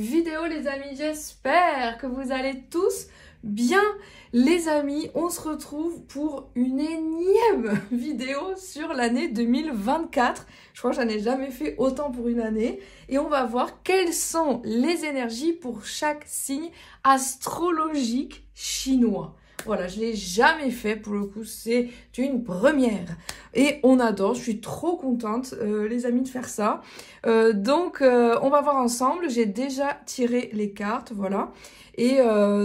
vidéo les amis. J'espère que vous allez tous bien. Les amis, on se retrouve pour une énième vidéo sur l'année 2024. Je crois que j'en ai jamais fait autant pour une année. Et on va voir quelles sont les énergies pour chaque signe astrologique chinois. Voilà, je l'ai jamais fait pour le coup, c'est une première. Et on adore, je suis trop contente euh, les amis de faire ça. Euh, donc euh, on va voir ensemble, j'ai déjà tiré les cartes, voilà. Et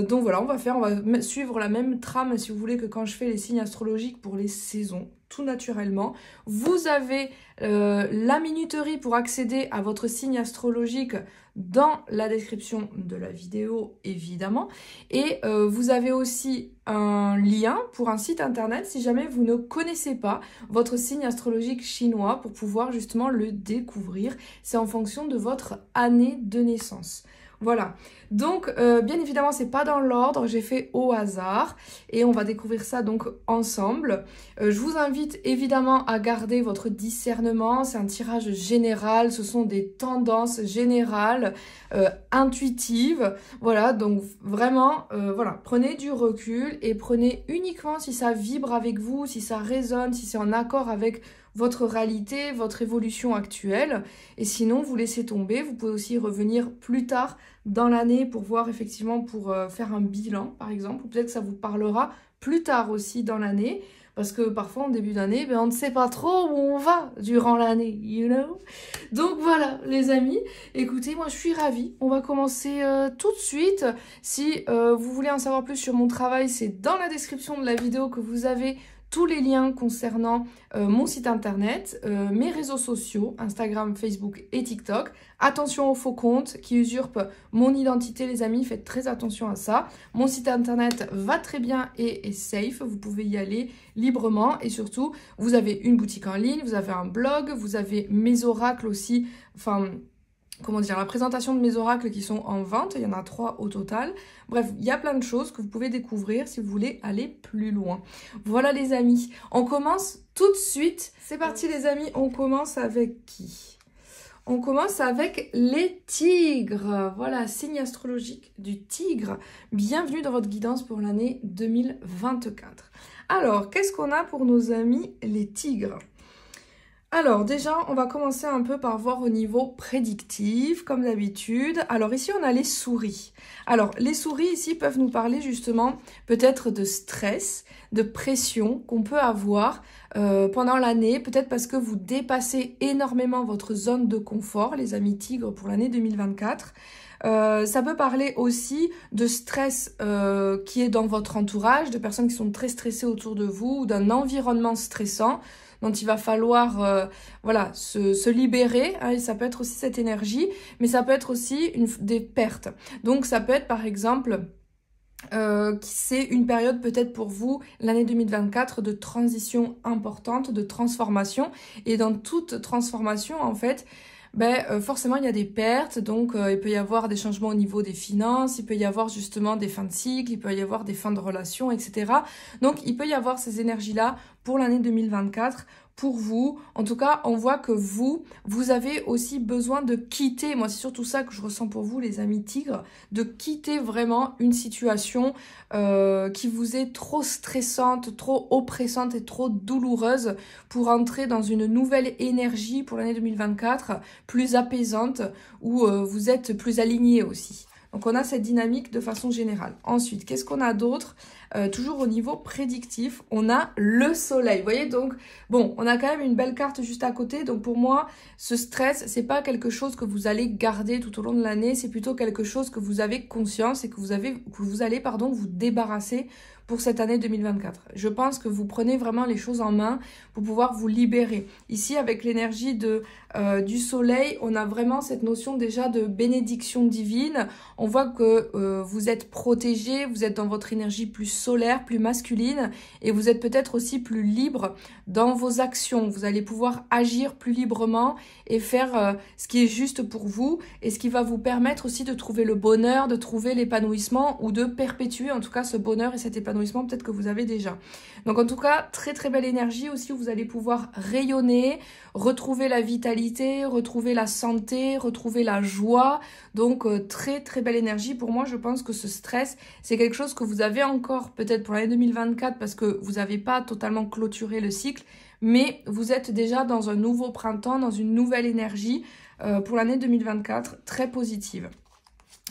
donc voilà, on va faire, on va suivre la même trame si vous voulez que quand je fais les signes astrologiques pour les saisons tout naturellement. Vous avez euh, la minuterie pour accéder à votre signe astrologique dans la description de la vidéo, évidemment. Et euh, vous avez aussi un lien pour un site internet si jamais vous ne connaissez pas votre signe astrologique chinois pour pouvoir justement le découvrir. C'est en fonction de votre année de naissance. Voilà. Donc, euh, bien évidemment, c'est pas dans l'ordre, j'ai fait au hasard et on va découvrir ça donc ensemble. Euh, je vous invite évidemment à garder votre discernement, c'est un tirage général, ce sont des tendances générales, euh, intuitives. Voilà, donc vraiment, voilà, prenez du recul et prenez uniquement si ça vibre avec vous, si ça résonne, si c'est en accord avec votre réalité, votre évolution actuelle. Et sinon, vous laissez tomber. Vous pouvez aussi revenir plus tard dans l'année pour voir effectivement, pour euh, faire un bilan par exemple. Peut-être que ça vous parlera plus tard aussi dans l'année. Parce que parfois, en début d'année, ben, on ne sait pas trop où on va durant l'année, you know Donc voilà, les amis. Écoutez, moi, je suis ravie. On va commencer euh, tout de suite. Si euh, vous voulez en savoir plus sur mon travail, c'est dans la description de la vidéo que vous avez tous les liens concernant euh, mon site internet, euh, mes réseaux sociaux, Instagram, Facebook et TikTok. Attention aux faux comptes qui usurpent mon identité, les amis, faites très attention à ça. Mon site internet va très bien et est safe, vous pouvez y aller librement et surtout, vous avez une boutique en ligne, vous avez un blog, vous avez mes oracles aussi, enfin comment dire, la présentation de mes oracles qui sont en vente, il y en a trois au total. Bref, il y a plein de choses que vous pouvez découvrir si vous voulez aller plus loin. Voilà les amis, on commence tout de suite. C'est parti euh, les amis, on commence avec qui on commence avec les tigres. Voilà, signe astrologique du tigre. Bienvenue dans votre guidance pour l'année 2024. Alors, qu'est-ce qu'on a pour nos amis les tigres alors déjà, on va commencer un peu par voir au niveau prédictif, comme d'habitude. Alors ici, on a les souris. Alors les souris ici peuvent nous parler justement peut-être de stress, de pression qu'on peut avoir euh, pendant l'année, peut-être parce que vous dépassez énormément votre zone de confort, les amis tigres, pour l'année 2024. Euh, ça peut parler aussi de stress euh, qui est dans votre entourage, de personnes qui sont très stressées autour de vous, ou d'un environnement stressant dont il va falloir euh, voilà se, libérer. Hein, ça peut être aussi cette énergie, mais ça peut être aussi une, des pertes. Donc ça peut être par exemple... Euh, c'est une période peut-être pour vous, l'année 2024, de transition importante, de transformation. Et dans toute transformation, en fait, ben, euh, forcément il y a des pertes, donc euh, il peut y avoir des changements au niveau des finances, il peut y avoir justement des fins de cycle, il peut y avoir des fins de relations, etc. Donc il peut y avoir ces énergies-là pour l'année 2024 pour vous. En tout cas, on voit que vous, vous avez aussi besoin de quitter, moi c'est surtout ça que je ressens pour vous les amis tigres, de quitter vraiment une situation euh, qui vous est trop stressante, trop oppressante et trop douloureuse pour entrer dans une nouvelle énergie pour l'année 2024, plus apaisante, où euh, vous êtes plus aligné aussi. Donc on a cette dynamique de façon générale. Ensuite, qu'est-ce qu'on a d'autre euh, Toujours au niveau prédictif, on a le soleil. Vous voyez donc, bon, on a quand même une belle carte juste à côté. Donc pour moi, ce stress, c'est pas quelque chose que vous allez garder tout au long de l'année, c'est plutôt quelque chose que vous avez conscience et que vous avez que vous allez pardon, vous débarrasser pour cette année 2024. Je pense que vous prenez vraiment les choses en main pour pouvoir vous libérer. Ici, avec l'énergie de euh, du soleil, on a vraiment cette notion déjà de bénédiction divine. On voit que euh, vous êtes protégé, vous êtes dans votre énergie plus solaire, plus masculine, et vous êtes peut-être aussi plus libre dans vos actions. Vous allez pouvoir agir plus librement et faire euh, ce qui est juste pour vous et ce qui va vous permettre aussi de trouver le bonheur, de trouver l'épanouissement ou de perpétuer en tout cas ce bonheur et cet épanouissement peut-être que vous avez déjà. Donc en tout cas, très très belle énergie aussi où vous allez pouvoir rayonner, retrouver la vitalité, retrouver la santé, retrouver la joie. Donc euh, très très belle énergie. Pour moi, je pense que ce stress, c'est quelque chose que vous avez encore peut-être pour l'année 2024 parce que vous n'avez pas totalement clôturé le cycle, mais vous êtes déjà dans un nouveau printemps, dans une nouvelle énergie euh, pour l'année 2024 très positive.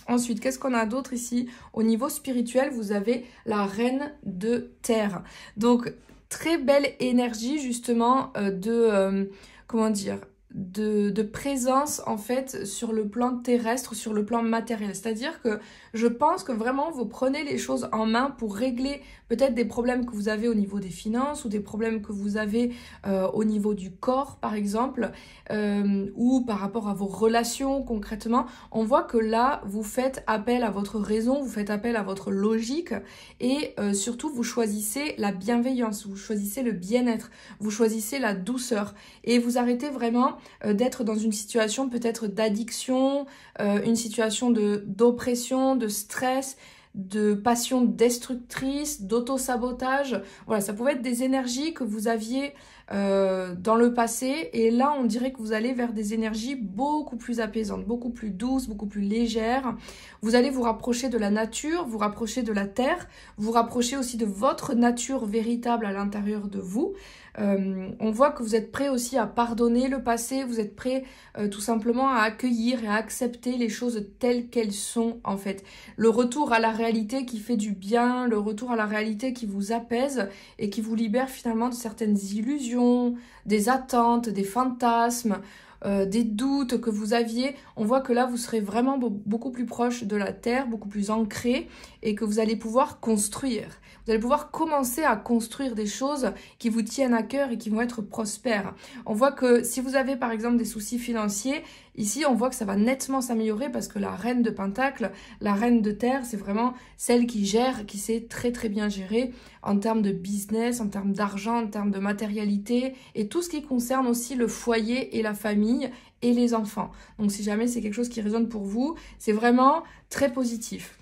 Ensuite, qu'est-ce qu'on a d'autre ici Au niveau spirituel, vous avez la reine de terre. Donc, très belle énergie justement euh, de... Euh, comment dire de, de, présence en fait sur le plan terrestre, sur le plan matériel. C'est-à-dire que je pense que vraiment vous prenez les choses en main pour régler peut-être des problèmes que vous avez au niveau des finances ou des problèmes que vous avez euh, au niveau du corps par exemple euh, ou par rapport à vos relations concrètement, on voit que là vous faites appel à votre raison, vous faites appel à votre logique et euh, surtout vous choisissez la bienveillance, vous choisissez le bien-être, vous choisissez la douceur et vous arrêtez vraiment d'être dans une situation peut-être d'addiction, une situation de d'oppression, de stress, de passion destructrice, d'auto-sabotage. Voilà, ça pouvait être des énergies que vous aviez euh, dans le passé. Et là, on dirait que vous allez vers des énergies beaucoup plus apaisantes, beaucoup plus douces, beaucoup plus légères. Vous allez vous rapprocher de la nature, vous rapprocher de la terre, vous rapprocher aussi de votre nature véritable à l'intérieur de vous. Euh, on voit que vous êtes prêt aussi à pardonner le passé, vous êtes prêt euh, tout simplement à accueillir et à accepter les choses telles qu'elles sont en fait. Le retour à la réalité qui fait du bien, le retour à la réalité qui vous apaise et qui vous libère finalement de certaines illusions, des attentes, des fantasmes. Euh, des doutes que vous aviez, on voit que là vous serez vraiment beaucoup plus proche de la terre, beaucoup plus ancré et que vous allez pouvoir construire. Vous allez pouvoir commencer à construire des choses qui vous tiennent à cœur et qui vont être prospères. On voit que si vous avez par exemple des soucis financiers, ici on voit que ça va nettement s'améliorer parce que la reine de Pentacle, la reine de Terre, c'est vraiment celle qui gère, qui sait très très bien gérer en termes de business, en termes d'argent, en termes de matérialité et tout ce qui concerne aussi le foyer et la famille et les enfants. Donc si jamais c'est quelque chose qui résonne pour vous, c'est vraiment très positif.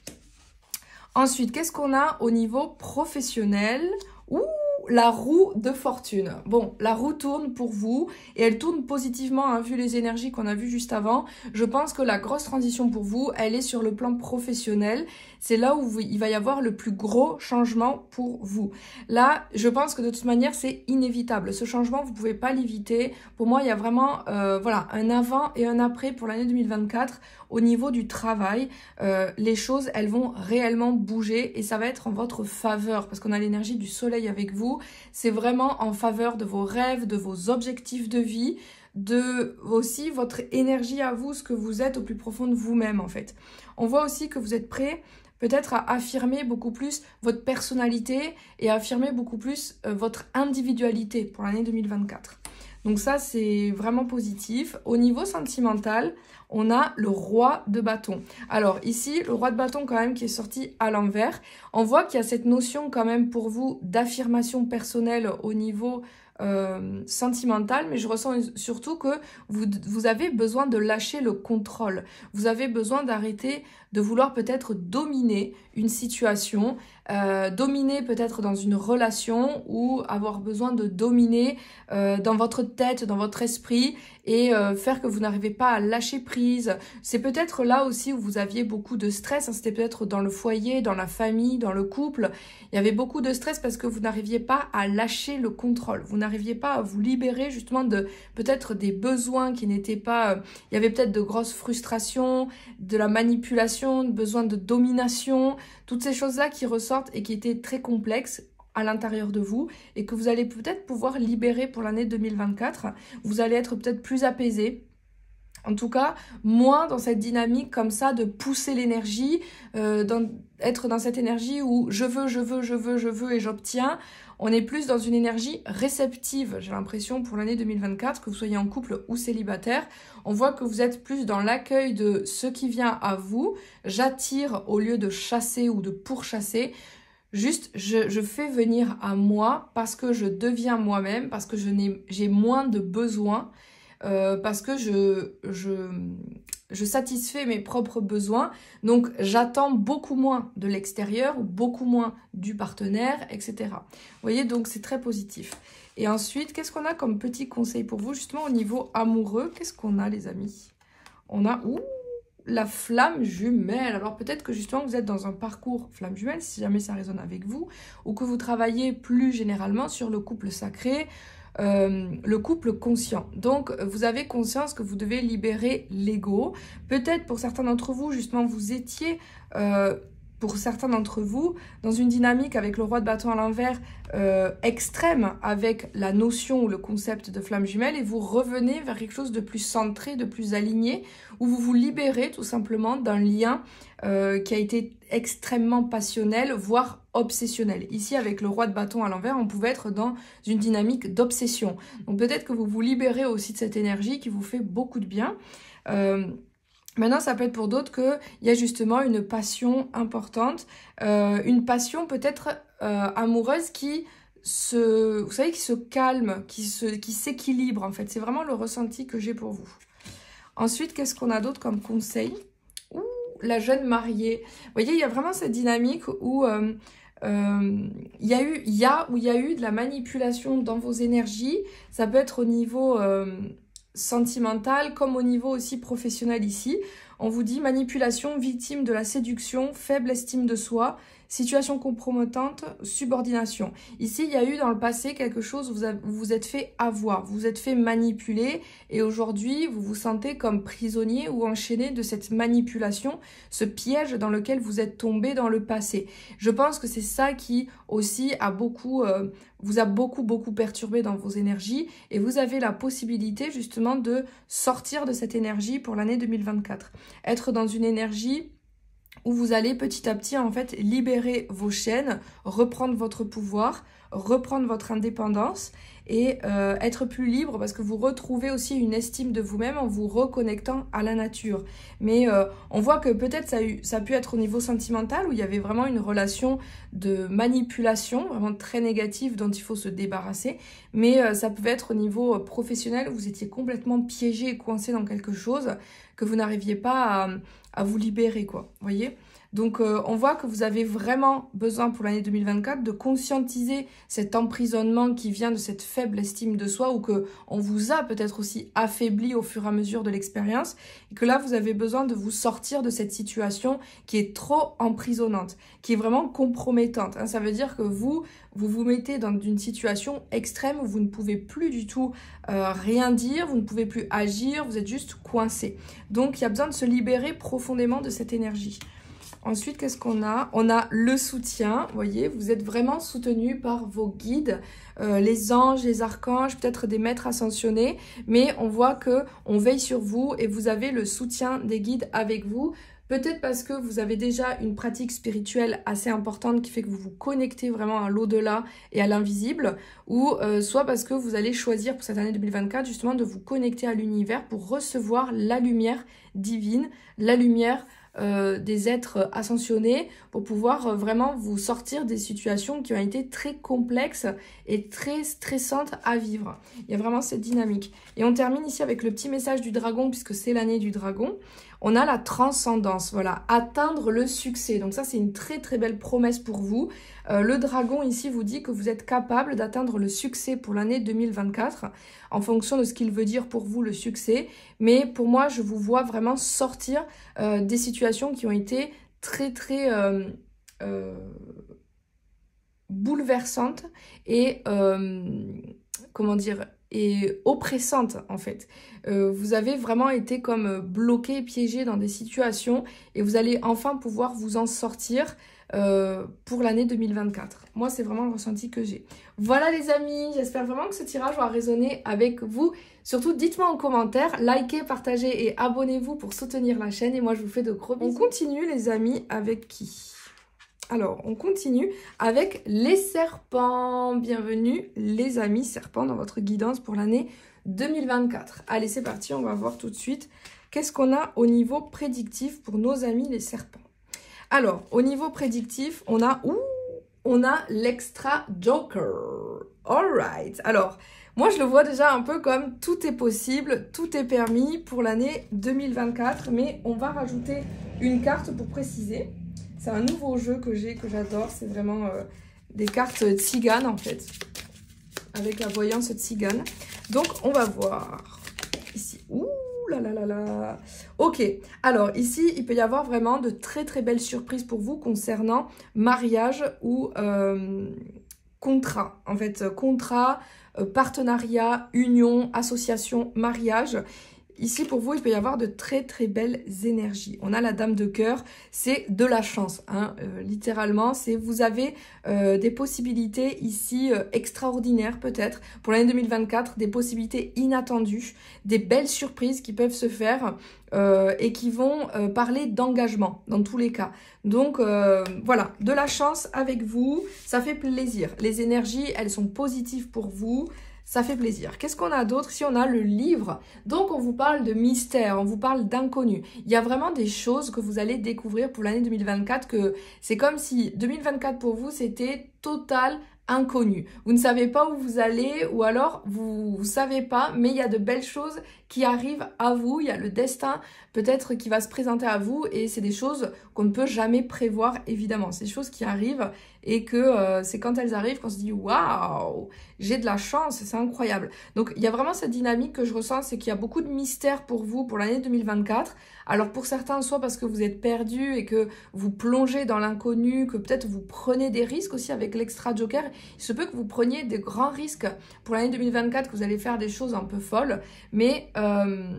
Ensuite, qu'est-ce qu'on a au niveau professionnel Ouh, la roue de fortune. Bon, la roue tourne pour vous et elle tourne positivement hein, vu les énergies qu'on a vues juste avant. Je pense que la grosse transition pour vous, elle est sur le plan professionnel c'est là où il va y avoir le plus gros changement pour vous. Là, je pense que de toute manière, c'est inévitable. Ce changement, vous pouvez pas l'éviter. Pour moi, il y a vraiment euh, voilà, un avant et un après pour l'année 2024 au niveau du travail. Euh, les choses, elles vont réellement bouger et ça va être en votre faveur parce qu'on a l'énergie du soleil avec vous. C'est vraiment en faveur de vos rêves, de vos objectifs de vie de aussi votre énergie à vous, ce que vous êtes au plus profond de vous-même en fait. On voit aussi que vous êtes prêt peut-être à affirmer beaucoup plus votre personnalité et affirmer beaucoup plus euh, votre individualité pour l'année 2024. Donc ça, c'est vraiment positif. Au niveau sentimental, on a le roi de bâton. Alors ici, le roi de bâton quand même qui est sorti à l'envers. On voit qu'il y a cette notion quand même pour vous d'affirmation personnelle au niveau euh, sentimental, mais je ressens surtout que vous avez besoin de lâcher le contrôle. Vous avez besoin d'arrêter de vouloir peut-être dominer une situation, euh, dominer peut-être dans une relation ou avoir besoin de dominer euh, dans votre tête, dans votre esprit et euh, faire que vous n'arrivez pas à lâcher prise. C'est peut-être là aussi où vous aviez beaucoup de stress, hein. c'était peut-être dans le foyer, dans la famille, dans le couple. Il y avait beaucoup de stress parce que vous n'arriviez pas à lâcher le contrôle, vous n'arriviez pas à vous libérer justement de peut-être des besoins qui n'étaient pas... il y avait peut-être de grosses frustrations, de la manipulation besoin de domination, toutes ces choses-là qui ressortent et qui étaient très complexes à l'intérieur de vous et que vous allez peut-être pouvoir libérer pour l'année 2024. Vous allez être peut-être plus apaisé, en tout cas, moins dans cette dynamique comme ça de pousser l'énergie, euh, être dans cette énergie où je veux, je veux, je veux, je veux et j'obtiens. On est plus dans une énergie réceptive, j'ai l'impression, pour l'année 2024, que vous soyez en couple ou célibataire. On voit que vous êtes plus dans l'accueil de ce qui vient à vous. J'attire au lieu de chasser ou de pourchasser. Juste, je, fais venir à moi parce que je deviens moi-même, parce que j'ai moins de besoins, euh, parce que je, je, je satisfais mes propres besoins, donc j'attends beaucoup moins de l'extérieur, beaucoup moins du partenaire, etc. Vous voyez, donc c'est très positif. Et ensuite, qu'est-ce qu'on a comme petit conseil pour vous, justement au niveau amoureux Qu'est-ce qu'on a, les amis On a ouh, la flamme jumelle. Alors peut-être que justement vous êtes dans un parcours flamme jumelle, si jamais ça résonne avec vous, ou que vous travaillez plus généralement sur le couple sacré, euh, le couple conscient. Donc, vous avez conscience que vous devez libérer l'ego. Peut-être pour certains d'entre vous, justement, vous étiez... Euh, pour certains d'entre vous, dans une dynamique avec le roi de bâton à l'envers euh, extrême, avec la notion ou le concept de flamme jumelle, et vous revenez vers quelque chose de plus centré, de plus aligné, où vous vous libérez tout simplement d'un lien euh, qui a été extrêmement passionnel, voire obsessionnel. Ici, avec le roi de bâton à l'envers, on pouvait être dans une dynamique d'obsession. Donc peut-être que vous vous libérez aussi de cette énergie qui vous fait beaucoup de bien. Euh, Maintenant, ça peut être pour d'autres qu'il y a justement une passion importante, euh, une passion peut-être euh, amoureuse qui se, vous savez, qui se calme, qui s'équilibre qui en fait. C'est vraiment le ressenti que j'ai pour vous. Ensuite, qu'est-ce qu'on a d'autre comme conseil la jeune mariée. Vous voyez, il y a vraiment cette dynamique où euh, il y a eu, y a il y eu de la manipulation dans vos énergies. Ça peut être au niveau sentimental comme au niveau aussi professionnel ici. On vous dit manipulation, victime de la séduction, faible estime de soi, Situation compromettante, subordination. Ici, il y a eu dans le passé quelque chose, vous vous, êtes fait avoir, vous vous êtes fait manipuler et aujourd'hui, vous vous sentez comme prisonnier ou enchaîné de cette manipulation, ce piège dans lequel vous êtes tombé dans le passé. Je pense que c'est ça qui aussi a beaucoup, euh, vous a beaucoup, beaucoup perturbé dans vos énergies et vous avez la possibilité justement de sortir de cette énergie pour l'année 2024. Être dans une énergie où vous allez petit à petit en fait libérer vos chaînes, reprendre votre pouvoir, reprendre votre indépendance et euh, être plus libre parce que vous retrouvez aussi une estime de vous-même en vous reconnectant à la nature. Mais euh, on voit que peut-être ça, a pu être au niveau sentimental où il y avait vraiment une relation de manipulation vraiment très négative dont il faut se débarrasser. Mais euh, ça pouvait être au niveau professionnel où vous étiez complètement piégé et coincé dans quelque chose que vous n'arriviez pas à à vous libérer, quoi. Voyez donc euh, on voit que vous avez vraiment besoin pour l'année 2024 de conscientiser cet emprisonnement qui vient de cette faible estime de soi ou que on vous a peut-être aussi affaibli au fur et à mesure de l'expérience et que là vous avez besoin de vous sortir de cette situation qui est trop emprisonnante, qui est vraiment compromettante. Hein. Ça veut dire que vous vous vous mettez dans une situation extrême où vous ne pouvez plus du tout euh, rien dire, vous ne pouvez plus agir, vous êtes juste coincé. Donc il y a besoin de se libérer profondément de cette énergie. Ensuite, qu'est-ce qu'on a On a le soutien, vous voyez, vous êtes vraiment soutenu par vos guides, euh, les anges, les archanges, peut-être des maîtres ascensionnés, mais on voit que on veille sur vous et vous avez le soutien des guides avec vous. Peut-être parce que vous avez déjà une pratique spirituelle assez importante qui fait que vous vous connectez vraiment à l'au-delà et à l'invisible, ou euh, soit parce que vous allez choisir pour cette année 2024 justement de vous connecter à l'univers pour recevoir la lumière divine, la lumière euh, des êtres ascensionnés pour pouvoir euh, vraiment vous sortir des situations qui ont été très complexes et très stressantes à vivre. Il y a vraiment cette dynamique. Et on termine ici avec le petit message du dragon puisque c'est l'année du dragon on a la transcendance, voilà, atteindre le succès. Donc ça, c'est une très très belle promesse pour vous. Euh, le dragon ici vous dit que vous êtes capable d'atteindre le succès pour l'année 2024 en fonction de ce qu'il veut dire pour vous le succès. Mais pour moi, je vous vois vraiment sortir euh, des situations qui ont été très très... Euh, bouleversantes et comment dire et oppressante en fait. Euh, vous avez vraiment été comme euh, bloqué, piégé dans des situations et vous allez enfin pouvoir vous en sortir euh, pour l'année 2024. Moi, c'est vraiment le ressenti que j'ai. Voilà les amis, j'espère vraiment que ce tirage va résonner avec vous. Surtout, dites-moi en commentaire, likez, partagez et abonnez-vous pour soutenir la chaîne. Et moi, je vous fais de gros bisous. On continue les amis avec qui alors, on continue avec les serpents. Bienvenue les amis serpents dans votre guidance pour l'année 2024. Allez, c'est parti, on va voir tout de suite qu'est-ce qu'on a au niveau prédictif pour nos amis les serpents. Alors, au niveau prédictif, on a ouh, on a l'extra joker. All right. Alors, moi je le vois déjà un peu comme tout est possible, tout est permis pour l'année 2024, mais on va rajouter une carte pour préciser. C'est un nouveau jeu que j'ai, que j'adore. C'est vraiment euh, des cartes tziganes en fait. Avec la voyance tzigane. Donc on va voir. Ici. Ouh là là là là. Ok. Alors ici, il peut y avoir vraiment de très très belles surprises pour vous concernant mariage ou euh, contrat. En fait, euh, contrat, partenariat, union, association, mariage. Ici, pour vous, il peut y avoir de très très belles énergies. On a la dame de cœur, c'est de la chance. Hein, euh, littéralement, c'est vous avez euh, des possibilités ici euh, extraordinaires peut-être pour l'année 2024, des possibilités inattendues, des belles surprises qui peuvent se faire et qui vont parler d'engagement dans tous les cas. Donc voilà, de la chance avec vous, ça fait plaisir. Les énergies, elles sont positives pour vous. Ça fait plaisir. Qu'est-ce qu'on a d'autre Si on a le livre, donc on vous parle de mystère, on vous parle d'inconnu. Il y a vraiment des choses que vous allez découvrir pour l'année 2024 que c'est comme si 2024 pour vous c'était total inconnu. Vous ne savez pas où vous allez ou alors vous savez pas, mais il y a de belles choses qui arrive à vous, il y a le destin peut-être qui va se présenter à vous et c'est des choses qu'on ne peut jamais prévoir évidemment. C'est des choses qui arrivent et que euh, c'est quand elles arrivent qu'on se dit waouh, j'ai de la chance, c'est incroyable. Donc il y a vraiment cette dynamique que je ressens, c'est qu'il y a beaucoup de mystères pour vous pour l'année 2024. Alors pour certains, soit parce que vous êtes perdu et que vous plongez dans l'inconnu, que peut-être vous prenez des risques aussi avec l'extra joker, il se peut que vous preniez des grands risques pour l'année 2024, que vous allez faire des choses un peu folles, mais euh, euh,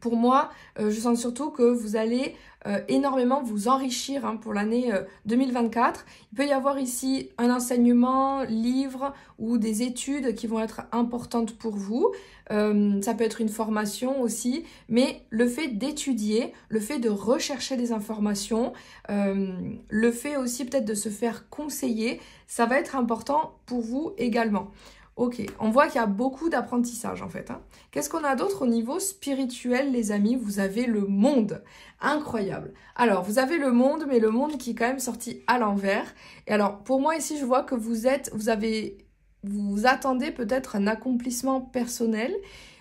pour moi, euh, je sens surtout que vous allez euh, énormément vous enrichir hein, pour l'année 2024. Il peut y avoir ici un enseignement, livre ou des études qui vont être importantes pour vous. ça peut être une formation aussi, mais le fait d'étudier, le fait de rechercher des informations, le fait aussi peut-être de se faire conseiller, ça va être important pour vous également. Ok, on voit qu'il y a beaucoup d'apprentissage en fait. Hein. Qu'est-ce qu'on a d'autre au niveau spirituel, les amis Vous avez le monde. Incroyable. Alors, vous avez le monde, mais le monde qui est quand même sorti à l'envers. Et alors, pour moi ici, je vois que vous êtes, vous avez, vous attendez peut-être un accomplissement personnel.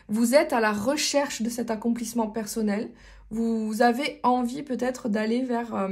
Vous êtes à la recherche de cet accomplissement personnel. Vous avez envie peut-être d'aller vers euh,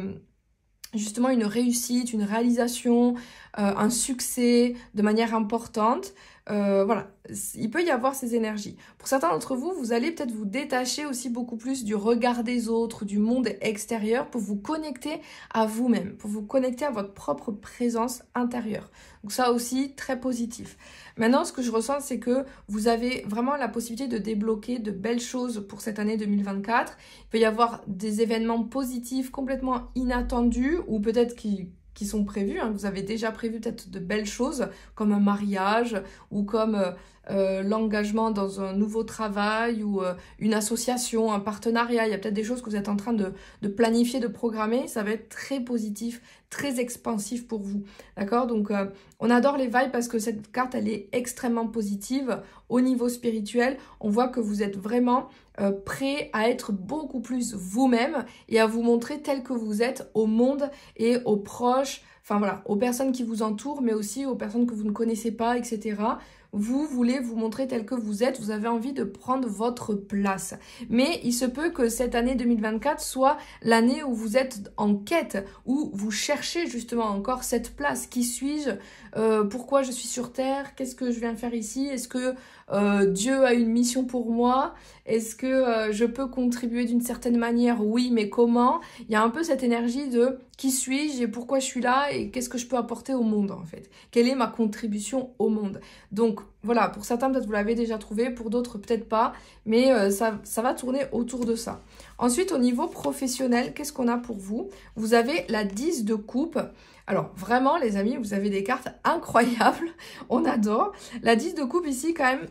justement une réussite, une réalisation, euh, un succès de manière importante. Euh, voilà, il peut y avoir ces énergies. Pour certains d'entre vous, vous allez peut-être vous détacher aussi beaucoup plus du regard des autres, du monde extérieur, pour vous connecter à vous-même, pour vous connecter à votre propre présence intérieure. Donc ça aussi, très positif. Maintenant, ce que je ressens, c'est que vous avez vraiment la possibilité de débloquer de belles choses pour cette année 2024. Il peut y avoir des événements positifs complètement inattendus, ou peut-être qui qui sont prévues, hein. vous avez déjà prévu peut-être de belles choses comme un mariage ou comme euh, euh, l'engagement dans un nouveau travail ou euh, une association, un partenariat. Il y a peut-être des choses que vous êtes en train de, planifier, de programmer. Ça va être très positif, très expansif pour vous. D'accord Donc, on adore les vibes parce que cette carte, elle est extrêmement positive au niveau spirituel. On voit que vous êtes vraiment euh, prêt à être beaucoup plus vous-même et à vous montrer tel que vous êtes au monde et aux proches, enfin voilà, aux personnes qui vous entourent, mais aussi aux personnes que vous ne connaissez pas, etc. Vous voulez vous montrer tel que vous êtes, vous avez envie de prendre votre place. Mais il se peut que cette année 2024 soit l'année où vous êtes en quête, où vous cherchez justement encore cette place. Qui suis-je euh, Pourquoi je suis sur Terre Qu'est-ce que je viens faire ici Est-ce que euh, Dieu a une mission pour moi, est-ce que euh, je peux contribuer d'une certaine manière Oui, mais comment Il y a un peu cette énergie de qui suis-je et pourquoi je suis là et qu'est-ce que je peux apporter au monde en fait Quelle est ma contribution au monde Donc voilà, pour certains peut-être vous l'avez déjà trouvé, pour d'autres peut-être pas, mais euh, ça, ça va tourner autour de ça. Ensuite, au niveau professionnel, qu'est-ce qu'on a pour vous Vous avez la 10 de coupe. Alors vraiment les amis, vous avez des cartes incroyables, on adore. La 10 de coupe ici quand même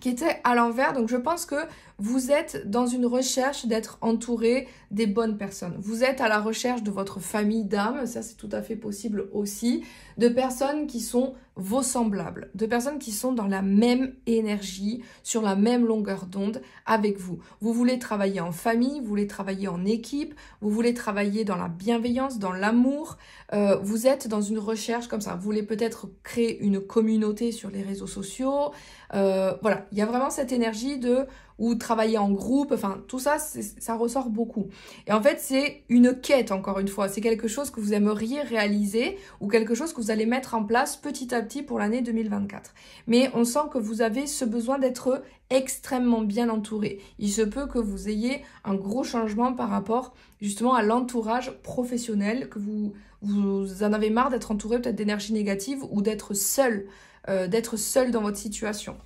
qui était à l'envers, donc je pense que vous êtes dans une recherche d'être entouré des bonnes personnes. Vous êtes à la recherche de votre famille d'âme, ça c'est tout à fait possible aussi, de personnes qui sont vos semblables, de personnes qui sont dans la même énergie, sur la même longueur d'onde avec vous. Vous voulez travailler en famille, vous voulez travailler en équipe, vous voulez travailler dans la bienveillance, dans l'amour. Euh, vous êtes dans une recherche comme ça. Vous voulez peut-être créer une communauté sur les réseaux sociaux. Euh, voilà, il y a vraiment cette énergie de ou travailler en groupe, enfin tout ça, ça ressort beaucoup. Et en fait, c'est une quête, encore une fois, c'est quelque chose que vous aimeriez réaliser ou quelque chose que vous allez mettre en place petit à petit pour l'année 2024. Mais on sent que vous avez ce besoin d'être extrêmement bien entouré. Il se peut que vous ayez un gros changement par rapport justement à l'entourage professionnel, que vous, en avez marre d'être entouré peut-être d'énergie négative ou d'être seul, euh, d'être seul dans votre situation.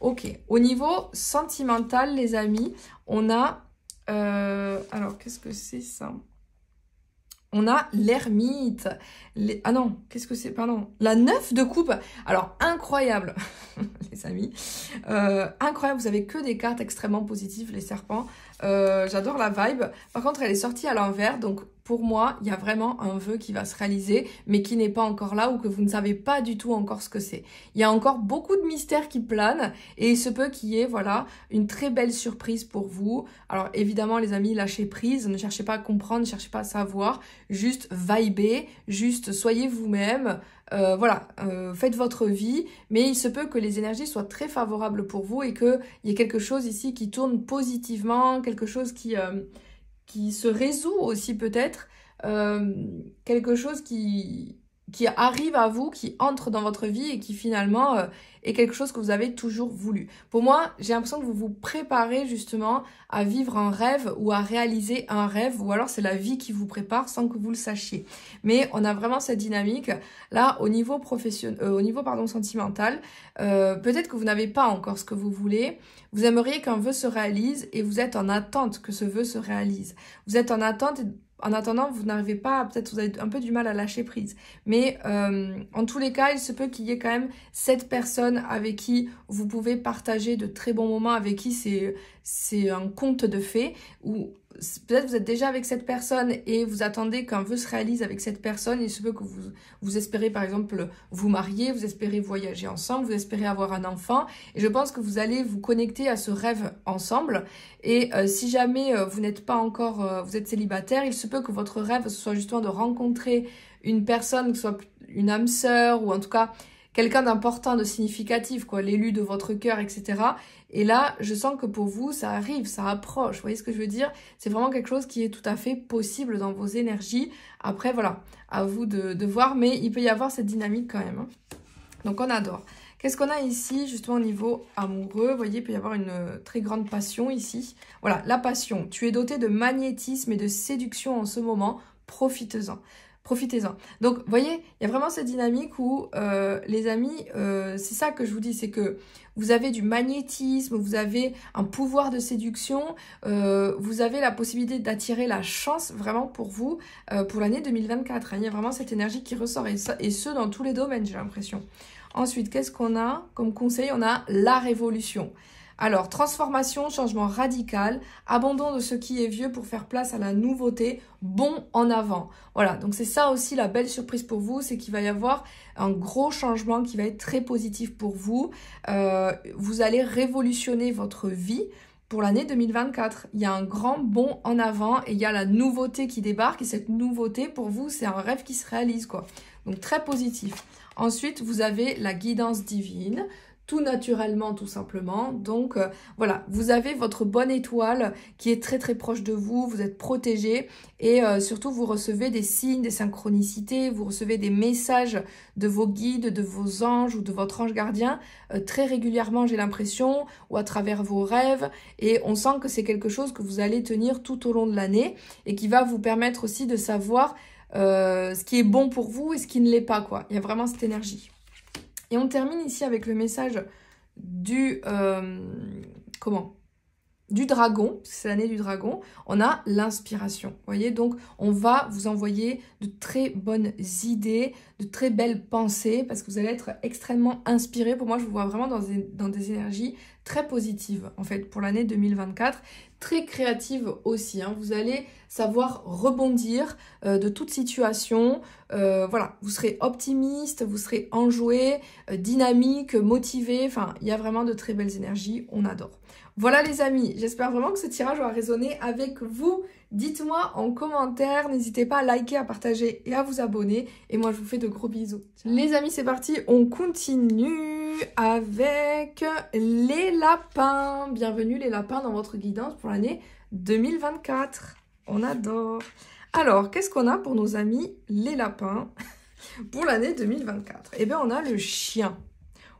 Ok, au niveau sentimental, les amis, on a... Euh, alors, qu'est-ce que c'est ça on a l'ermite. Ah non, qu'est-ce que c'est Pardon. La neuf de coupe. Alors, incroyable, les amis. Euh, incroyable, vous avez que des cartes extrêmement positives, les serpents. Euh, j'adore la vibe. Par contre, elle est sortie à l'envers, donc pour moi, il y a vraiment un vœu qui va se réaliser, mais qui n'est pas encore là ou que vous ne savez pas du tout encore ce que c'est. Il y a encore beaucoup de mystères qui planent et il se peut qu'il y ait, voilà, une très belle surprise pour vous. Alors évidemment, les amis, lâchez prise, ne cherchez pas à comprendre, ne cherchez pas à savoir, juste vibez, juste soyez vous-même. Euh, voilà, euh, faites votre vie, mais il se peut que les énergies soient très favorables pour vous et qu'il y ait quelque chose ici qui tourne positivement, quelque chose qui, euh, qui se résout aussi peut-être, quelque chose qui, qui arrive à vous, qui entre dans votre vie et qui finalement euh, est quelque chose que vous avez toujours voulu. Pour moi, j'ai l'impression que vous vous préparez justement à vivre un rêve ou à réaliser un rêve, ou alors c'est la vie qui vous prépare sans que vous le sachiez. Mais on a vraiment cette dynamique là au niveau professionnel, euh, au niveau pardon sentimental. Euh, peut-être que vous n'avez pas encore ce que vous voulez. Vous aimeriez qu'un vœu se réalise et vous êtes en attente que ce vœu se réalise. Vous êtes en attente en attendant, vous n'arrivez pas, peut-être vous avez un peu du mal à lâcher prise. Mais euh, en tous les cas, il se peut qu'il y ait quand même cette personne avec qui vous pouvez partager de très bons moments, avec qui c'est un conte de fées, où peut-être vous êtes déjà avec cette personne et vous attendez qu'un vœu se réalise avec cette personne. Il se peut que vous, vous espérez par exemple vous marier, vous espérez voyager ensemble, vous espérez avoir un enfant. Et je pense que vous allez vous connecter à ce rêve ensemble. Et euh, si jamais euh, vous n'êtes pas encore, euh, vous êtes célibataire, il se peut que votre rêve soit justement de rencontrer une personne, qui soit une âme sœur ou en tout cas quelqu'un d'important, de significatif, quoi, l'élu de votre cœur, etc. Et là, je sens que pour vous, ça arrive, ça approche. Vous voyez ce que je veux dire C'est vraiment quelque chose qui est tout à fait possible dans vos énergies. Après, voilà, à vous de, voir, mais il peut y avoir cette dynamique quand même. Hein. Donc on adore. Qu'est-ce qu'on a ici, justement, au niveau amoureux Vous voyez, il peut y avoir une euh, très grande passion ici. Voilà, la passion. Tu es doté de magnétisme et de séduction en ce moment. Profites-en profitez-en. Donc, vous voyez, il y a vraiment cette dynamique où, euh, les amis, euh, c'est ça que je vous dis, c'est que vous avez du magnétisme, vous avez un pouvoir de séduction, euh, vous avez la possibilité d'attirer la chance vraiment pour vous pour l'année 2024. Hein, il y a vraiment cette énergie qui ressort, et, ça, et ce, dans tous les domaines, j'ai l'impression. Ensuite, qu'est-ce qu'on a comme conseil On a la révolution. Alors, transformation, changement radical, abandon de ce qui est vieux pour faire place à la nouveauté, bon en avant. Voilà, donc c'est ça aussi la belle surprise pour vous, c'est qu'il va y avoir un gros changement qui va être très positif pour vous. Euh, vous allez révolutionner votre vie pour l'année 2024. Il y a un grand bon en avant et il y a la nouveauté qui débarque. Et cette nouveauté, pour vous, c'est un rêve qui se réalise, quoi. Donc, très positif. Ensuite, vous avez la guidance divine tout naturellement tout simplement. Donc euh, voilà, vous avez votre bonne étoile qui est très très proche de vous, vous êtes protégé et euh, surtout vous recevez des signes, des synchronicités, vous recevez des messages de vos guides, de vos anges ou de votre ange gardien euh, très régulièrement j'ai l'impression ou à travers vos rêves et on sent que c'est quelque chose que vous allez tenir tout au long de l'année et qui va vous permettre aussi de savoir ce qui est bon pour vous et ce qui ne l'est pas quoi. Il y a vraiment cette énergie. Et on termine ici avec le message du... Euh, comment du dragon, c'est l'année du dragon, on a l'inspiration. voyez, donc on va vous envoyer de très bonnes idées, de très belles pensées, parce que vous allez être extrêmement inspiré. Pour moi, je vous vois vraiment dans dans des énergies très positive en fait pour l'année 2024, très créative aussi. Hein. Vous allez savoir rebondir euh, de toute situation. Euh, voilà, vous serez optimiste, vous serez enjoué, euh, dynamique, motivé. Enfin, il y a vraiment de très belles énergies. On adore. Voilà les amis, j'espère vraiment que ce tirage aura résonné avec vous. Dites-moi en commentaire, n'hésitez pas à liker, à partager et à vous abonner. Et moi, je vous fais de gros bisous. Les amis, c'est parti, on continue avec les lapins. Bienvenue les lapins dans votre guidance pour l'année 2024. On adore. Alors, qu'est-ce qu'on a pour nos amis les lapins pour l'année 2024 Eh bien, on a le chien.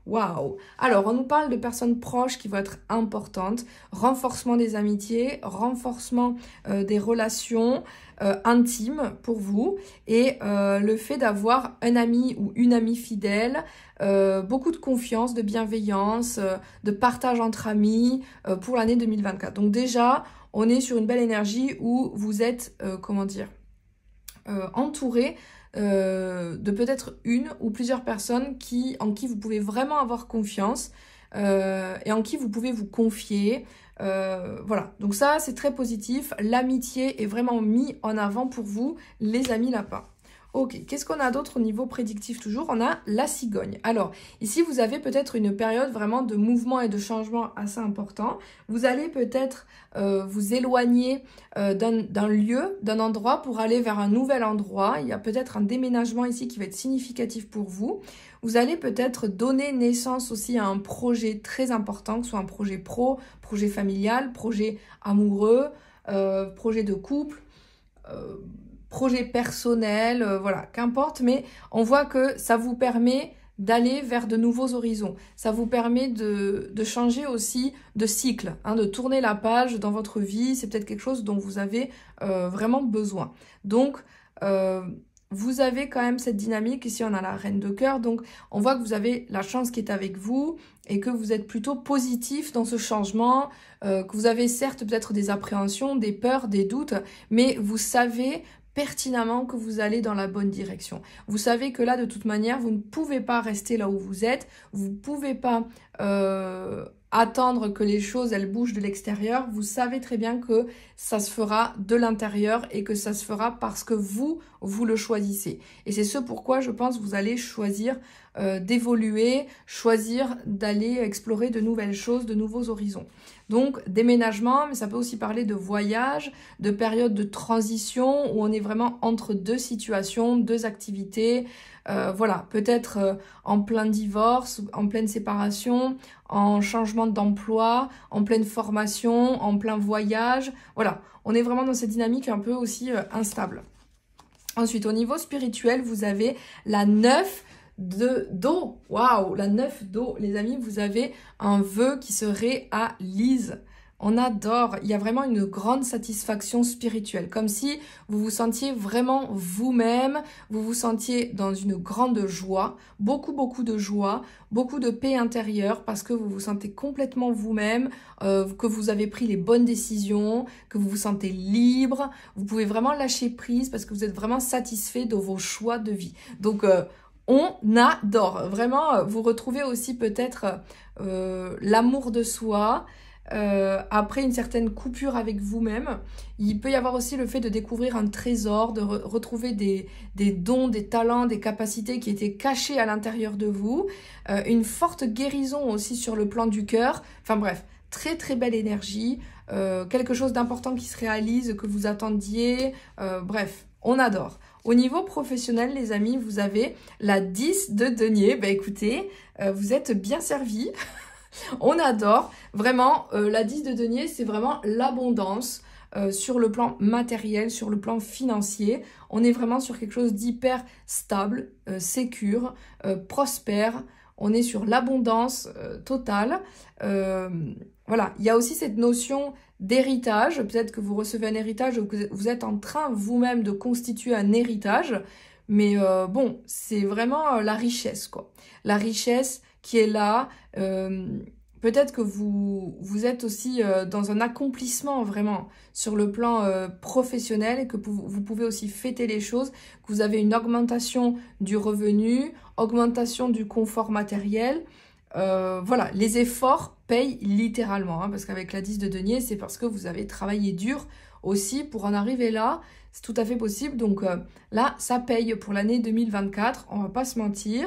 Waouh Alors, on nous parle de personnes proches qui vont être importantes, renforcement des amitiés, renforcement euh, des relations, euh, intime pour vous et euh, le fait d'avoir un ami ou une amie fidèle, euh, beaucoup de confiance, de bienveillance, de partage entre amis pour l'année 2024. Donc déjà, on est sur une belle énergie où vous êtes, comment dire, entouré de peut-être une ou plusieurs personnes qui, en qui vous pouvez vraiment avoir confiance. Euh, et en qui vous pouvez vous confier. Euh, voilà, donc ça c'est très positif. L'amitié est vraiment mise en avant pour vous, les amis lapins. Ok, qu'est-ce qu'on a d'autre au niveau prédictif toujours On a la cigogne. Alors, ici, vous avez peut-être une période vraiment de mouvement et de changement assez important. Vous allez peut-être euh, vous éloigner euh, d'un lieu, d'un endroit pour aller vers un nouvel endroit. Il y a peut-être un déménagement ici qui va être significatif pour vous. Vous allez peut-être donner naissance aussi à un projet très important, que ce soit un projet pro, projet familial, projet amoureux, euh, projet de couple projet personnel, euh, voilà, qu'importe, mais on voit que ça vous permet d'aller vers de nouveaux horizons. Ça vous permet de, changer aussi de cycle, hein, de tourner la page dans votre vie. C'est peut-être quelque chose dont vous avez euh, vraiment besoin. Donc, euh, vous avez quand même cette dynamique. Ici, on a la reine de cœur. Donc, on voit que vous avez la chance qui est avec vous et que vous êtes plutôt positif dans ce changement, que vous avez certes peut-être des appréhensions, des peurs, des doutes, mais vous savez pertinemment que vous allez dans la bonne direction. Vous savez que là, de toute manière, vous ne pouvez pas rester là où vous êtes, vous ne pouvez pas euh, attendre que les choses, elles bougent de l'extérieur. Vous savez très bien que ça se fera de l'intérieur et que ça se fera parce que vous, vous le choisissez. Et c'est ce pourquoi, je pense, vous allez choisir euh, d'évoluer, choisir d'aller explorer de nouvelles choses, de nouveaux horizons. Donc déménagement, mais ça peut aussi parler de voyage, de période de transition où on est vraiment entre deux situations, deux activités. Euh, voilà, peut-être euh, en plein divorce, en pleine séparation, en changement d'emploi, en pleine formation, en plein voyage. Voilà, on est vraiment dans cette dynamique un peu aussi euh, instable. Ensuite, au niveau spirituel, vous avez la neuf de dos, Waouh, la neuf d'eau. Les amis, vous avez un vœu qui se réalise. On adore, il y a vraiment une grande satisfaction spirituelle, comme si vous vous sentiez vraiment vous-même, vous vous sentiez dans une grande joie, beaucoup beaucoup de joie, beaucoup de paix intérieure, parce que vous vous sentez complètement vous-même, euh, que vous avez pris les bonnes décisions, que vous vous sentez libre, vous pouvez vraiment lâcher prise parce que vous êtes vraiment satisfait de vos choix de vie. Donc euh, on adore. Vraiment, euh, vous retrouvez aussi peut-être euh, l'amour de soi. Euh, après une certaine coupure avec vous-même, il peut y avoir aussi le fait de découvrir un trésor, de retrouver des, dons, des talents, des capacités qui étaient cachées à l'intérieur de vous, une forte guérison aussi sur le plan du cœur, enfin bref, très très belle énergie, quelque chose d'important qui se réalise, que vous attendiez, bref, on adore. Au niveau professionnel, les amis, vous avez la 10 de denier. Bah écoutez, euh, vous êtes bien servi. On adore. Vraiment, euh, la 10 de denier, c'est vraiment l'abondance. Euh, sur le plan matériel, sur le plan financier. On est vraiment sur quelque chose d'hyper stable, sécure, prospère. On est sur l'abondance totale voilà, il y a aussi cette notion d'héritage. Peut-être que vous recevez un héritage ou que vous êtes en train vous-même de constituer un héritage. Mais euh, bon, c'est vraiment euh, la richesse, quoi. La richesse qui est là. Euh, peut-être que vous, vous êtes aussi dans un accomplissement vraiment sur le plan professionnel et que vous pouvez aussi fêter les choses, que vous avez une augmentation du revenu, augmentation du confort matériel. Euh, voilà, les efforts payent littéralement, hein, parce qu'avec la 10 de denier, c'est parce que vous avez travaillé dur aussi pour en arriver là. C'est tout à fait possible. Donc euh, là, ça paye pour l'année 2024, on va pas se mentir.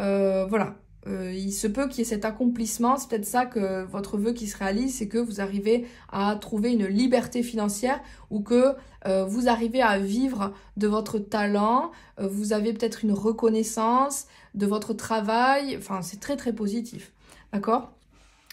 Euh, voilà, euh, il se peut qu'il y ait cet accomplissement, c'est peut-être ça que votre vœu qui se réalise, c'est que vous arrivez à trouver une liberté financière ou que euh, vous arrivez à vivre de votre talent, euh, vous avez peut-être une reconnaissance de votre travail, enfin c'est très très positif, d'accord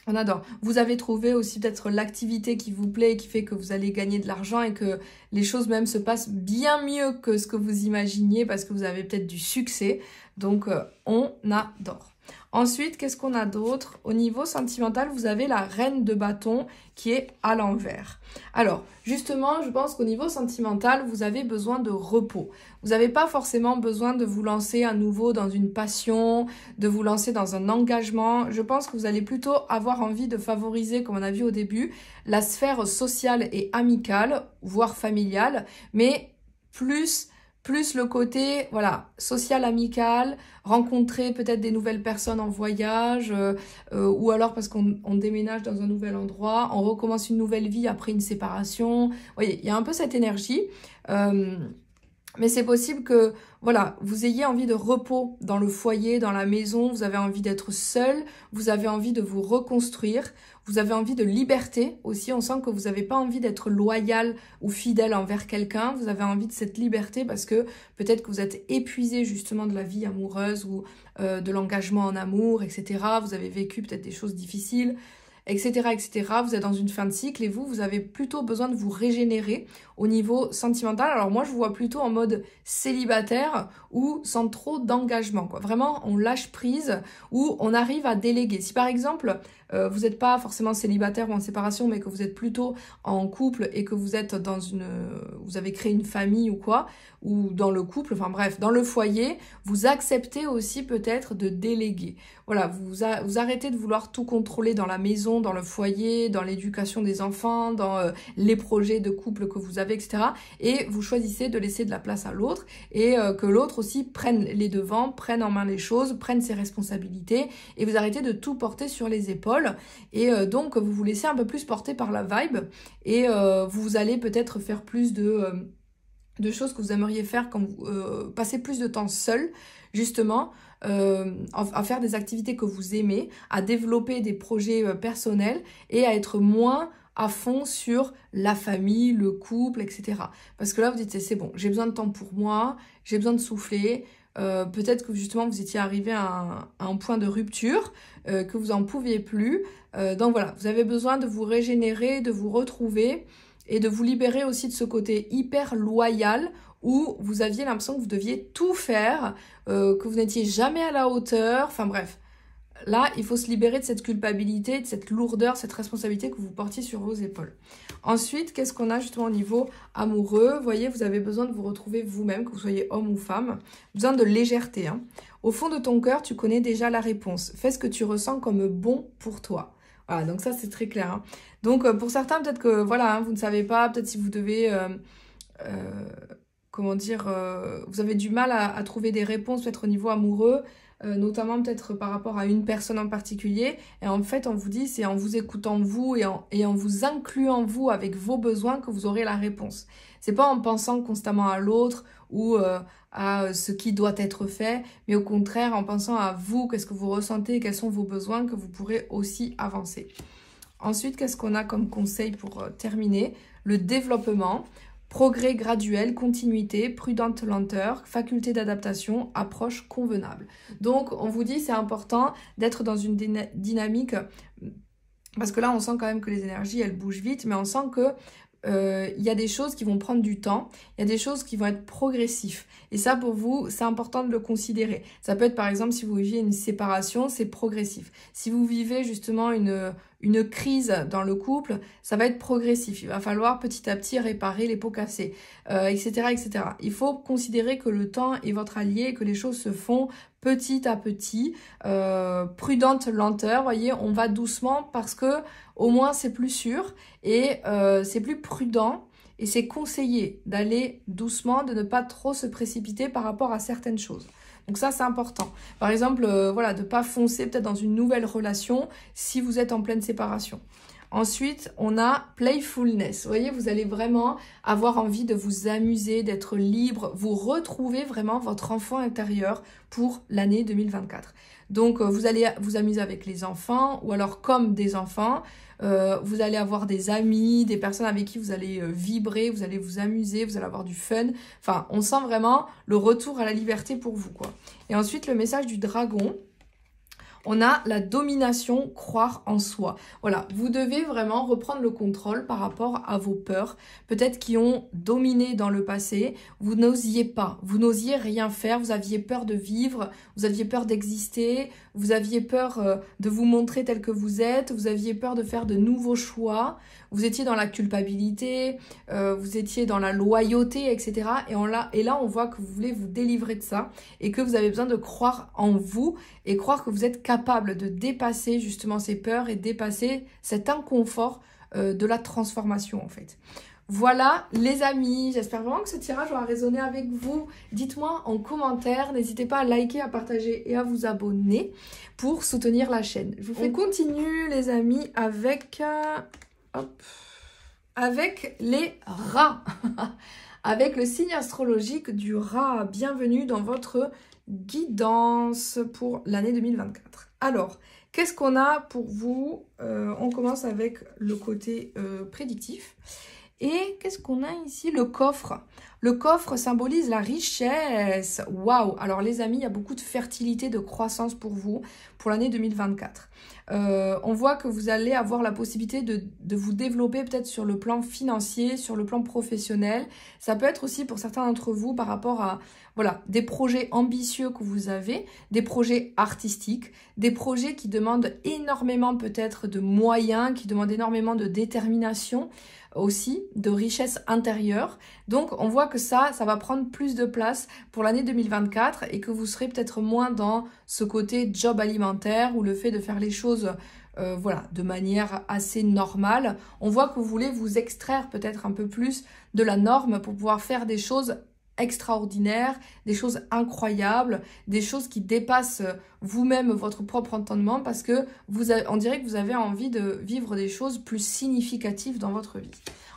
on adore. Vous avez trouvé aussi peut-être l'activité qui vous plaît et qui fait que vous allez gagner de l'argent et que les choses même se passent bien mieux que ce que vous imaginiez parce que vous avez peut-être du succès. Donc on adore. Ensuite, qu'est-ce qu'on a d'autre Au niveau sentimental, vous avez la reine de bâton qui est à l'envers. Alors, justement, je pense qu'au niveau sentimental, vous avez besoin de repos. Vous n'avez pas forcément besoin de vous lancer à nouveau dans une passion, de vous lancer dans un engagement. Je pense que vous allez plutôt avoir envie de favoriser, comme on a vu au début, la sphère sociale et amicale, voire familiale, mais plus plus le côté voilà social amical rencontrer peut-être des nouvelles personnes en voyage euh, euh, ou alors parce qu'on déménage dans un nouvel endroit on recommence une nouvelle vie après une séparation il y a un peu cette énergie euh, mais c'est possible que voilà vous ayez envie de repos dans le foyer dans la maison vous avez envie d'être seul vous avez envie de vous reconstruire vous avez envie de liberté aussi. On sent que vous n'avez pas envie d'être loyal ou fidèle envers quelqu'un. Vous avez envie de cette liberté parce que peut-être que vous êtes épuisé justement de la vie amoureuse ou euh, de l'engagement en amour, etc. Vous avez vécu peut-être des choses difficiles etc., etc. Vous êtes dans une fin de cycle et vous, vous avez plutôt besoin de vous régénérer au niveau sentimental. Alors moi, je vous vois plutôt en mode célibataire ou sans trop d'engagement. Vraiment, on lâche prise ou on arrive à déléguer. Si par exemple, euh, vous n'êtes pas forcément célibataire ou en séparation, mais que vous êtes plutôt en couple et que vous êtes dans une, vous avez créé une famille ou quoi, ou dans le couple, enfin bref, dans le foyer, vous acceptez aussi peut-être de déléguer. Voilà, vous, arrêtez de vouloir tout contrôler dans la maison, dans le foyer, dans l'éducation des enfants, dans euh, les projets de couple que vous avez, etc. Et vous choisissez de laisser de la place à l'autre et euh, que l'autre aussi prenne les devants, prenne en main les choses, prenne ses responsabilités et vous arrêtez de tout porter sur les épaules et euh, donc, vous vous laissez un peu plus porter par la vibe. Et euh, vous allez peut-être faire plus euh, de, choses que vous aimeriez faire quand vous passez plus de temps seul, justement. à faire des activités que vous aimez, à développer des projets personnels et à être moins à fond sur la famille, le couple, etc. Parce que là, vous dites, c'est bon, j'ai besoin de temps pour moi, j'ai besoin de souffler, euh, peut-être que justement vous étiez arrivé à un, point de rupture, euh, que vous en pouviez plus. Euh, donc voilà, vous avez besoin de vous régénérer, de vous retrouver et de vous libérer aussi de ce côté hyper loyal où vous aviez l'impression que vous deviez tout faire, que vous n'étiez jamais à la hauteur, enfin bref. Là, il faut se libérer de cette culpabilité, de cette lourdeur, cette responsabilité que vous portiez sur vos épaules. Ensuite, qu'est-ce qu'on a justement au niveau amoureux Vous voyez, vous avez besoin de vous retrouver vous-même, que vous soyez homme ou femme. Besoin de légèreté. Hein. Au fond de ton cœur, tu connais déjà la réponse. Fais ce que tu ressens comme bon pour toi. Voilà, donc ça, c'est très clair. Hein. Donc, euh, pour certains, peut-être que, voilà, hein, vous ne savez pas, peut-être si vous devez... Euh, euh, comment dire, vous avez du mal à, à trouver des réponses peut-être au niveau amoureux, euh, notamment peut-être par rapport à une personne en particulier. Et en fait, on vous dit, c'est en vous écoutant vous et en, et en vous incluant vous avec vos besoins que vous aurez la réponse. C'est pas en pensant constamment à l'autre ou euh, à ce qui doit être fait, mais au contraire en pensant à vous, qu'est-ce que vous ressentez, quels sont vos besoins, que vous pourrez aussi avancer. Ensuite, qu'est-ce qu'on a comme conseil pour euh, terminer Le développement. Progrès graduel, continuité, prudente lenteur, faculté d'adaptation, approche convenable. Donc on vous dit c'est important d'être dans une dynamique parce que là on sent quand même que les énergies elles bougent vite mais on sent que euh, il y a des choses qui vont prendre du temps, il y a des choses qui vont être progressives. Et ça, pour vous, c'est important de le considérer. Ça peut être, par exemple, si vous vivez une séparation, c'est progressif. Si vous vivez justement une, une crise dans le couple, ça va être progressif. Il va falloir petit à petit réparer les pots cassés, etc., euh, etc. Il faut considérer que le temps est votre allié, que les choses se font petit à petit, euh, prudente lenteur. Voyez, on va doucement parce que au moins c'est plus sûr et euh, c'est plus prudent et c'est conseillé d'aller doucement, de ne pas trop se précipiter par rapport à certaines choses. Donc ça, c'est important. Par exemple, euh, voilà, de ne pas foncer peut-être dans une nouvelle relation si vous êtes en pleine séparation. Ensuite, on a playfulness. Vous voyez, vous allez vraiment avoir envie de vous amuser, d'être libre, vous retrouvez vraiment votre enfant intérieur pour l'année 2024. Donc, euh, vous allez vous amuser avec les enfants ou alors comme des enfants. Euh, vous allez avoir des amis, des personnes avec qui vous allez euh, vibrer, vous allez vous amuser, vous allez avoir du fun. Enfin, on sent vraiment le retour à la liberté pour vous, quoi. Et ensuite, le message du dragon on a la domination, croire en soi. Voilà, vous devez vraiment reprendre le contrôle par rapport à vos peurs, peut-être qui ont dominé dans le passé. Vous n'osiez pas, vous n'osiez rien faire, vous aviez peur de vivre, vous aviez peur d'exister, vous aviez peur euh, de vous montrer tel que vous êtes, vous aviez peur de faire de nouveaux choix, vous étiez dans la culpabilité, euh, vous étiez dans la loyauté, etc. Et, on là, et là, on voit que vous voulez vous délivrer de ça et que vous avez besoin de croire en vous et croire que vous êtes capable de dépasser justement ces peurs et dépasser cet inconfort euh, de la transformation en fait. Voilà les amis, j'espère vraiment que ce tirage aura résonné avec vous. Dites-moi en commentaire, n'hésitez pas à liker, à partager et à vous abonner pour soutenir la chaîne. Je vous fais... On continue les amis avec... Euh, avec les rats. avec le signe astrologique du rat. Bienvenue dans votre guidance pour l'année 2024. Alors, qu'est-ce qu'on a pour vous euh, On commence avec le côté euh, prédictif. Et qu'est-ce qu'on a ici Le coffre. Le coffre symbolise la richesse. Waouh Alors les amis, il y a beaucoup de fertilité, de croissance pour vous pour l'année 2024. Euh, on voit que vous allez avoir la possibilité de, de vous développer peut-être sur le plan financier, sur le plan professionnel. Ça peut être aussi pour certains d'entre vous par rapport à voilà des projets ambitieux que vous avez, des projets artistiques, des projets qui demandent énormément peut-être de moyens, qui demandent énormément de détermination aussi de richesse intérieure. Donc on voit que ça, ça va prendre plus de place pour l'année 2024 et que vous serez peut-être moins dans ce côté job alimentaire ou le fait de faire les choses euh, voilà, de manière assez normale. On voit que vous voulez vous extraire peut-être un peu plus de la norme pour pouvoir faire des choses extraordinaires, des choses incroyables, des choses qui dépassent euh, vous-même votre propre entendement parce que vous avez, dirait que vous avez envie de vivre des choses plus significatives dans votre vie.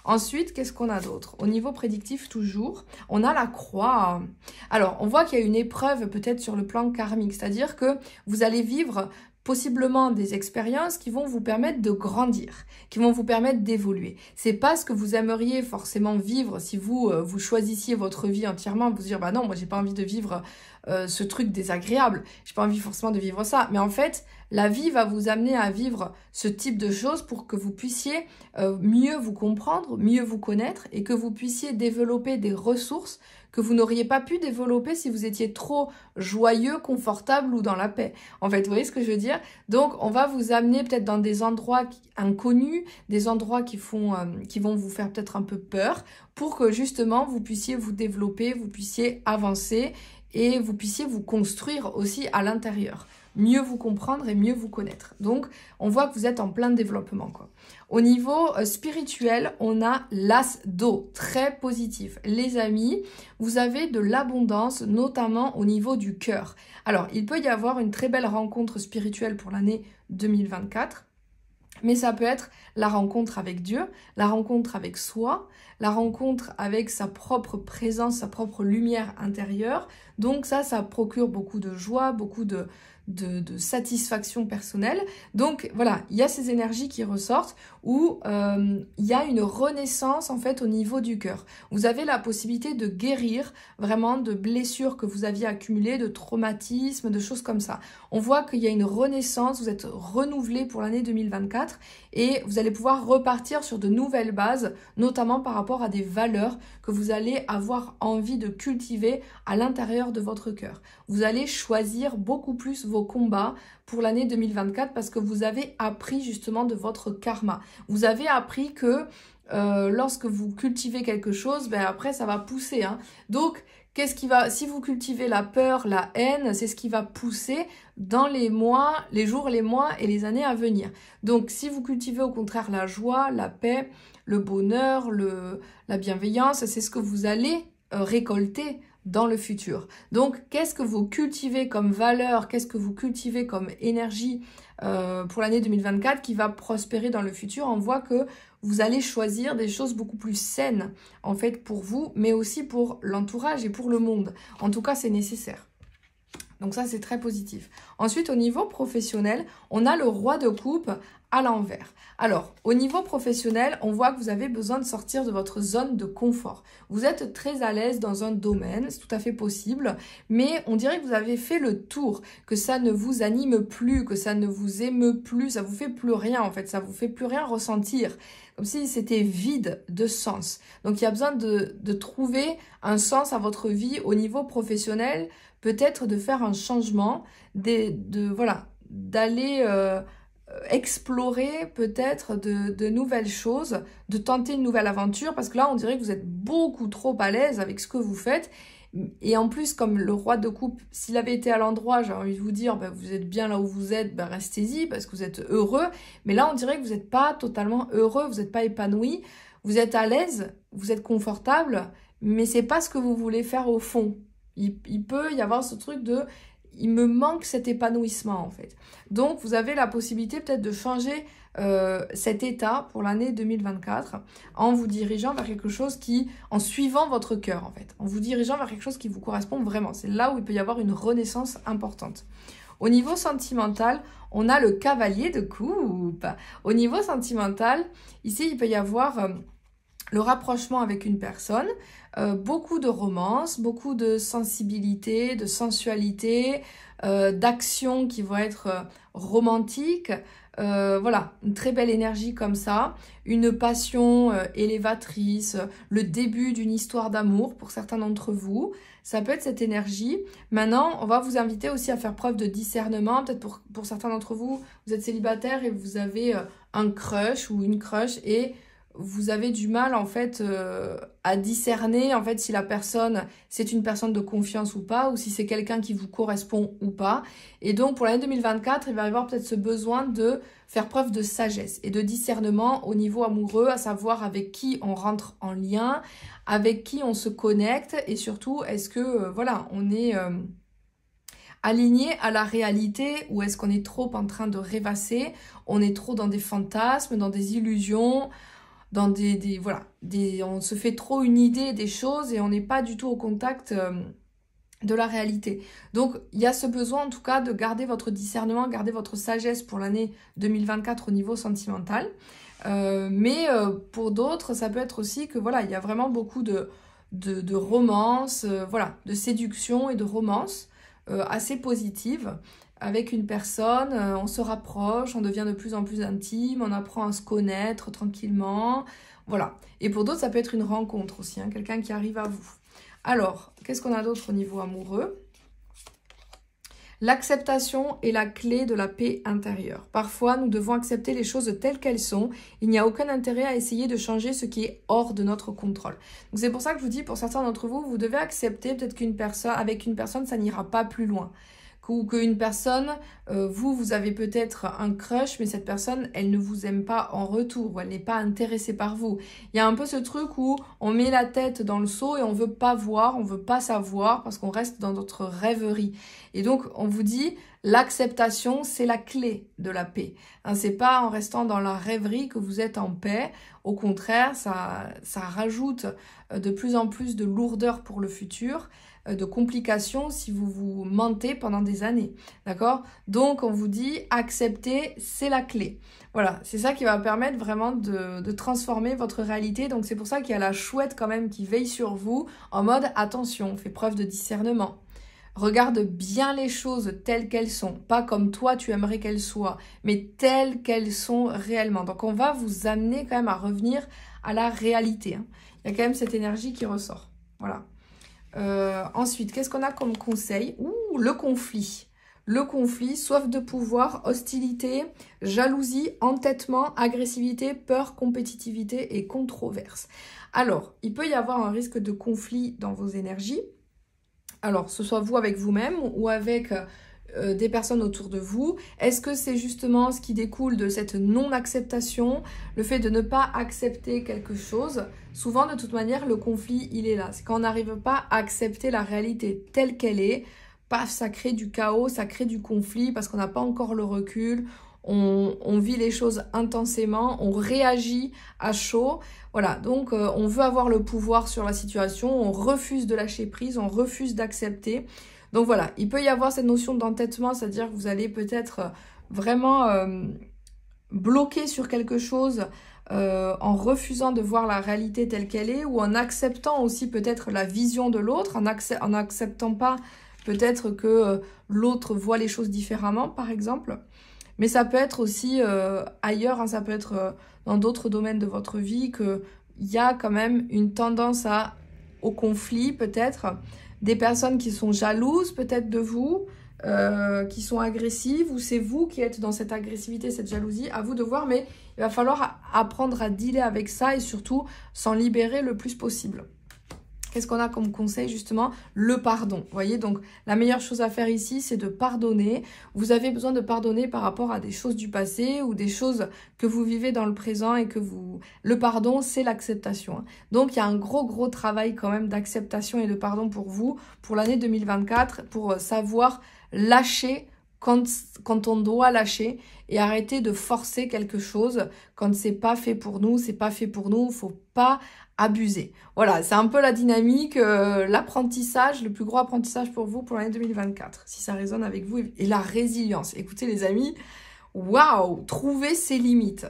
Ensuite, qu'est-ce qu'on a d'autre Au niveau prédictif, toujours, on a la croix. Alors, on voit qu'il y a une épreuve peut-être sur le plan karmique, c'est-à-dire que vous allez vivre possiblement des expériences qui vont vous permettre de grandir, qui vont vous permettre d'évoluer. C'est pas ce que vous aimeriez forcément vivre si vous euh, vous choisissiez votre vie entièrement, vous dire bah non, moi j'ai pas envie de vivre euh, ce truc désagréable, j'ai pas envie forcément de vivre ça. Mais en fait, la vie va vous amener à vivre ce type de choses pour que vous puissiez euh, mieux vous comprendre, mieux vous connaître et que vous puissiez développer des ressources que vous n'auriez pas pu développer si vous étiez trop joyeux, confortable ou dans la paix. En fait, vous voyez ce que je veux dire Donc, on va vous amener peut-être dans des endroits inconnus, des endroits qui, font, euh, qui vont vous faire peut-être un peu peur, pour que justement vous puissiez vous développer, vous puissiez avancer et vous puissiez vous construire aussi à l'intérieur, mieux vous comprendre et mieux vous connaître. Donc, on voit que vous êtes en plein développement, quoi. Au niveau euh, spirituel, on a l'as d'eau, très positif. Les amis, vous avez de l'abondance, notamment au niveau du cœur. Alors, il peut y avoir une très belle rencontre spirituelle pour l'année 2024. Mais ça peut être la rencontre avec Dieu, la rencontre avec soi, la rencontre avec sa propre présence, sa propre lumière intérieure. Donc ça, ça procure beaucoup de joie, beaucoup de, de, satisfaction personnelle. Donc voilà, il y a ces énergies qui ressortent où euh, il y a une renaissance en fait au niveau du cœur. Vous avez la possibilité de guérir vraiment de blessures que vous aviez accumulées, de traumatismes, de choses comme ça. On voit qu'il y a une renaissance, vous êtes renouvelé pour l'année 2024 et vous allez pouvoir repartir sur de nouvelles bases, notamment par rapport à des valeurs que vous allez avoir envie de cultiver à l'intérieur de votre cœur vous allez choisir beaucoup plus vos combats pour l'année 2024 parce que vous avez appris justement de votre karma. Vous avez appris que euh, lorsque vous cultivez quelque chose, ben après ça va pousser. Hein. Donc qu'est-ce qui va, si vous cultivez la peur, la haine, c'est ce qui va pousser dans les mois, les jours, les mois et les années à venir. Donc si vous cultivez au contraire la joie, la paix, le bonheur, le, la bienveillance, c'est ce que vous allez euh, récolter dans le futur. Donc, qu'est-ce que vous cultivez comme valeur, qu'est-ce que vous cultivez comme énergie euh, pour l'année 2024 qui va prospérer dans le futur On voit que vous allez choisir des choses beaucoup plus saines, en fait, pour vous, mais aussi pour l'entourage et pour le monde. En tout cas, c'est nécessaire. Donc ça, c'est très positif. Ensuite, au niveau professionnel, on a le roi de coupe à l'envers. Alors, au niveau professionnel, on voit que vous avez besoin de sortir de votre zone de confort. Vous êtes très à l'aise dans un domaine, c'est tout à fait possible, mais on dirait que vous avez fait le tour, que ça ne vous anime plus, que ça ne vous émeut plus, ça vous fait plus rien en fait, ça vous fait plus rien ressentir, comme si c'était vide de sens. Donc, il y a besoin de, trouver un sens à votre vie au niveau professionnel, peut-être de faire un changement, de voilà, d'aller euh, explorer peut-être de, nouvelles choses, de tenter une nouvelle aventure, parce que là, on dirait que vous êtes beaucoup trop à l'aise avec ce que vous faites. Et en plus, comme le roi de coupe, s'il avait été à l'endroit, j'ai envie de vous dire, bah, vous êtes bien là où vous êtes, bah, restez-y, parce que vous êtes heureux. Mais là, on dirait que vous n'êtes pas totalement heureux, vous n'êtes pas épanoui, vous êtes à l'aise, vous êtes confortable, mais c'est pas ce que vous voulez faire au fond. il peut y avoir ce truc de il me manque cet épanouissement en fait. Donc vous avez la possibilité peut-être de changer euh, cet état pour l'année 2024 en vous dirigeant vers quelque chose qui, en suivant votre cœur en fait, en vous dirigeant vers quelque chose qui vous correspond vraiment. C'est là où il peut y avoir une renaissance importante. Au niveau sentimental, on a le cavalier de coupe. Au niveau sentimental, ici il peut y avoir euh, le rapprochement avec une personne, euh, beaucoup de romance, beaucoup de sensibilité, de sensualité, euh, d'action qui vont être euh, romantiques. voilà, une très belle énergie comme ça, une passion élévatrice, le début d'une histoire d'amour pour certains d'entre vous. Ça peut être cette énergie. Maintenant, on va vous inviter aussi à faire preuve de discernement. Peut-être pour, certains d'entre vous, vous êtes célibataire et vous avez un crush ou une crush et vous avez du mal en fait à discerner en fait si la personne c'est une personne de confiance ou pas ou si c'est quelqu'un qui vous correspond ou pas. Et donc pour l'année 2024, il va y avoir peut-être ce besoin de faire preuve de sagesse et de discernement au niveau amoureux, à savoir avec qui on rentre en lien, avec qui on se connecte et surtout est-ce que euh, voilà, on est euh, aligné à la réalité ou est-ce qu'on est trop en train de rêvasser, on est trop dans des fantasmes, dans des illusions, dans des, voilà, des, on se fait trop une idée des choses et on n'est pas du tout au contact euh, de la réalité. Donc il y a ce besoin en tout cas de garder votre discernement, garder votre sagesse pour l'année 2024 au niveau sentimental. Euh, mais euh, pour d'autres, ça peut être aussi que voilà, il y a vraiment beaucoup de, de, de romance, voilà, de séduction et de romance assez positive avec une personne, euh, on se rapproche, on devient de plus en plus intime, on apprend à se connaître tranquillement. Voilà. Et pour d'autres, ça peut être une rencontre aussi, hein, quelqu'un qui arrive à vous. Alors, qu'est-ce qu'on a d'autre au niveau amoureux L'acceptation est la clé de la paix intérieure. Parfois, nous devons accepter les choses telles qu'elles sont. Il n'y a aucun intérêt à essayer de changer ce qui est hors de notre contrôle. c'est pour ça que je vous dis, pour certains d'entre vous, vous devez accepter peut-être qu'une personne, avec une personne, ça n'ira pas plus loin ou qu'une personne, euh, vous, vous avez peut-être un crush, mais cette personne, elle ne vous aime pas en retour, ou elle n'est pas intéressée par vous. Il y a un peu ce truc où on met la tête dans le seau et on veut pas voir, on veut pas savoir, parce qu'on reste dans notre rêverie. Et donc, on vous dit, l'acceptation, c'est la clé de la paix. Hein, c'est pas en restant dans la rêverie que vous êtes en paix. Au contraire, ça, ça rajoute euh, de plus en plus de lourdeur pour le futur. Euh, de complications si vous vous mentez pendant des années. D'accord Donc, on vous dit accepter, c'est la clé. Voilà, c'est ça qui va permettre vraiment de, transformer votre réalité. Donc, c'est pour ça qu'il y a la chouette quand même qui veille sur vous en mode attention, fais preuve de discernement. Regarde bien les choses telles qu'elles sont, pas comme toi tu aimerais qu'elles soient, mais telles qu'elles sont réellement. Donc on va vous amener quand même à revenir à la réalité. Hein. Il y a quand même cette énergie qui ressort. Voilà. Euh, ensuite, qu'est-ce qu'on a comme conseil Ouh, le conflit. Le conflit, soif de pouvoir, hostilité, jalousie, entêtement, agressivité, peur, compétitivité et controverse. Alors, il peut y avoir un risque de conflit dans vos énergies. Alors, ce soit vous avec vous-même ou avec euh, des personnes autour de vous. Est-ce que c'est justement ce qui découle de cette non-acceptation, le fait de ne pas accepter quelque chose souvent de toute manière le conflit il est là. C'est quand on n'arrive pas à accepter la réalité telle qu'elle est, paf, ça crée du chaos, ça crée du conflit parce qu'on n'a pas encore le recul, on, vit les choses intensément, on réagit à chaud. Voilà, donc euh, on veut avoir le pouvoir sur la situation, on refuse de lâcher prise, on refuse d'accepter. Donc voilà, il peut y avoir cette notion d'entêtement, c'est-à-dire que vous allez peut-être vraiment euh, bloquer sur quelque chose, euh, en refusant de voir la réalité telle qu'elle est ou en acceptant aussi peut-être la vision de l'autre, en n'acceptant pas peut-être que euh, l'autre voit les choses différemment par exemple. Mais ça peut être aussi euh, ailleurs, hein, ça peut être dans d'autres domaines de votre vie qu'il y a quand même une tendance au conflit peut-être, des personnes qui sont jalouses peut-être de vous, euh, qui sont agressives ou c'est vous qui êtes dans cette agressivité, cette jalousie, à vous de voir, mais il va falloir apprendre à dealer avec ça et surtout s'en libérer le plus possible. Qu'est-ce qu'on a comme conseil justement Le pardon. Vous voyez, donc la meilleure chose à faire ici, c'est de pardonner. Vous avez besoin de pardonner par rapport à des choses du passé ou des choses que vous vivez dans le présent et que vous... Le pardon, c'est l'acceptation. Hein. Donc il y a un gros, gros travail quand même d'acceptation et de pardon pour vous, pour l'année 2024, pour euh, savoir lâcher quand, on doit lâcher et arrêter de forcer quelque chose quand c'est pas fait pour nous, c'est pas fait pour nous, faut pas abuser. Voilà, c'est un peu la dynamique, euh, l'apprentissage, le plus gros apprentissage pour vous pour l'année 2024, si ça résonne avec vous, et la résilience. Écoutez les amis, waouh, trouver ses limites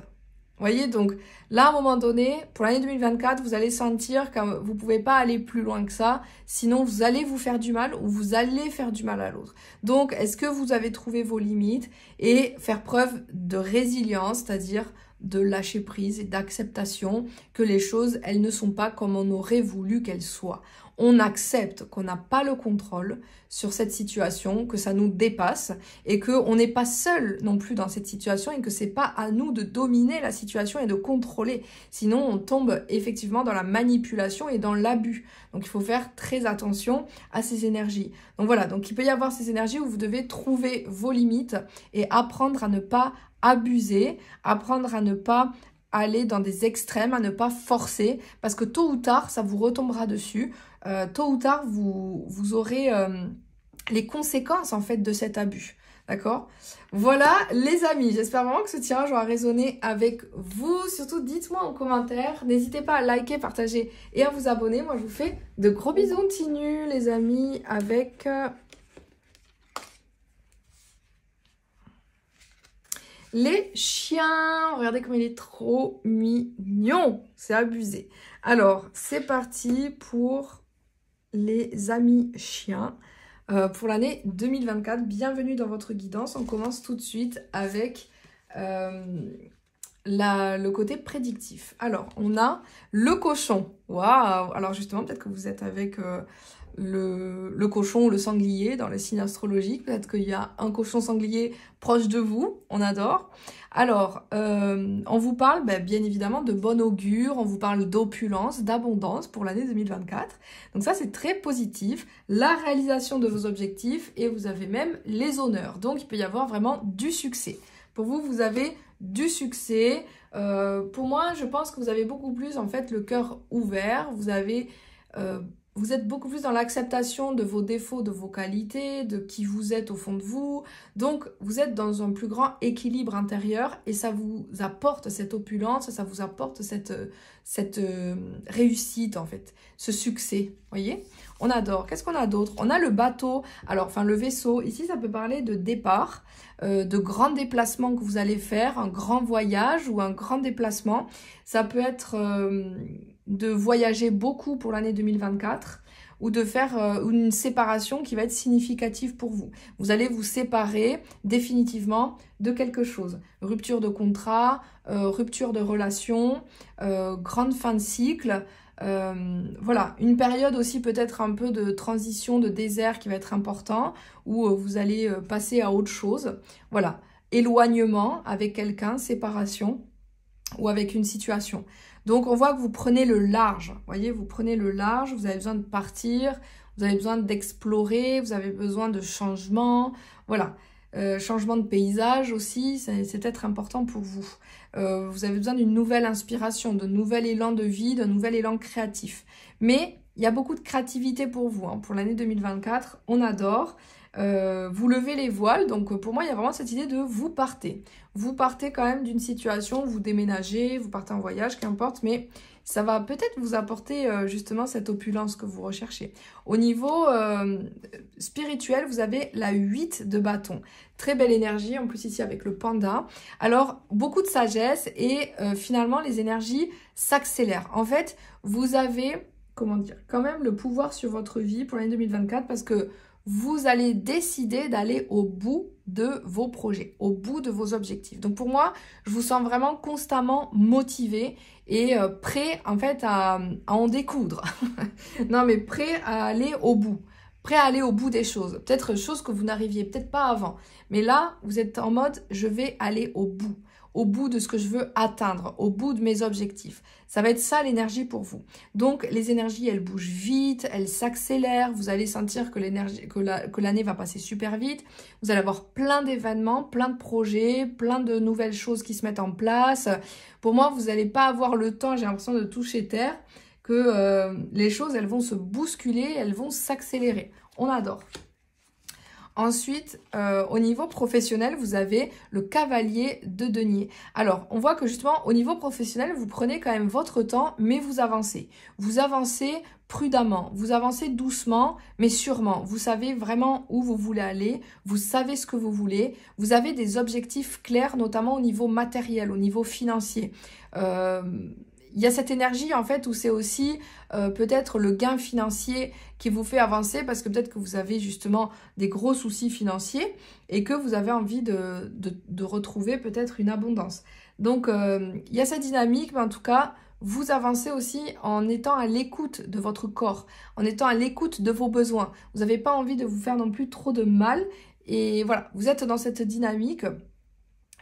voyez, donc là, à un moment donné, pour l'année 2024, vous allez sentir que vous ne pouvez pas aller plus loin que ça, sinon vous allez vous faire du mal ou vous allez faire du mal à l'autre. Donc, est-ce que vous avez trouvé vos limites et faire preuve de résilience, c'est-à-dire de lâcher prise et d'acceptation que les choses, elles ne sont pas comme on aurait voulu qu'elles soient. On accepte qu'on n'a pas le contrôle sur cette situation, que ça nous dépasse et qu'on n'est pas seul non plus dans cette situation et que ce n'est pas à nous de dominer la situation et de contrôler. Sinon, on tombe effectivement dans la manipulation et dans l'abus. Donc, il faut faire très attention à ces énergies. Donc voilà. Donc, il peut y avoir ces énergies où vous devez trouver vos limites et apprendre à ne pas abuser, apprendre à ne pas aller dans des extrêmes, à ne pas forcer, parce que tôt ou tard, ça vous retombera dessus. Euh, tôt ou tard, vous, vous aurez euh, les conséquences en fait de cet abus. D'accord Voilà les amis, j'espère vraiment que ce tirage aura résonné avec vous. Surtout dites-moi en commentaire, n'hésitez pas à liker, partager et à vous abonner. Moi je vous fais de gros bisous, continue les amis avec... Euh, Les chiens, regardez comme il est trop mignon. C'est abusé. Alors, c'est parti pour les amis chiens. Euh, pour l'année 2024. Bienvenue dans votre guidance. On commence tout de suite avec euh, le côté prédictif. Alors, on a le cochon. Waouh Alors justement, peut-être que vous êtes avec euh, le, cochon ou le sanglier dans les signes astrologiques. Peut-être qu'il y a un cochon sanglier proche de vous, on adore. Alors, euh, on vous parle ben, bien évidemment de bon augure, on vous parle d'opulence, d'abondance pour l'année 2024. Donc ça, c'est très positif. La réalisation de vos objectifs et vous avez même les honneurs. Donc, il peut y avoir vraiment du succès. Pour vous, vous avez du succès. Euh, pour moi, je pense que vous avez beaucoup plus en fait le cœur ouvert. Vous avez euh, vous êtes beaucoup plus dans l'acceptation de vos défauts, de vos qualités, de qui vous êtes au fond de vous. Donc, vous êtes dans un plus grand équilibre intérieur et ça vous apporte cette opulence, ça vous apporte cette, cette euh, réussite, en fait, ce succès. voyez On adore. Qu'est-ce qu'on a d'autre On a le bateau, alors, enfin, le vaisseau. Ici, ça peut parler de départ, euh, de grands déplacements que vous allez faire, un grand voyage ou un grand déplacement. Ça peut être... Euh, de voyager beaucoup pour l'année 2024 ou de faire euh, une séparation qui va être significative pour vous. Vous allez vous séparer définitivement de quelque chose. Rupture de contrat, euh, rupture de relation, euh, grande fin de cycle. voilà, une période aussi peut-être un peu de transition, de désert qui va être important, où vous allez passer à autre chose. Voilà, éloignement avec quelqu'un, séparation ou avec une situation. Donc on voit que vous prenez le large, voyez, vous prenez le large, vous avez besoin de partir, vous avez besoin d'explorer, vous avez besoin de changement, voilà. Euh, changement de paysage aussi, c'est être important pour vous. Euh, vous avez besoin d'une nouvelle inspiration, d'un nouvel élan de vie, d'un nouvel élan créatif. Mais il y a beaucoup de créativité pour vous. Hein. Pour l'année 2024, on adore. Euh, vous levez les voiles, donc pour moi, il y a vraiment cette idée de vous partez vous partez quand même d'une situation, vous déménagez, vous partez en voyage, qu'importe, mais ça va peut-être vous apporter euh, justement cette opulence que vous recherchez. Au niveau euh, spirituel, vous avez la 8 de bâton. Très belle énergie, en plus ici avec le panda. Alors, beaucoup de sagesse et euh, finalement, les énergies s'accélèrent. En fait, vous avez, comment dire, quand même le pouvoir sur votre vie pour l'année 2024 parce que vous allez décider d'aller au bout de vos projets, au bout de vos objectifs. Donc pour moi, je vous sens vraiment constamment motivé et euh, prêt en fait à, en découdre. non mais prêt à aller au bout, prêt à aller au bout des choses. Peut-être choses que vous n'arriviez peut-être pas avant. Mais là, vous êtes en mode je vais aller au bout au bout de ce que je veux atteindre, au bout de mes objectifs. Ça va être ça l'énergie pour vous. Donc les énergies, elles bougent vite, elles s'accélèrent, vous allez sentir que l'énergie que l'année va passer super vite. Vous allez avoir plein d'événements, plein de projets, plein de nouvelles choses qui se mettent en place. Pour moi, vous n'allez pas avoir le temps, j'ai l'impression de toucher terre que euh, les choses, elles vont se bousculer, elles vont s'accélérer. On adore. Ensuite, euh, au niveau professionnel, vous avez le cavalier de denier. Alors, on voit que justement, au niveau professionnel, vous prenez quand même votre temps, mais vous avancez. Vous avancez prudemment, vous avancez doucement, mais sûrement. Vous savez vraiment où vous voulez aller, vous savez ce que vous voulez, vous avez des objectifs clairs, notamment au niveau matériel, au niveau financier. Euh, il y a cette énergie en fait où c'est aussi euh, peut-être le gain financier qui vous fait avancer parce que peut-être que vous avez justement des gros soucis financiers et que vous avez envie de, de, retrouver peut-être une abondance. Donc euh, il y a cette dynamique, mais en tout cas, vous avancez aussi en étant à l'écoute de votre corps, en étant à l'écoute de vos besoins. Vous n'avez pas envie de vous faire non plus trop de mal. Et voilà, vous êtes dans cette dynamique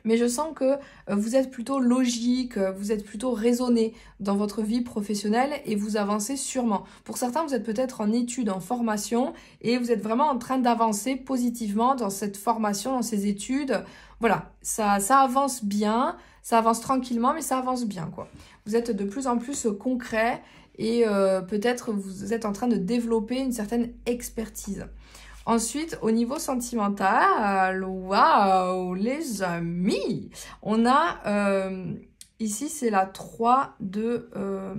mais je sens que euh, vous êtes plutôt logique, euh, vous êtes plutôt raisonné dans votre vie professionnelle et vous avancez sûrement. Pour certains, vous êtes peut-être en études, en formation et vous êtes vraiment en train d'avancer positivement dans cette formation, dans ces études. Voilà, ça, ça avance bien, ça avance tranquillement, mais ça avance bien quoi. Vous êtes de plus en plus concret et euh, peut-être vous êtes en train de développer une certaine expertise. Ensuite, au niveau sentimental, euh, waouh, les amis On a... Euh, ici, c'est la 3 de... Euh,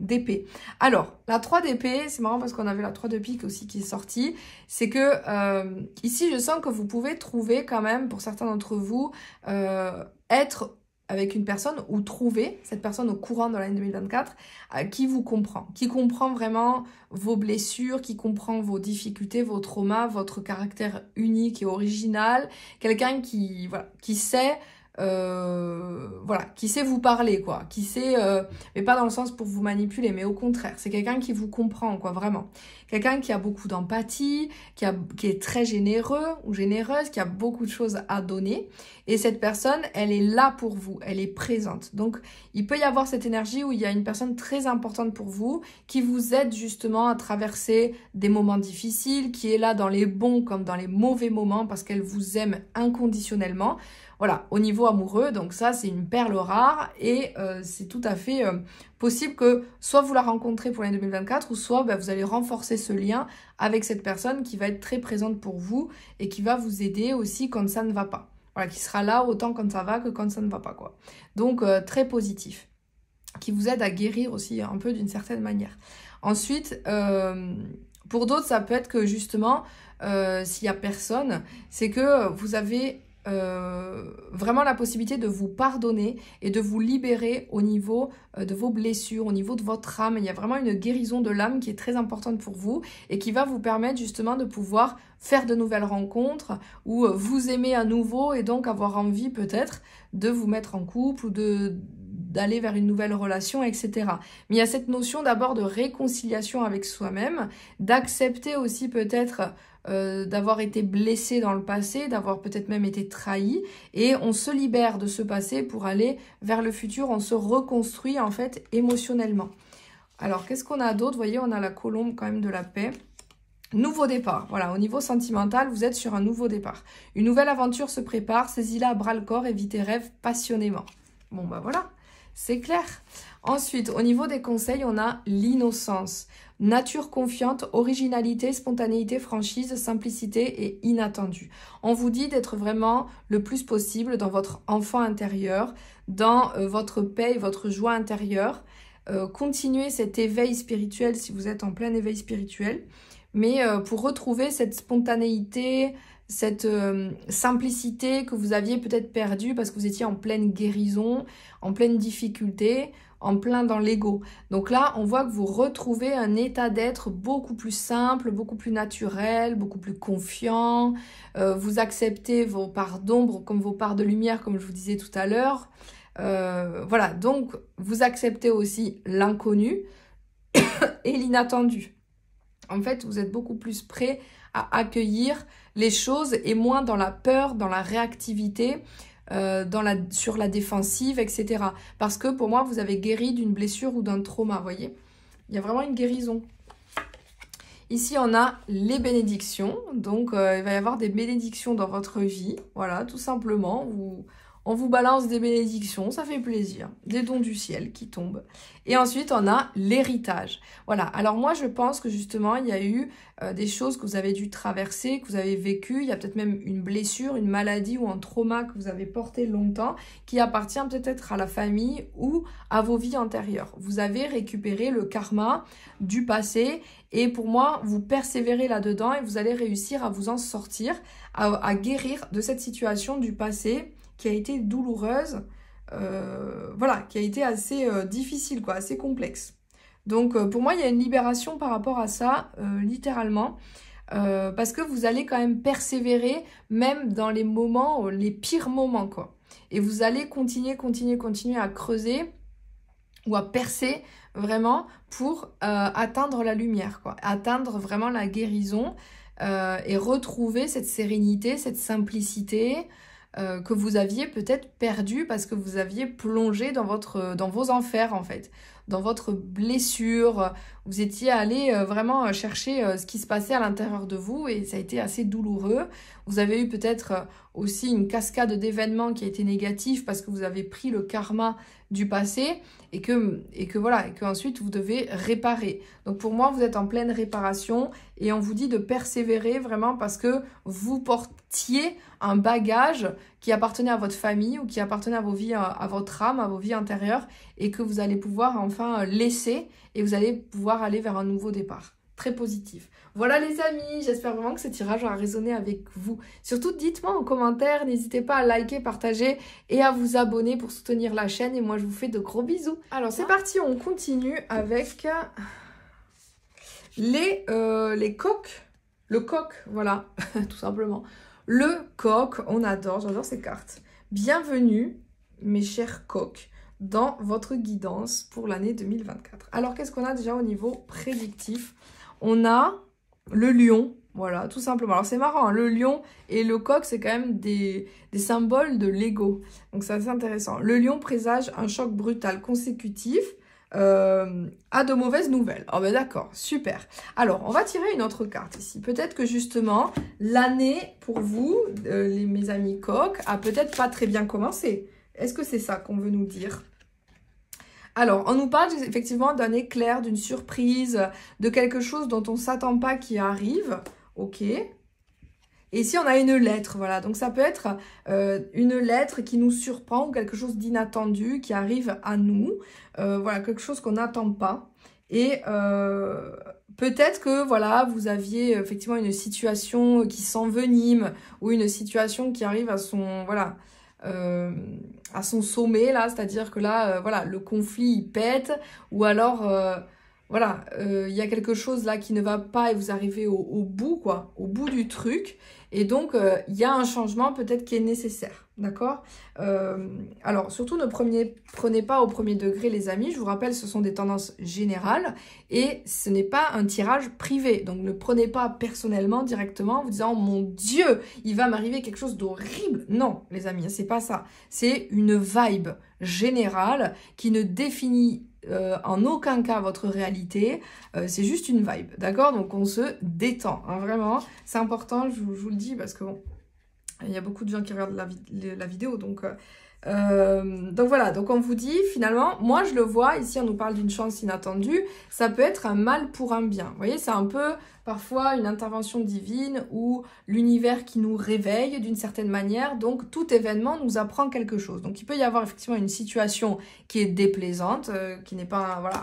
d'épée. Alors, la 3 d'épée, c'est marrant parce qu'on avait la 3 de pique aussi qui est sortie, c'est que euh, ici, je sens que vous pouvez trouver quand même, pour certains d'entre vous, euh, être avec une personne ou trouver cette personne au courant de l'année 2024 euh, qui vous comprend, qui comprend vraiment vos blessures, qui comprend vos difficultés, vos traumas, votre caractère unique et original, quelqu'un qui qui sait euh, voilà, qui sait vous parler, quoi, qui sait, euh, mais pas dans le sens pour vous manipuler, mais au contraire, c'est quelqu'un qui vous comprend, quoi, vraiment. Quelqu'un qui a beaucoup d'empathie, qui, qui est très généreux ou généreuse, qui a beaucoup de choses à donner, et cette personne, elle est là pour vous, elle est présente. Donc, il peut y avoir cette énergie où il y a une personne très importante pour vous, qui vous aide justement à traverser des moments difficiles, qui est là dans les bons comme dans les mauvais moments, parce qu'elle vous aime inconditionnellement. Voilà, au niveau amoureux, donc ça c'est une perle rare et euh, c'est tout à fait euh, possible que soit vous la rencontrez pour l'année 2024 ou soit bah, vous allez renforcer ce lien avec cette personne qui va être très présente pour vous et qui va vous aider aussi quand ça ne va pas. Voilà, qui sera là autant quand ça va que quand ça ne va pas quoi. Donc euh, très positif, qui vous aide à guérir aussi un peu d'une certaine manière. Ensuite, pour d'autres, ça peut être que justement, s'il n'y a personne, c'est que vous avez euh, vraiment la possibilité de vous pardonner et de vous libérer au niveau euh, de vos blessures, au niveau de votre âme. Il y a vraiment une guérison de l'âme qui est très importante pour vous et qui va vous permettre justement de pouvoir faire de nouvelles rencontres ou euh, vous aimer à nouveau et donc avoir envie peut-être de vous mettre en couple ou de d'aller vers une nouvelle relation, etc. Mais il y a cette notion d'abord de réconciliation avec soi-même, d'accepter aussi peut-être euh, d'avoir été blessé dans le passé, d'avoir peut-être même été trahi, et on se libère de ce passé pour aller vers le futur, on se reconstruit en fait émotionnellement. Alors qu'est-ce qu'on a d'autre Vous voyez, on a la colombe quand même de la paix. Nouveau départ, voilà, au niveau sentimental, vous êtes sur un nouveau départ. Une nouvelle aventure se prépare, saisis-la à bras-le-corps et rêve passionnément. Bon bah voilà, c'est clair. Ensuite, au niveau des conseils, on a l'innocence. Nature confiante, originalité, spontanéité, franchise, simplicité et inattendu. On vous dit d'être vraiment le plus possible dans votre enfant intérieur, dans euh, votre paix votre joie intérieure. Euh, continuez cet éveil spirituel si vous êtes en plein éveil spirituel. Mais euh, pour retrouver cette spontanéité, cette simplicité que vous aviez peut-être perdue parce que vous étiez en pleine guérison, en pleine difficulté, en plein dans l'ego. Donc là, on voit que vous retrouvez un état d'être beaucoup plus simple, beaucoup plus naturel, beaucoup plus confiant. Euh, vous acceptez vos parts d'ombre comme vos parts de lumière, comme je vous disais tout à l'heure. Euh, voilà, donc vous acceptez aussi l'inconnu et l'inattendu. En fait, vous êtes beaucoup plus prêt à accueillir les choses et moins dans la peur, dans la réactivité euh, dans la, sur la défensive, etc. Parce que pour moi, vous avez guéri d'une blessure ou d'un trauma, voyez. Il y a vraiment une guérison. Ici, on a les bénédictions. Donc, euh, il va y avoir des bénédictions dans votre vie. Voilà, tout simplement. Vous, on vous balance des bénédictions, ça fait plaisir, des dons du ciel qui tombent. Et ensuite, on a l'héritage. Voilà, alors moi je pense que justement, il y a eu euh, des choses que vous avez dû traverser, que vous avez vécu. il y a peut-être même une blessure, une maladie ou un trauma que vous avez porté longtemps, qui appartient peut-être à la famille ou à vos vies antérieures. Vous avez récupéré le karma du passé et pour moi, vous persévérez là-dedans et vous allez réussir à vous en sortir, à guérir de cette situation du passé qui a été douloureuse, euh, voilà, qui a été assez euh, difficile, quoi, assez complexe. Donc euh, pour moi, il y a une libération par rapport à ça, littéralement, parce que vous allez quand même persévérer, même dans les moments, les pires moments, quoi. Et vous allez continuer, continuer, continuer à creuser ou à percer vraiment pour atteindre la lumière, quoi, atteindre vraiment la guérison et retrouver cette sérénité, cette simplicité, euh, que vous aviez peut-être perdu parce que vous aviez plongé dans, votre, euh, dans vos enfers en fait, dans votre blessure. Vous étiez allé euh, vraiment chercher ce qui se passait à l'intérieur de vous et ça a été assez douloureux. Vous avez eu peut-être aussi une cascade d'événements qui a été négative parce que vous avez pris le karma du passé et que, et que voilà, et qu'ensuite vous devez réparer. Donc pour moi, vous êtes en pleine réparation et on vous dit de persévérer vraiment parce que vous portiez un bagage qui appartenait à votre famille ou qui appartenait à vos vies, euh, à votre âme, à vos vies intérieures et que vous allez pouvoir enfin euh, laisser et vous allez pouvoir aller vers un nouveau départ. Très positif. Voilà les amis, j'espère vraiment que ce tirage a résonné avec vous. Surtout dites-moi en commentaire, n'hésitez pas à liker, partager et à vous abonner pour soutenir la chaîne et moi je vous fais de gros bisous. Alors c'est parti, on continue avec euh, les, les coques. Le coq, voilà, tout simplement. Le coq, on adore, j'adore ces cartes. Bienvenue, mes chers coqs, dans votre guidance pour l'année 2024. Alors, qu'est-ce qu'on a déjà au niveau prédictif On a le lion, voilà, tout simplement. Alors c'est marrant, hein, le lion et le coq, c'est quand même des, des symboles de l'ego. Donc c'est assez intéressant. Le lion présage un choc brutal consécutif euh, à de mauvaises nouvelles. Oh ben d'accord, super. Alors, on va tirer une autre carte ici. Peut-être que justement, l'année pour vous, euh, les, mes amis coq, a peut-être pas très bien commencé. Est-ce que c'est ça qu'on veut nous dire alors, on nous parle effectivement d'un éclair, d'une surprise, de quelque chose dont on s'attend pas qui arrive. Ok, et ici, on a une lettre, voilà. Donc, ça peut être euh, une lettre qui nous surprend ou quelque chose d'inattendu qui arrive à nous. Euh, voilà, quelque chose qu'on n'attend pas. Et euh, peut-être que, voilà, vous aviez effectivement une situation qui s'envenime ou une situation qui arrive à son... Voilà. à son sommet là, c'est-à-dire que là, voilà, le conflit pète, ou alors voilà, euh, il y a quelque chose là qui ne va pas et vous arrivez au, bout, quoi, au bout du truc. Et donc, euh, il y a un changement peut-être qui est nécessaire, d'accord euh, Alors, surtout, ne prenez, prenez pas au premier degré, les amis. Je vous rappelle, ce sont des tendances générales et ce n'est pas un tirage privé. Donc, ne prenez pas personnellement, directement, en vous disant « Mon Dieu, il va m'arriver quelque chose d'horrible !» Non, les amis, hein, c'est pas ça. C'est une vibe générale qui ne définit euh, en aucun cas votre réalité, euh, c'est juste une vibe, d'accord Donc on se détend, hein, vraiment. C'est important, je vous, le dis, parce que il y a beaucoup de gens qui regardent la, vidéo, donc... Euh, euh, donc voilà, donc on vous dit finalement, moi je le vois, ici on nous parle d'une chance inattendue, ça peut être un mal pour un bien. Vous voyez, c'est un peu parfois une intervention divine ou l'univers qui nous réveille d'une certaine manière, donc tout événement nous apprend quelque chose. Donc il peut y avoir effectivement une situation qui est déplaisante, euh, qui n'est pas, voilà,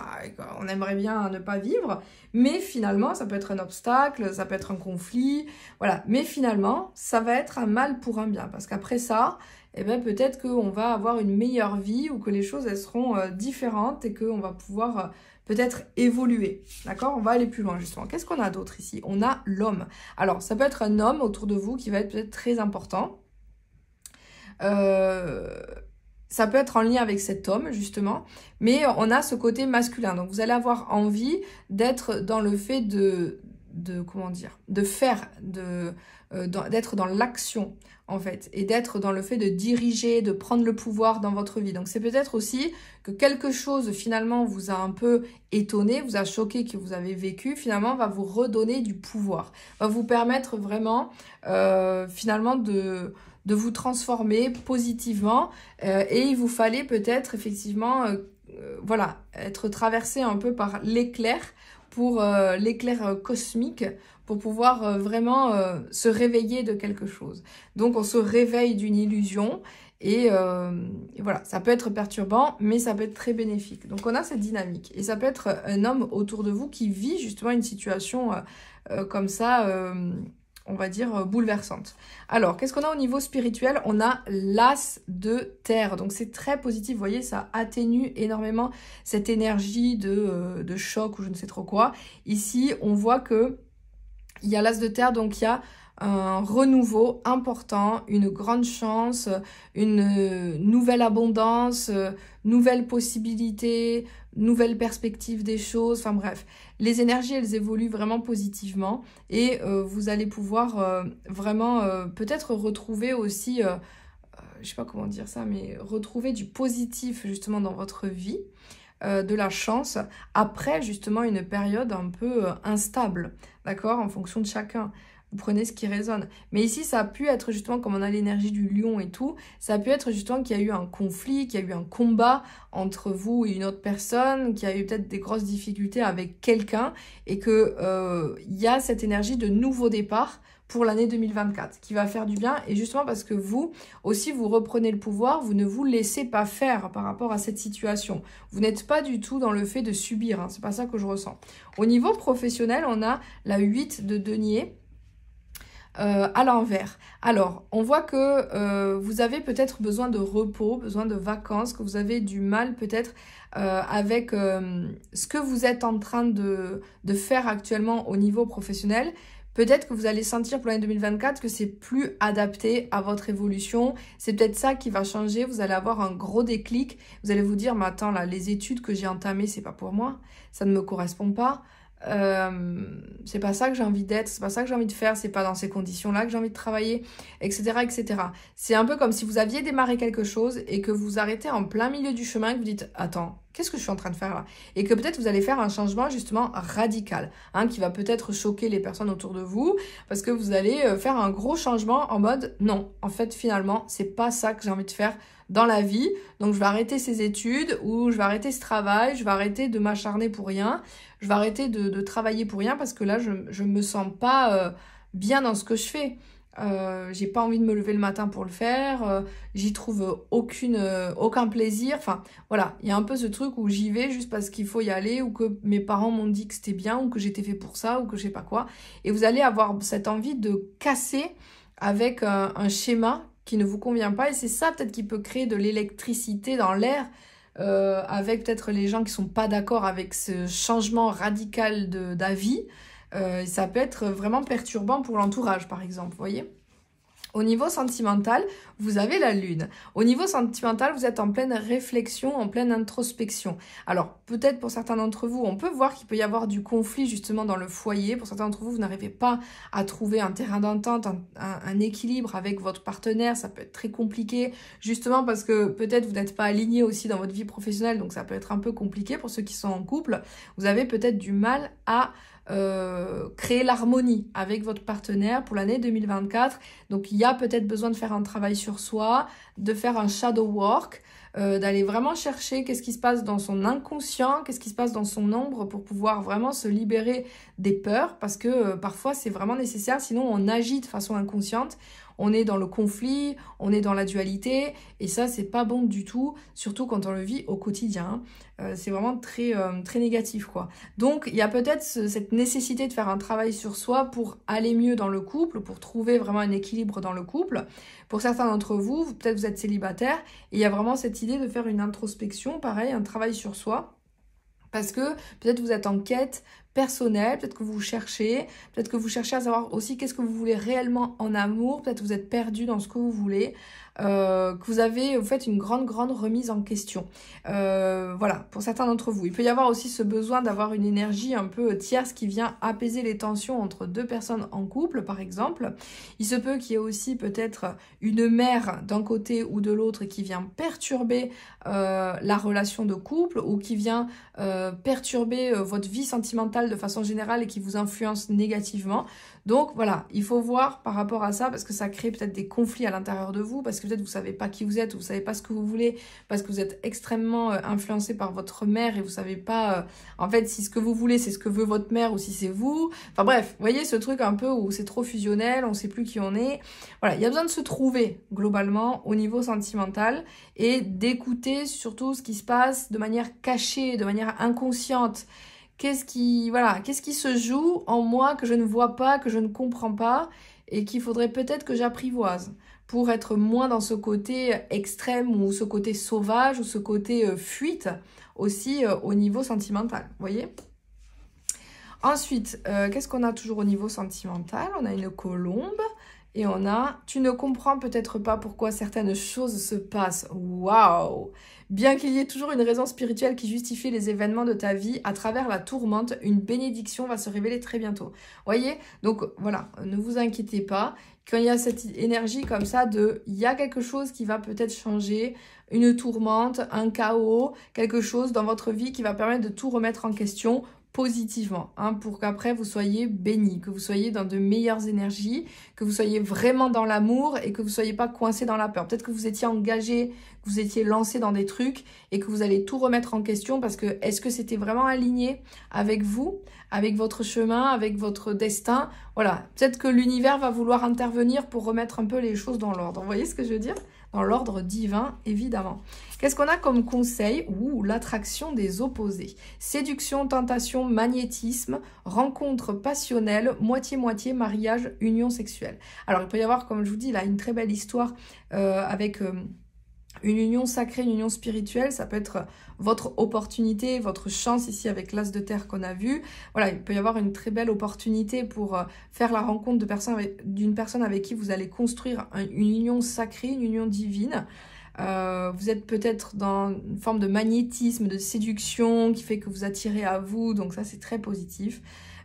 on aimerait bien ne pas vivre, mais finalement ça peut être un obstacle, ça peut être un conflit, voilà, mais finalement ça va être un mal pour un bien, parce qu'après ça, eh ben peut-être qu'on va avoir une meilleure vie ou que les choses elles seront euh, différentes et qu'on va pouvoir euh, peut-être évoluer. D'accord On va aller plus loin justement. Qu'est-ce qu'on a d'autre ici On a l'homme. Alors ça peut être un homme autour de vous qui va être peut-être très important. Euh, ça peut être en lien avec cet homme justement, mais on a ce côté masculin. Donc vous allez avoir envie d'être dans le fait de, de comment dire, de faire, de d'être dans l'action, en fait, et d'être dans le fait de diriger, de prendre le pouvoir dans votre vie. Donc c'est peut-être aussi que quelque chose finalement vous a un peu étonné, vous a choqué que vous avez vécu, finalement va vous redonner du pouvoir, va vous permettre vraiment euh, finalement de vous transformer positivement euh, et il vous fallait peut-être effectivement euh, voilà être traversé un peu par l'éclair pour l'éclair cosmique pour pouvoir euh, vraiment euh, se réveiller de quelque chose. Donc on se réveille d'une illusion euh, et, voilà, ça peut être perturbant, mais ça peut être très bénéfique. Donc on a cette dynamique. Et ça peut être un homme autour de vous qui vit justement une situation comme ça, on va dire, bouleversante. Alors, qu'est-ce qu'on a au niveau spirituel On a l'as de terre. Donc c'est très positif, vous voyez, ça atténue énormément cette énergie de, de choc ou je ne sais trop quoi. Ici, on voit que il y a l'As de Terre, donc il y a un renouveau important, une grande chance, une nouvelle abondance, nouvelles possibilités, nouvelles perspectives des choses, enfin bref. Les énergies, elles évoluent vraiment positivement et euh, vous allez pouvoir euh, vraiment euh, peut-être retrouver aussi, je sais pas comment dire ça, mais retrouver du positif justement dans votre vie. de la chance après justement une période un peu instable d'accord En fonction de chacun. Vous prenez ce qui résonne. Mais ici, ça a pu être justement, comme on a l'énergie du lion et tout, ça a pu être justement qu'il y a eu un conflit, qu'il y a eu un combat entre vous et une autre personne, qu'il y a eu peut-être des grosses difficultés avec quelqu'un, et que euh, il y a cette énergie de nouveau départ pour l'année 2024, qui va faire du bien. Et justement parce que vous aussi, vous reprenez le pouvoir, vous ne vous laissez pas faire par rapport à cette situation. Vous n'êtes pas du tout dans le fait de subir, hein. c'est pas ça que je ressens. Au niveau professionnel, on a la 8 de denier. Euh, à l'envers. Alors, on voit que euh, vous avez peut-être besoin de repos, besoin de vacances, que vous avez du mal peut-être euh, avec ce que vous êtes en train de faire actuellement au niveau professionnel peut-être que vous allez sentir pour l'année 2024 que c'est plus adapté à votre évolution. C'est peut-être ça qui va changer. Vous allez avoir un gros déclic. Vous allez vous dire, mais attends, là, les études que j'ai entamées, c'est pas pour moi. Ça ne me correspond pas. Euh, c'est pas ça que j'ai envie d'être, c'est pas ça que j'ai envie de faire, c'est pas dans ces conditions-là que j'ai envie de travailler, etc., etc. C'est un peu comme si vous aviez démarré quelque chose et que vous arrêtez en plein milieu du chemin et que vous dites attends, qu'est-ce que je suis en train de faire là Et que peut-être vous allez faire un changement justement radical, hein, qui va peut-être choquer les personnes autour de vous parce que vous allez euh, faire un gros changement en mode non, en fait finalement c'est pas ça que j'ai envie de faire dans la vie, donc je vais arrêter ces études ou je vais arrêter ce travail, je vais arrêter de m'acharner pour rien je vais arrêter de, travailler pour rien parce que là, je ne me sens pas euh, bien dans ce que je fais. Euh, j'ai pas envie de me lever le matin pour le faire, euh, j'y trouve aucune, aucun plaisir. Enfin, voilà, il y a un peu ce truc où j'y vais juste parce qu'il faut y aller, ou que mes parents m'ont dit que c'était bien, ou que j'étais fait pour ça, ou que je sais pas quoi. Et vous allez avoir cette envie de casser avec un schéma qui ne vous convient pas. Et c'est ça peut-être qui peut créer de l'électricité dans l'air. Euh, avec peut-être les gens qui sont pas d'accord avec ce changement radical d'avis, euh, ça peut être vraiment perturbant pour l'entourage, par exemple, Vous voyez au niveau sentimental, vous avez la lune. Au niveau sentimental, vous êtes en pleine réflexion, en pleine introspection. Alors, peut-être pour certains d'entre vous, on peut voir qu'il peut y avoir du conflit justement dans le foyer. Pour certains d'entre vous, vous n'arrivez pas à trouver un terrain d'entente, un, équilibre avec votre partenaire. Ça peut être très compliqué, justement parce que peut-être vous n'êtes pas aligné aussi dans votre vie professionnelle, donc ça peut être un peu compliqué pour ceux qui sont en couple. Vous avez peut-être du mal à... Euh, créer l'harmonie avec votre partenaire pour l'année 2024. Donc il y a peut-être besoin de faire un travail sur soi, de faire un shadow work, euh, d'aller vraiment chercher qu'est-ce qui se passe dans son inconscient, qu'est-ce qui se passe dans son ombre pour pouvoir vraiment se libérer des peurs parce que euh, parfois c'est vraiment nécessaire sinon on agit de façon inconsciente, on est dans le conflit, on est dans la dualité, et ça c'est pas bon du tout, surtout quand on le vit au quotidien. Euh, c'est vraiment très, euh, très négatif quoi. Donc il y a peut-être cette nécessité de faire un travail sur soi pour aller mieux dans le couple, pour trouver vraiment un équilibre dans le couple. Pour certains d'entre vous, peut-être vous êtes célibataire, et il y a vraiment cette idée de faire une introspection, pareil, un travail sur soi parce que peut-être vous êtes en quête, personnel, peut-être que vous cherchez, peut-être que vous cherchez à savoir aussi qu'est-ce que vous voulez réellement en amour, peut-être que vous êtes perdu dans ce que vous voulez. Euh, que vous avez, vous faites une grande, grande remise en question. Euh, voilà, pour certains d'entre vous. Il peut y avoir aussi ce besoin d'avoir une énergie un peu tierce qui vient apaiser les tensions entre deux personnes en couple, par exemple. Il se peut qu'il y ait aussi peut-être une mère d'un côté ou de l'autre qui vient perturber euh, la relation de couple ou qui vient perturber votre vie sentimentale de façon générale et qui vous influence négativement. Donc voilà, il faut voir par rapport à ça, parce que ça crée peut-être des conflits à l'intérieur de vous, parce que peut-être vous savez pas qui vous êtes, ou vous savez pas ce que vous voulez, parce que vous êtes extrêmement euh, influencé par votre mère et vous savez pas, euh, en fait, si ce que vous voulez, c'est ce que veut votre mère ou si c'est vous. Enfin bref, vous voyez ce truc un peu où c'est trop fusionnel, on sait plus qui on est. Voilà, il y a besoin de se trouver globalement au niveau sentimental et d'écouter surtout ce qui se passe de manière cachée, de manière inconsciente. Qu'est-ce qui, voilà, qui se joue en moi que je ne vois pas, que je ne comprends pas et qu'il faudrait peut-être que j'apprivoise pour être moins dans ce côté extrême ou ce côté sauvage ou ce côté euh, fuite aussi euh, au niveau sentimental, voyez Ensuite, euh, qu'est-ce qu'on a toujours au niveau sentimental On a une colombe et on a « Tu ne comprends peut-être pas pourquoi certaines choses se passent. Waouh » Bien qu'il y ait toujours une raison spirituelle qui justifie les événements de ta vie, à travers la tourmente, une bénédiction va se révéler très bientôt. Voyez Donc voilà, ne vous inquiétez pas. Quand il y a cette énergie comme ça de il y a quelque chose qui va peut-être changer, une tourmente, un chaos, quelque chose dans votre vie qui va permettre de tout remettre en question positivement, hein, pour qu'après vous soyez béni, que vous soyez dans de meilleures énergies, que vous soyez vraiment dans l'amour et que vous soyez pas coincé dans la peur. Peut-être que vous étiez engagé, vous étiez lancé dans des trucs et que vous allez tout remettre en question parce que est-ce que c'était vraiment aligné avec vous, avec votre chemin, avec votre destin Voilà, peut-être que l'univers va vouloir intervenir pour remettre un peu les choses dans l'ordre. Vous voyez ce que je veux dire Dans l'ordre divin, évidemment. Qu'est-ce qu'on a comme conseil Ouh, l'attraction des opposés. Séduction, tentation, magnétisme, rencontre passionnelle, moitié-moitié, mariage, union sexuelle. Alors, il peut y avoir, comme je vous dis, là, une très belle histoire euh, avec... Euh, une union sacrée, une union spirituelle, ça peut être votre opportunité, votre chance ici avec l'as de terre qu'on a vu. Voilà, il peut y avoir une très belle opportunité pour euh, faire la rencontre d'une personne, avec qui vous allez construire une union sacrée, une union divine. Euh, vous êtes peut-être dans une forme de magnétisme, de séduction qui fait que vous attirez à vous, donc ça c'est très positif.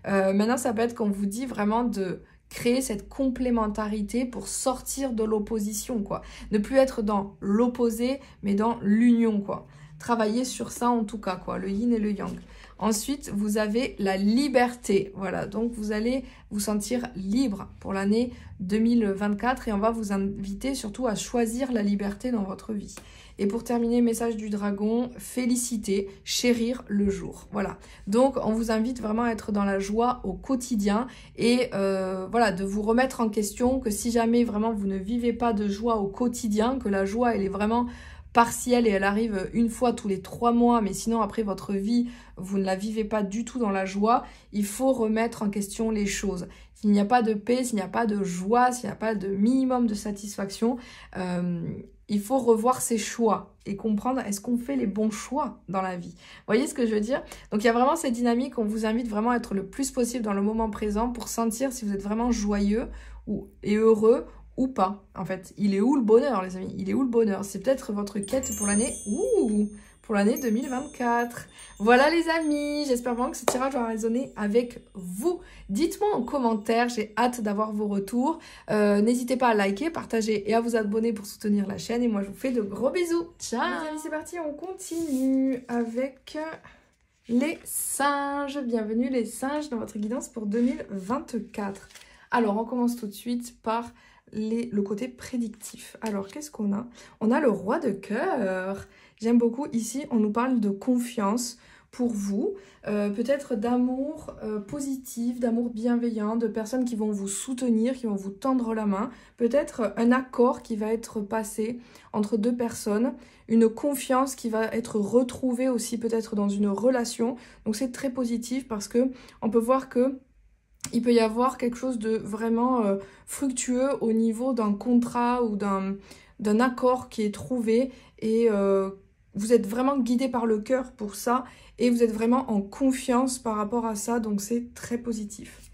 Euh, maintenant, ça peut être qu'on vous dit vraiment de créer cette complémentarité pour sortir de l'opposition, quoi. Ne plus être dans l'opposé, mais dans l'union, quoi. Travailler sur ça en tout cas, quoi, le yin et le yang. Ensuite, vous avez la liberté. Voilà, donc vous allez vous sentir libre pour l'année 2024 et on va vous inviter surtout à choisir la liberté dans votre vie. Et pour terminer, message du dragon, féliciter, chérir le jour. Voilà. Donc on vous invite vraiment à être dans la joie au quotidien et euh, voilà, de vous remettre en question que si jamais vraiment vous ne vivez pas de joie au quotidien, que la joie elle est vraiment partielle et elle arrive une fois tous les trois mois, mais sinon après votre vie, vous ne la vivez pas du tout dans la joie, il faut remettre en question les choses. S'il n'y a pas de paix, s'il n'y a pas de joie, s'il n'y a pas de minimum de satisfaction, euh, il faut revoir ses choix et comprendre est-ce qu'on fait les bons choix dans la vie. Vous voyez ce que je veux dire Donc il y a vraiment cette dynamique, on vous invite vraiment à être le plus possible dans le moment présent pour sentir si vous êtes vraiment joyeux ou, et heureux ou pas. En fait, il est où le bonheur les amis Il est où le bonheur C'est peut-être votre quête pour l'année. Ouh l'année 2024. Voilà les amis, j'espère vraiment que ce tirage aura résonné avec vous. Dites-moi en commentaire, j'ai hâte d'avoir vos retours. Euh, n'hésitez pas à liker, partager et à vous abonner pour soutenir la chaîne. Et moi, je vous fais de gros bisous. Ciao Les amis, c'est parti, on continue avec les singes. Bienvenue les singes dans votre guidance pour 2024. Alors, on commence tout de suite par... le côté prédictif. Alors, qu'est-ce qu'on a On a le roi de cœur J'aime beaucoup ici, on nous parle de confiance pour vous, euh, peut-être d'amour euh, positif, d'amour bienveillant, de personnes qui vont vous soutenir, qui vont vous tendre la main, peut-être un accord qui va être passé entre deux personnes, une confiance qui va être retrouvée aussi peut-être dans une relation. Donc c'est très positif parce que on peut voir que il peut y avoir quelque chose de vraiment euh, fructueux au niveau d'un contrat ou d'un accord qui est trouvé et vous êtes vraiment guidé par le cœur pour ça et vous êtes vraiment en confiance par rapport à ça, donc c'est très positif.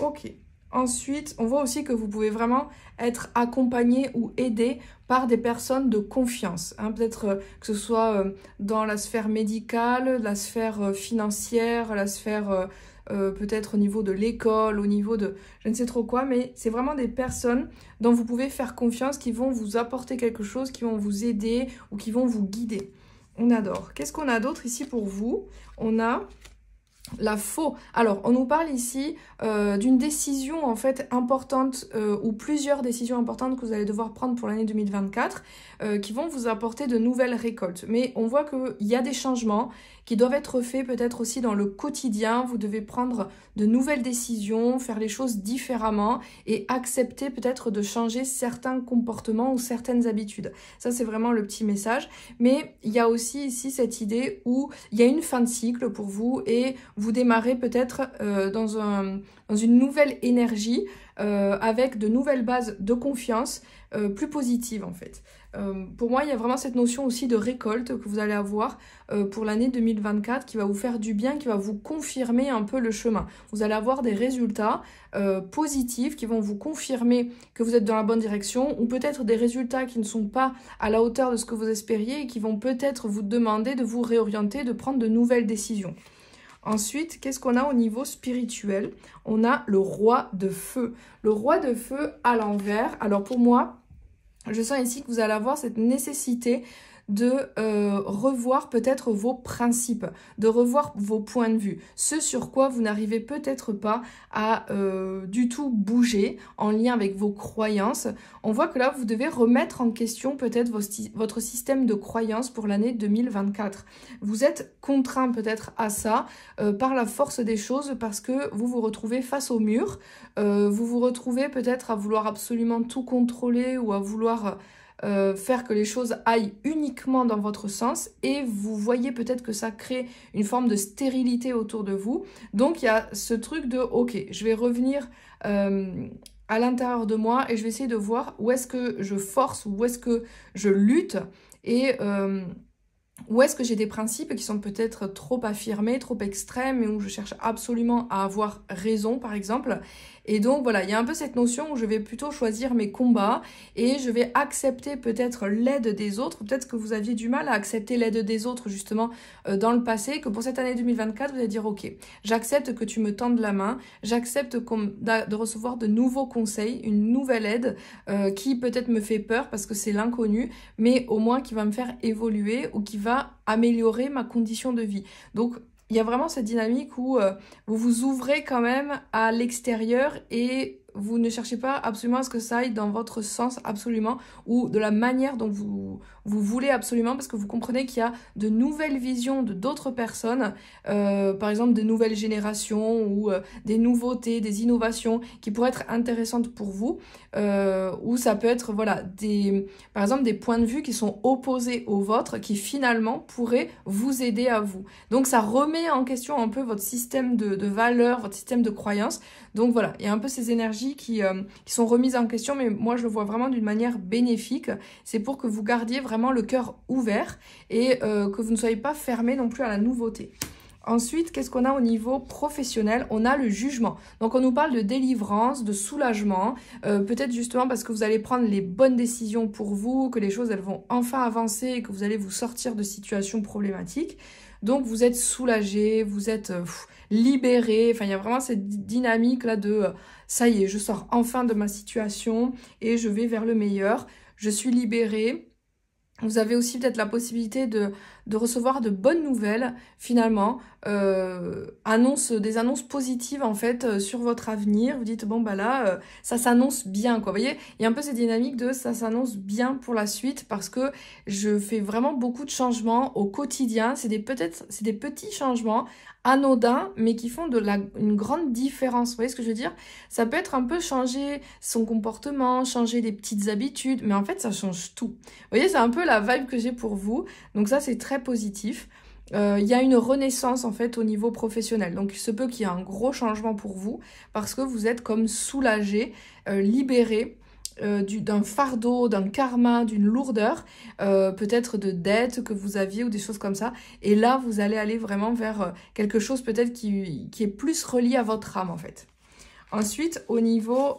Ok. Ensuite, on voit aussi que vous pouvez vraiment être accompagné ou aidé par des personnes de confiance. Hein. Peut-être euh, que ce soit euh, dans la sphère médicale, la sphère euh, financière, la sphère euh, peut-être au niveau de l'école, au niveau de je ne sais trop quoi, mais c'est vraiment des personnes dont vous pouvez faire confiance, qui vont vous apporter quelque chose, qui vont vous aider ou qui vont vous guider. On adore. Qu'est-ce qu'on a d'autre ici pour vous On a la faux. Alors, on nous parle ici euh, d'une décision en fait importante euh, ou plusieurs décisions importantes que vous allez devoir prendre pour l'année 2024 qui vont vous apporter de nouvelles récoltes. Mais on voit qu'il y a des changements, qui doivent être faits peut-être aussi dans le quotidien. Vous devez prendre de nouvelles décisions, faire les choses différemment et accepter peut-être de changer certains comportements ou certaines habitudes. Ça, c'est vraiment le petit message. Mais il y a aussi ici cette idée où il y a une fin de cycle pour vous et vous démarrez peut-être euh, dans, un, dans une nouvelle énergie, euh, avec de nouvelles bases de confiance euh, plus positives en fait. Euh, pour moi, il y a vraiment cette notion aussi de récolte que vous allez avoir euh, pour l'année 2024 qui va vous faire du bien, qui va vous confirmer un peu le chemin. Vous allez avoir des résultats euh, positifs qui vont vous confirmer que vous êtes dans la bonne direction ou peut-être des résultats qui ne sont pas à la hauteur de ce que vous espériez et qui vont peut-être vous demander de vous réorienter, de prendre de nouvelles décisions. Ensuite, qu'est-ce qu'on a au niveau spirituel On a le roi de feu. Le roi de feu à l'envers. Alors pour moi, je sens ici que vous allez avoir cette nécessité de euh, revoir peut-être vos principes, de revoir vos points de vue, ce sur quoi vous n'arrivez peut-être pas à euh, du tout bouger en lien avec vos croyances. On voit que là, vous devez remettre en question peut-être votre système de croyances pour l'année 2024. Vous êtes contraint peut-être à ça euh, par la force des choses parce que vous vous retrouvez face au mur, vous vous retrouvez peut-être à vouloir absolument tout contrôler ou à vouloir euh, faire que les choses aillent uniquement dans votre sens et vous voyez peut-être que ça crée une forme de stérilité autour de vous. Donc il y a ce truc de ok, je vais revenir euh, à l'intérieur de moi et je vais essayer de voir où est-ce que je force, où est-ce que je lutte et euh, où est-ce que j'ai des principes qui sont peut-être trop affirmés, trop extrêmes et où je cherche absolument à avoir raison par exemple et donc voilà, il y a un peu cette notion où je vais plutôt choisir mes combats et je vais accepter peut-être l'aide des autres. Peut-être que vous aviez du mal à accepter l'aide des autres justement euh, dans le passé, que pour cette année 2024, vous allez dire ok, j'accepte que tu me tendes la main, j'accepte de recevoir de nouveaux conseils, une nouvelle aide euh, qui peut-être me fait peur parce que c'est l'inconnu, mais au moins qui va me faire évoluer ou qui va améliorer ma condition de vie. Donc il y a vraiment cette dynamique où euh, vous vous ouvrez quand même à l'extérieur et vous ne cherchez pas absolument à ce que ça aille dans votre sens absolument ou de la manière dont vous, vous voulez absolument parce que vous comprenez qu'il y a de nouvelles visions de d'autres personnes, euh, par exemple des nouvelles générations ou euh, des nouveautés, des innovations qui pourraient être intéressantes pour vous euh, ou ça peut être voilà des par exemple des points de vue qui sont opposés aux vôtres qui finalement pourraient vous aider à vous. Donc ça remet en question un peu votre système de, de valeurs, votre système de croyances. Donc voilà, il y a un peu ces énergies euh, qui, sont remises en question, mais moi je le vois vraiment d'une manière bénéfique. C'est pour que vous gardiez vraiment le cœur ouvert et euh, que vous ne soyez pas fermé non plus à la nouveauté. Ensuite, qu'est-ce qu'on a au niveau professionnel On a le jugement. Donc on nous parle de délivrance, de soulagement, euh, peut-être justement parce que vous allez prendre les bonnes décisions pour vous, que les choses elles vont enfin avancer et que vous allez vous sortir de situations problématiques. Donc vous êtes soulagé, vous êtes libérée. Enfin, il y a vraiment cette dynamique là de euh, ça y est, je sors enfin de ma situation et je vais vers le meilleur. Je suis libérée. Vous avez aussi peut-être la possibilité de, de recevoir de bonnes nouvelles finalement, euh, annonce, des annonces positives en fait euh, sur votre avenir. Vous dites bon bah là euh, ça s'annonce bien quoi. Vous voyez, il y a un peu cette dynamique de ça s'annonce bien pour la suite parce que je fais vraiment beaucoup de changements au quotidien. C'est des peut-être c'est des petits changements anodins mais qui font de la une grande différence. Vous voyez ce que je veux dire Ça peut être un peu changer son comportement, changer des petites habitudes, mais en fait ça change tout. Vous voyez, c'est un peu la vibe que j'ai pour vous. Donc ça c'est très positif. Euh, il y a une renaissance en fait au niveau professionnel. Donc il se peut qu'il y ait un gros changement pour vous parce que vous êtes comme soulagé, euh, libéré euh, d'un fardeau, d'un karma, d'une lourdeur, peut-être de dettes que vous aviez ou des choses comme ça. Et là, vous allez aller vraiment vers quelque chose peut-être qui, qui, est plus relié à votre âme en fait. Ensuite, au niveau...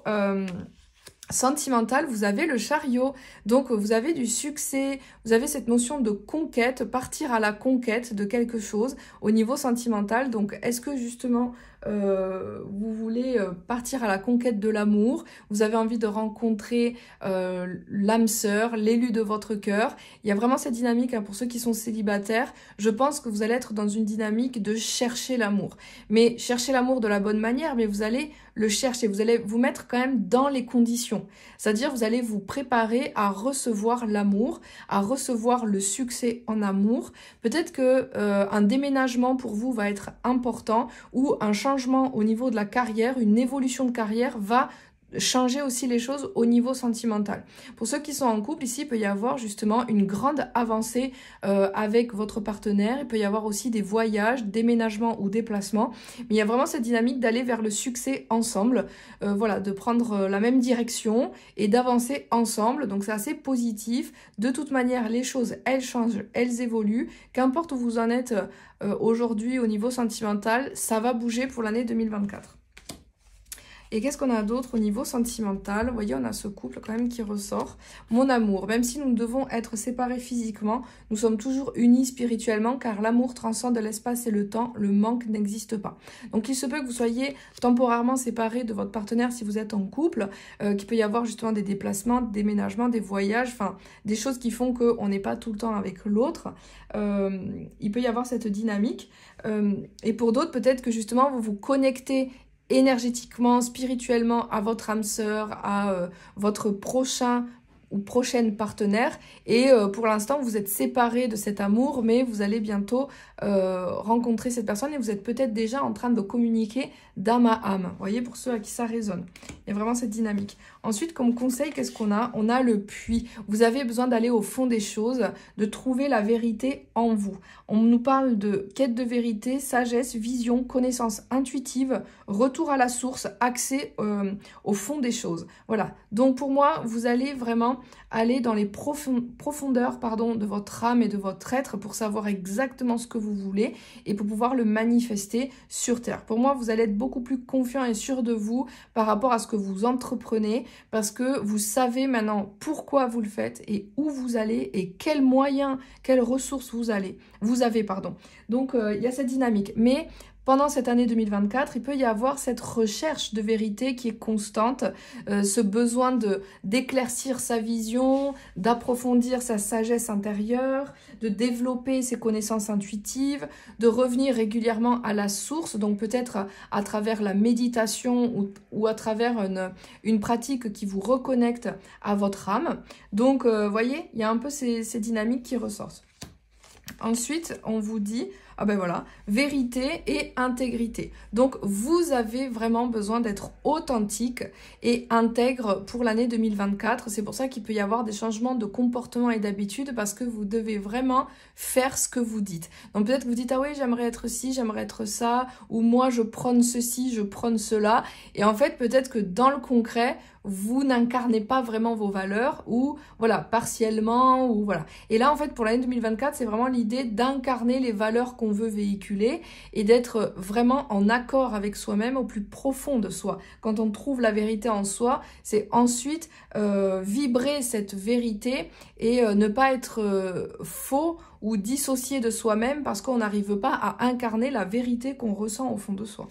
Sentimental, vous avez le chariot. Donc vous avez du succès, vous avez cette notion de conquête, partir à la conquête de quelque chose au niveau sentimental. Donc est-ce que justement euh, vous voulez euh, partir à la conquête de l'amour, vous avez envie de rencontrer euh, l'âme sœur, l'élu de votre cœur. Il y a vraiment cette dynamique hein, pour ceux qui sont célibataires. Je pense que vous allez être dans une dynamique de chercher l'amour. Mais chercher l'amour de la bonne manière, mais vous allez le chercher, vous allez vous mettre quand même dans les conditions. C'est-à-dire vous allez vous préparer à recevoir l'amour, à recevoir le succès en amour. Peut-être que un déménagement pour vous va être important ou un changement au niveau de la carrière, une évolution de carrière va changer aussi les choses au niveau sentimental. Pour ceux qui sont en couple, ici, il peut y avoir justement une grande avancée euh, avec votre partenaire. Il peut y avoir aussi des voyages, déménagements ou déplacements. Mais il y a vraiment cette dynamique d'aller vers le succès ensemble. Euh, voilà, de prendre euh, la même direction et d'avancer ensemble. Donc c'est assez positif. De toute manière, les choses, elles changent, elles évoluent. Qu'importe où vous en êtes aujourd'hui au niveau sentimental, ça va bouger pour l'année 2024. Et qu'est-ce qu'on a d'autre au niveau sentimental voyez, on a ce couple quand même qui ressort. Mon amour, même si nous devons être séparés physiquement, nous sommes toujours unis spirituellement car l'amour transcende l'espace et le temps, le manque n'existe pas. Donc il se peut que vous soyez temporairement séparés de votre partenaire si vous êtes en couple, euh, qu'il peut y avoir justement des déplacements, des déménagements, des voyages, enfin des choses qui font qu'on n'est pas tout le temps avec l'autre. Euh, il peut y avoir cette dynamique. Euh, et pour d'autres, peut-être que justement vous vous connectez énergétiquement, spirituellement, à votre âme sœur, à euh, votre prochain ou prochaine partenaire. Et euh, pour l'instant, vous êtes séparé de cet amour, mais vous allez bientôt euh, rencontrer cette personne et vous êtes peut-être déjà en train de communiquer d'âme à âme. voyez, pour ceux à qui ça résonne. Il y a vraiment cette dynamique. Ensuite, comme conseil, qu'est-ce qu'on a On a le puits. Vous avez besoin d'aller au fond des choses, de trouver la vérité en vous. On nous parle de quête de vérité, sagesse, vision, connaissance intuitive, retour à la source, accès euh, au fond des choses. Voilà. Donc pour moi, vous allez vraiment aller dans les profondeurs pardon, de votre âme et de votre être pour savoir exactement ce que vous voulez et pour pouvoir le manifester sur Terre. Pour moi, vous allez être beaucoup plus confiant et sûr de vous par rapport à ce que vous entreprenez parce que vous savez maintenant pourquoi vous le faites et où vous allez et quels moyens, quelles ressources vous allez, vous avez pardon. Donc euh, il y a cette dynamique. Mais pendant cette année 2024, il peut y avoir cette recherche de vérité qui est constante, euh, ce besoin de d'éclaircir sa vision, d'approfondir sa sagesse intérieure, de développer ses connaissances intuitives, de revenir régulièrement à la source, donc peut-être à travers la méditation ou, à travers une, pratique qui vous reconnecte à votre âme. Donc, vous euh, voyez, il y a un peu ces, ces dynamiques qui ressortent. Ensuite, on vous dit ah ben voilà, vérité et intégrité. Donc vous avez vraiment besoin d'être authentique et intègre pour l'année 2024. C'est pour ça qu'il peut y avoir des changements de comportement et d'habitude parce que vous devez vraiment faire ce que vous dites. Donc peut-être que vous dites ah oui j'aimerais être ci, j'aimerais être ça, ou moi je prône ceci, je prône cela. Et en fait peut-être que dans le concret, vous n'incarnez pas vraiment vos valeurs ou voilà, partiellement ou voilà. Et là en fait pour l'année 2024, c'est vraiment l'idée d'incarner les valeurs qu'on veut véhiculer et d'être vraiment en accord avec soi-même au plus profond de soi. Quand on trouve la vérité en soi, c'est ensuite euh, vibrer cette vérité et euh, ne pas être euh, faux ou dissocié de soi-même parce qu'on n'arrive pas à incarner la vérité qu'on ressent au fond de soi.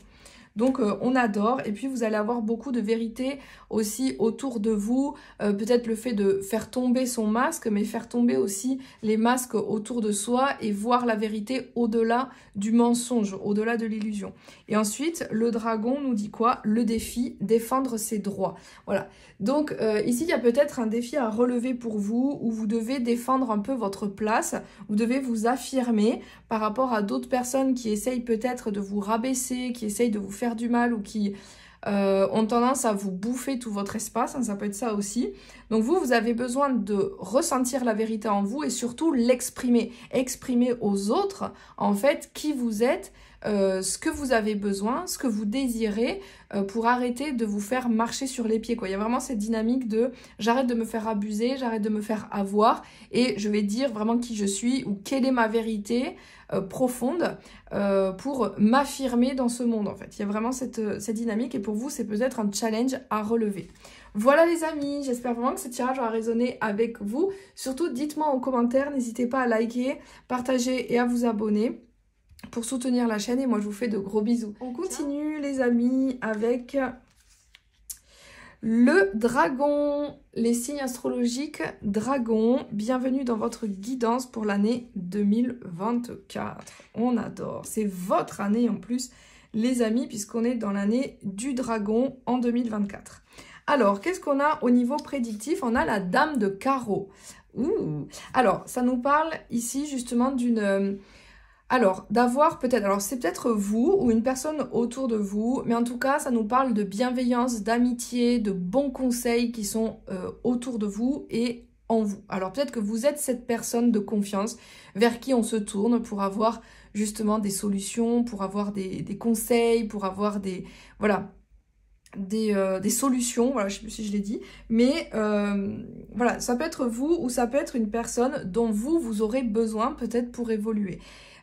Donc euh, on adore. Et puis vous allez avoir beaucoup de vérité aussi autour de vous. Euh, peut-être le fait de faire tomber son masque, mais faire tomber aussi les masques autour de soi et voir la vérité au-delà du mensonge, au-delà de l'illusion. Et ensuite, le dragon nous dit quoi Le défi, défendre ses droits. Voilà. Donc euh, ici, il y a peut-être un défi à relever pour vous où vous devez défendre un peu votre place. Vous devez vous affirmer par rapport à d'autres personnes qui essayent peut-être de vous rabaisser, qui essayent de vous faire faire du mal ou qui euh, ont tendance à vous bouffer tout votre espace, hein, ça peut être ça aussi. Donc vous, vous avez besoin de ressentir la vérité en vous et surtout l'exprimer. Exprimer aux autres, en fait, qui vous êtes, euh, ce que vous avez besoin, ce que vous désirez, euh, pour arrêter de vous faire marcher sur les pieds. Quoi. Il y a vraiment cette dynamique de j'arrête de me faire abuser, j'arrête de me faire avoir, et je vais dire vraiment qui je suis ou quelle est ma vérité, euh, profonde euh, pour m'affirmer dans ce monde en fait. Il y a vraiment cette, euh, cette dynamique et pour vous c'est peut-être un challenge à relever. Voilà les amis, j'espère vraiment que ce tirage aura résonné avec vous. Surtout dites-moi en commentaire, n'hésitez pas à liker, partager et à vous abonner pour soutenir la chaîne et moi je vous fais de gros bisous. On continue les amis avec le dragon, les signes astrologiques dragon, bienvenue dans votre guidance pour l'année 2024. On adore, c'est votre année en plus les amis puisqu'on est dans l'année du dragon en 2024. Alors, qu'est-ce qu'on a au niveau prédictif On a la dame de carreau. Ouh. Alors, ça nous parle ici justement d'une euh, alors, d'avoir peut-être, alors c'est peut-être vous ou une personne autour de vous, mais en tout cas, ça nous parle de bienveillance, d'amitié, de bons conseils qui sont euh, autour de vous et en vous. Alors peut-être que vous êtes cette personne de confiance vers qui on se tourne pour avoir justement des solutions, pour avoir des, conseils, pour avoir des... Voilà, euh, des, solutions, voilà, je sais plus si je l'ai dit, mais euh, voilà, ça peut être vous ou ça peut être une personne dont vous, vous aurez besoin peut-être pour évoluer.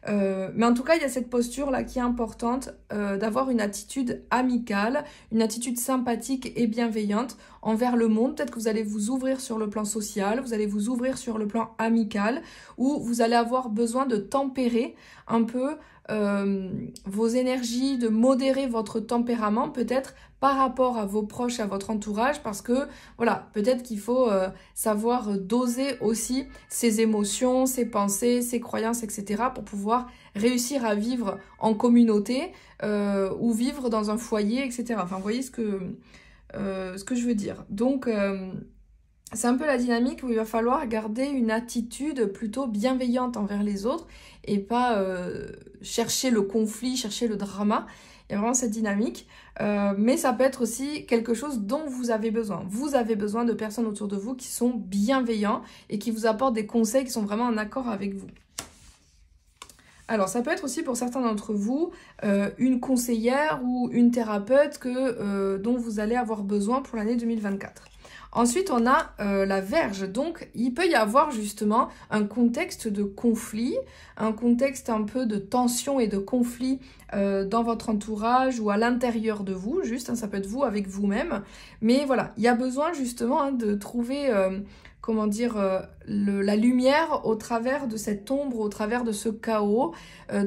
Euh, mais en tout cas, il y a cette posture-là qui est importante euh, d'avoir une attitude amicale, une attitude sympathique et bienveillante envers le monde. Peut-être que vous allez vous ouvrir sur le plan social, vous allez vous ouvrir sur le plan amical, ou vous allez avoir besoin de tempérer un peu euh, vos énergies, de modérer votre tempérament peut-être par rapport à vos proches, à votre entourage, parce que voilà, peut-être qu'il faut euh, savoir doser aussi ses émotions, ses pensées, ses croyances, etc., pour pouvoir réussir à vivre en communauté euh, ou vivre dans un foyer, etc. Enfin, vous voyez ce que, ce que je veux dire. Donc, c'est un peu la dynamique où il va falloir garder une attitude plutôt bienveillante envers les autres et pas euh, chercher le conflit, chercher le drama. Il y a vraiment cette dynamique. Euh, mais ça peut être aussi quelque chose dont vous avez besoin. Vous avez besoin de personnes autour de vous qui sont bienveillants et qui vous apportent des conseils qui sont vraiment en accord avec vous. Alors ça peut être aussi pour certains d'entre vous euh, une conseillère ou une thérapeute que, dont vous allez avoir besoin pour l'année 2024. Ensuite, on a euh, la verge. Donc, il peut y avoir justement un contexte de conflit, un contexte un peu de tension et de conflit euh, dans votre entourage ou à l'intérieur de vous, juste, hein, ça peut être vous avec vous-même. Mais voilà, il y a besoin justement hein, de trouver... Euh, comment dire, la lumière au travers de cette ombre, au travers de ce chaos,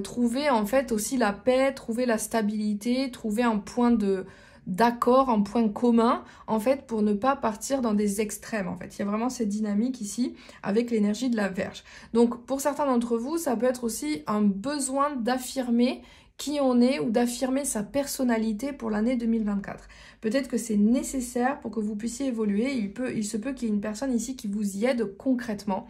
trouver en fait aussi la paix, trouver la stabilité, trouver un point de, d'accord, en point commun, en fait, pour ne pas partir dans des extrêmes, en fait. Il y a vraiment cette dynamique ici avec l'énergie de la verge Donc, pour certains d'entre vous, ça peut être aussi un besoin d'affirmer qui on est ou d'affirmer sa personnalité pour l'année 2024. Peut-être que c'est nécessaire pour que vous puissiez évoluer. Il, peut, il se peut qu'il y ait une personne ici qui vous y aide concrètement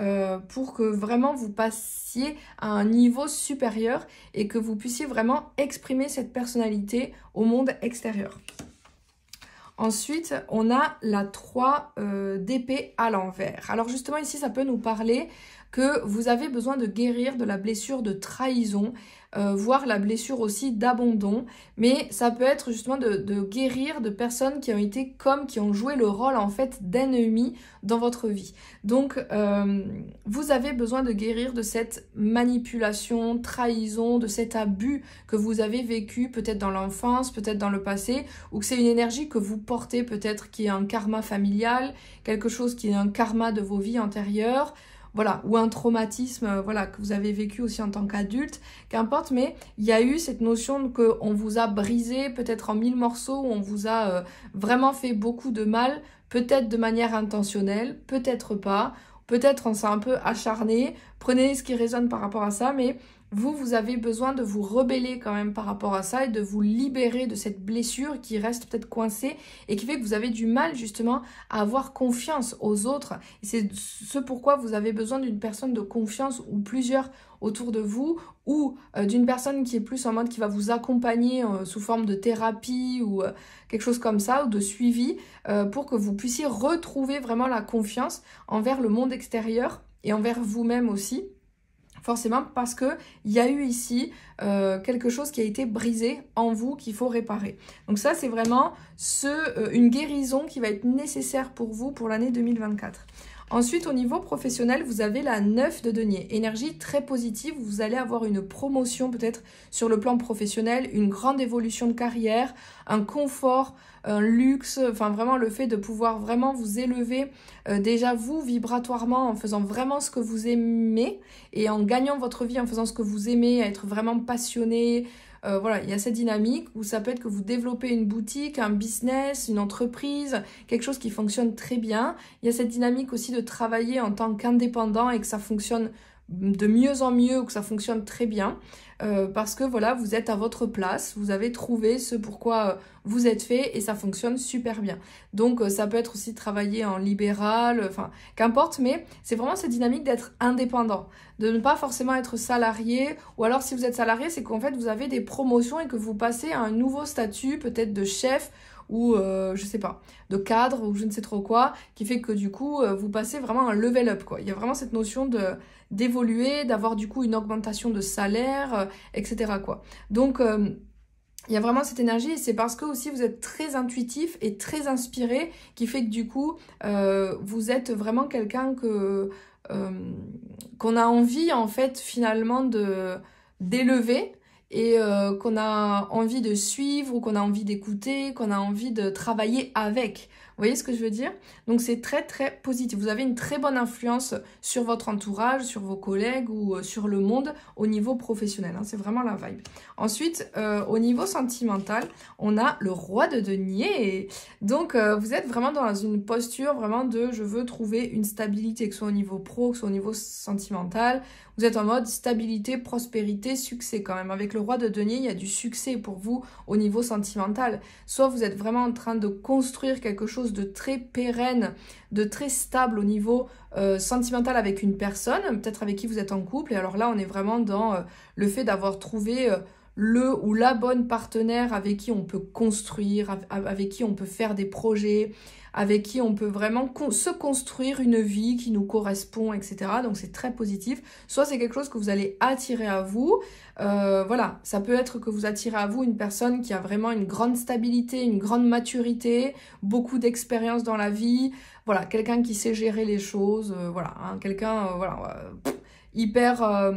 euh, pour que vraiment vous passiez à un niveau supérieur et que vous puissiez vraiment exprimer cette personnalité au monde extérieur. Ensuite, on a la 3 euh, d'épée à l'envers. Alors justement, ici, ça peut nous parler que vous avez besoin de guérir de la blessure de trahison, euh, voir la blessure aussi d'abandon. Mais ça peut être justement de, guérir de personnes qui ont été comme, qui ont joué le rôle en fait d'ennemis dans votre vie. Donc euh, vous avez besoin de guérir de cette manipulation, trahison, de cet abus que vous avez vécu peut-être dans l'enfance, peut-être dans le passé, ou que c'est une énergie que vous portez peut-être qui est un karma familial, quelque chose qui est un karma de vos vies antérieures voilà, ou un traumatisme, euh, voilà, que vous avez vécu aussi en tant qu'adulte, qu'importe, mais il y a eu cette notion qu'on vous a brisé peut-être en mille morceaux, on vous a euh, vraiment fait beaucoup de mal, peut-être de manière intentionnelle, peut-être pas, peut-être on s'est un peu acharné, prenez ce qui résonne par rapport à ça, mais vous, vous avez besoin de vous rebeller quand même par rapport à ça et de vous libérer de cette blessure qui reste peut-être coincée et qui fait que vous avez du mal justement à avoir confiance aux autres. c'est ce pourquoi vous avez besoin d'une personne de confiance ou plusieurs autour de vous ou euh, d'une personne qui est plus en mode qui va vous accompagner euh, sous forme de thérapie ou euh, quelque chose comme ça ou de suivi pour que vous puissiez retrouver vraiment la confiance envers le monde extérieur et envers vous-même aussi forcément parce que il y a eu ici euh, quelque chose qui a été brisé en vous qu'il faut réparer. Donc ça c'est vraiment euh, une guérison qui va être nécessaire pour vous pour l'année 2024. Ensuite, au niveau professionnel, vous avez la 9 de denier. Énergie très positive, vous allez avoir une promotion peut-être sur le plan professionnel, une grande évolution de carrière, un confort, un luxe, enfin vraiment le fait de pouvoir vraiment vous élever euh, déjà vous vibratoirement en faisant vraiment ce que vous aimez et en gagnant votre vie en faisant ce que vous aimez, à être vraiment passionné, euh, voilà, il y a cette dynamique où ça peut être que vous développez une boutique, un business, une entreprise, quelque chose qui fonctionne très bien. Il y a cette dynamique aussi de travailler en tant qu'indépendant et que ça fonctionne de mieux en mieux ou que ça fonctionne très bien euh, parce que voilà vous êtes à votre place vous avez trouvé ce pourquoi euh, vous êtes fait et ça fonctionne super bien donc euh, ça peut être aussi travailler en libéral enfin qu'importe mais c'est vraiment cette dynamique d'être indépendant de ne pas forcément être salarié ou alors si vous êtes salarié c'est qu'en fait vous avez des promotions et que vous passez à un nouveau statut peut-être de chef ou je sais pas, de cadre ou je ne sais trop quoi, qui fait que du coup vous passez vraiment un level up quoi. Il y a vraiment cette notion de d'évoluer, d'avoir du coup une augmentation de salaire, euh, etc. Quoi. Donc euh, il y a vraiment cette énergie et c'est parce que aussi vous êtes très intuitif et très inspiré qui fait que du coup euh, vous êtes vraiment quelqu'un que qu'on a envie en fait finalement de d'élever et qu'on a envie de suivre ou qu'on a envie d'écouter, qu'on a envie de travailler avec. Vous voyez ce que je veux dire Donc c'est très très positif. Vous avez une très bonne influence sur votre entourage, sur vos collègues ou euh, sur le monde au niveau professionnel. Hein. C'est vraiment la vibe. Ensuite, euh, au niveau sentimental, on a le roi de denier. Donc euh, vous êtes vraiment dans une posture vraiment de je veux trouver une stabilité, que ce soit au niveau pro, que ce soit au niveau sentimental vous êtes en mode stabilité, prospérité, succès quand même. Avec le roi de denier, il y a du succès pour vous au niveau sentimental. Soit vous êtes vraiment en train de construire quelque chose de très pérenne, de très stable au niveau euh, sentimental avec une personne, peut-être avec qui vous êtes en couple. Et alors là, on est vraiment dans euh, le fait d'avoir trouvé... Euh, le ou la bonne partenaire avec qui on peut construire, avec qui on peut faire des projets, avec qui on peut vraiment se construire une vie qui nous correspond, etc. Donc c'est très positif. Soit c'est quelque chose que vous allez attirer à vous. Euh, voilà, ça peut être que vous attirez à vous une personne qui a vraiment une grande stabilité, une grande maturité, beaucoup d'expérience dans la vie. Voilà, quelqu'un qui sait gérer les choses. Euh, voilà, hein. quelqu'un euh, voilà, hyper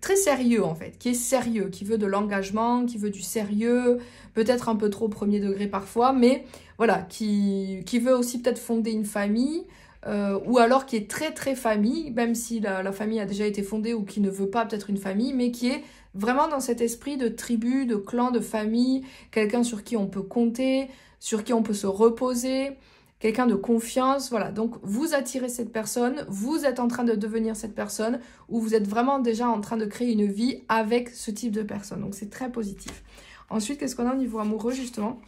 très sérieux en fait, qui est sérieux, qui veut de l'engagement, qui veut du sérieux, peut-être un peu trop premier degré parfois, mais voilà, qui, veut aussi peut-être fonder une famille, euh, ou alors qui est très très famille, même si la, la, famille a déjà été fondée ou qui ne veut pas peut-être une famille, mais qui est vraiment dans cet esprit de tribu, de clan, de famille, quelqu'un sur qui on peut compter, sur qui on peut se reposer, quelqu'un de confiance, voilà. Donc vous attirez cette personne, vous êtes en train de devenir cette personne, ou vous êtes vraiment déjà en train de créer une vie avec ce type de personne. Donc c'est très positif. Ensuite, qu'est-ce qu'on a au niveau amoureux justement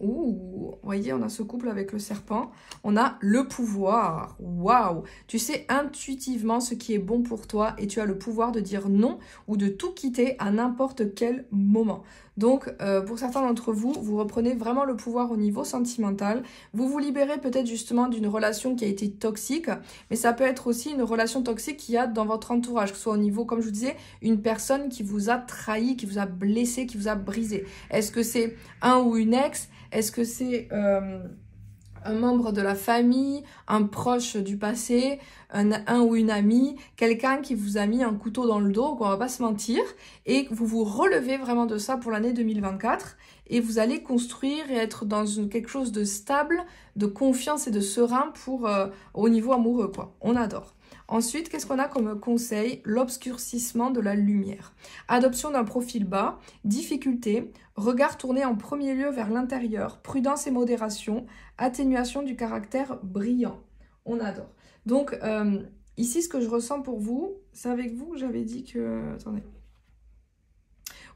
Ouh, voyez, on a ce couple avec le serpent. On a le pouvoir. Waouh Tu sais intuitivement ce qui est bon pour toi et tu as le pouvoir de dire non ou de tout quitter à n'importe quel moment. Donc euh, pour certains d'entre vous, vous reprenez vraiment le pouvoir au niveau sentimental. Vous vous libérez peut-être justement d'une relation qui a été toxique, mais ça peut être aussi une relation toxique qu'il y a dans votre entourage, que ce soit au niveau, comme je vous disais, une personne qui vous a trahi, qui vous a blessé, qui vous a brisé. Est-ce que c'est un ou une ex Est-ce que c'est... Euh, un membre de la famille, un proche du passé, un, ou une amie, quelqu'un qui vous a mis un couteau dans le dos, qu'on on va pas se mentir, et vous vous relevez vraiment de ça pour l'année 2024, et vous allez construire et être dans quelque chose de stable, de confiance et de serein pour euh, au niveau amoureux, quoi. On adore. Ensuite, qu'est-ce qu'on a comme conseil L'obscurcissement de la lumière. Adoption d'un profil bas, difficulté, Regard tourné en premier lieu vers l'intérieur, prudence et modération, atténuation du caractère brillant. On adore. Donc, euh, ici, ce que je ressens pour vous, c'est avec vous j'avais dit que... Attendez.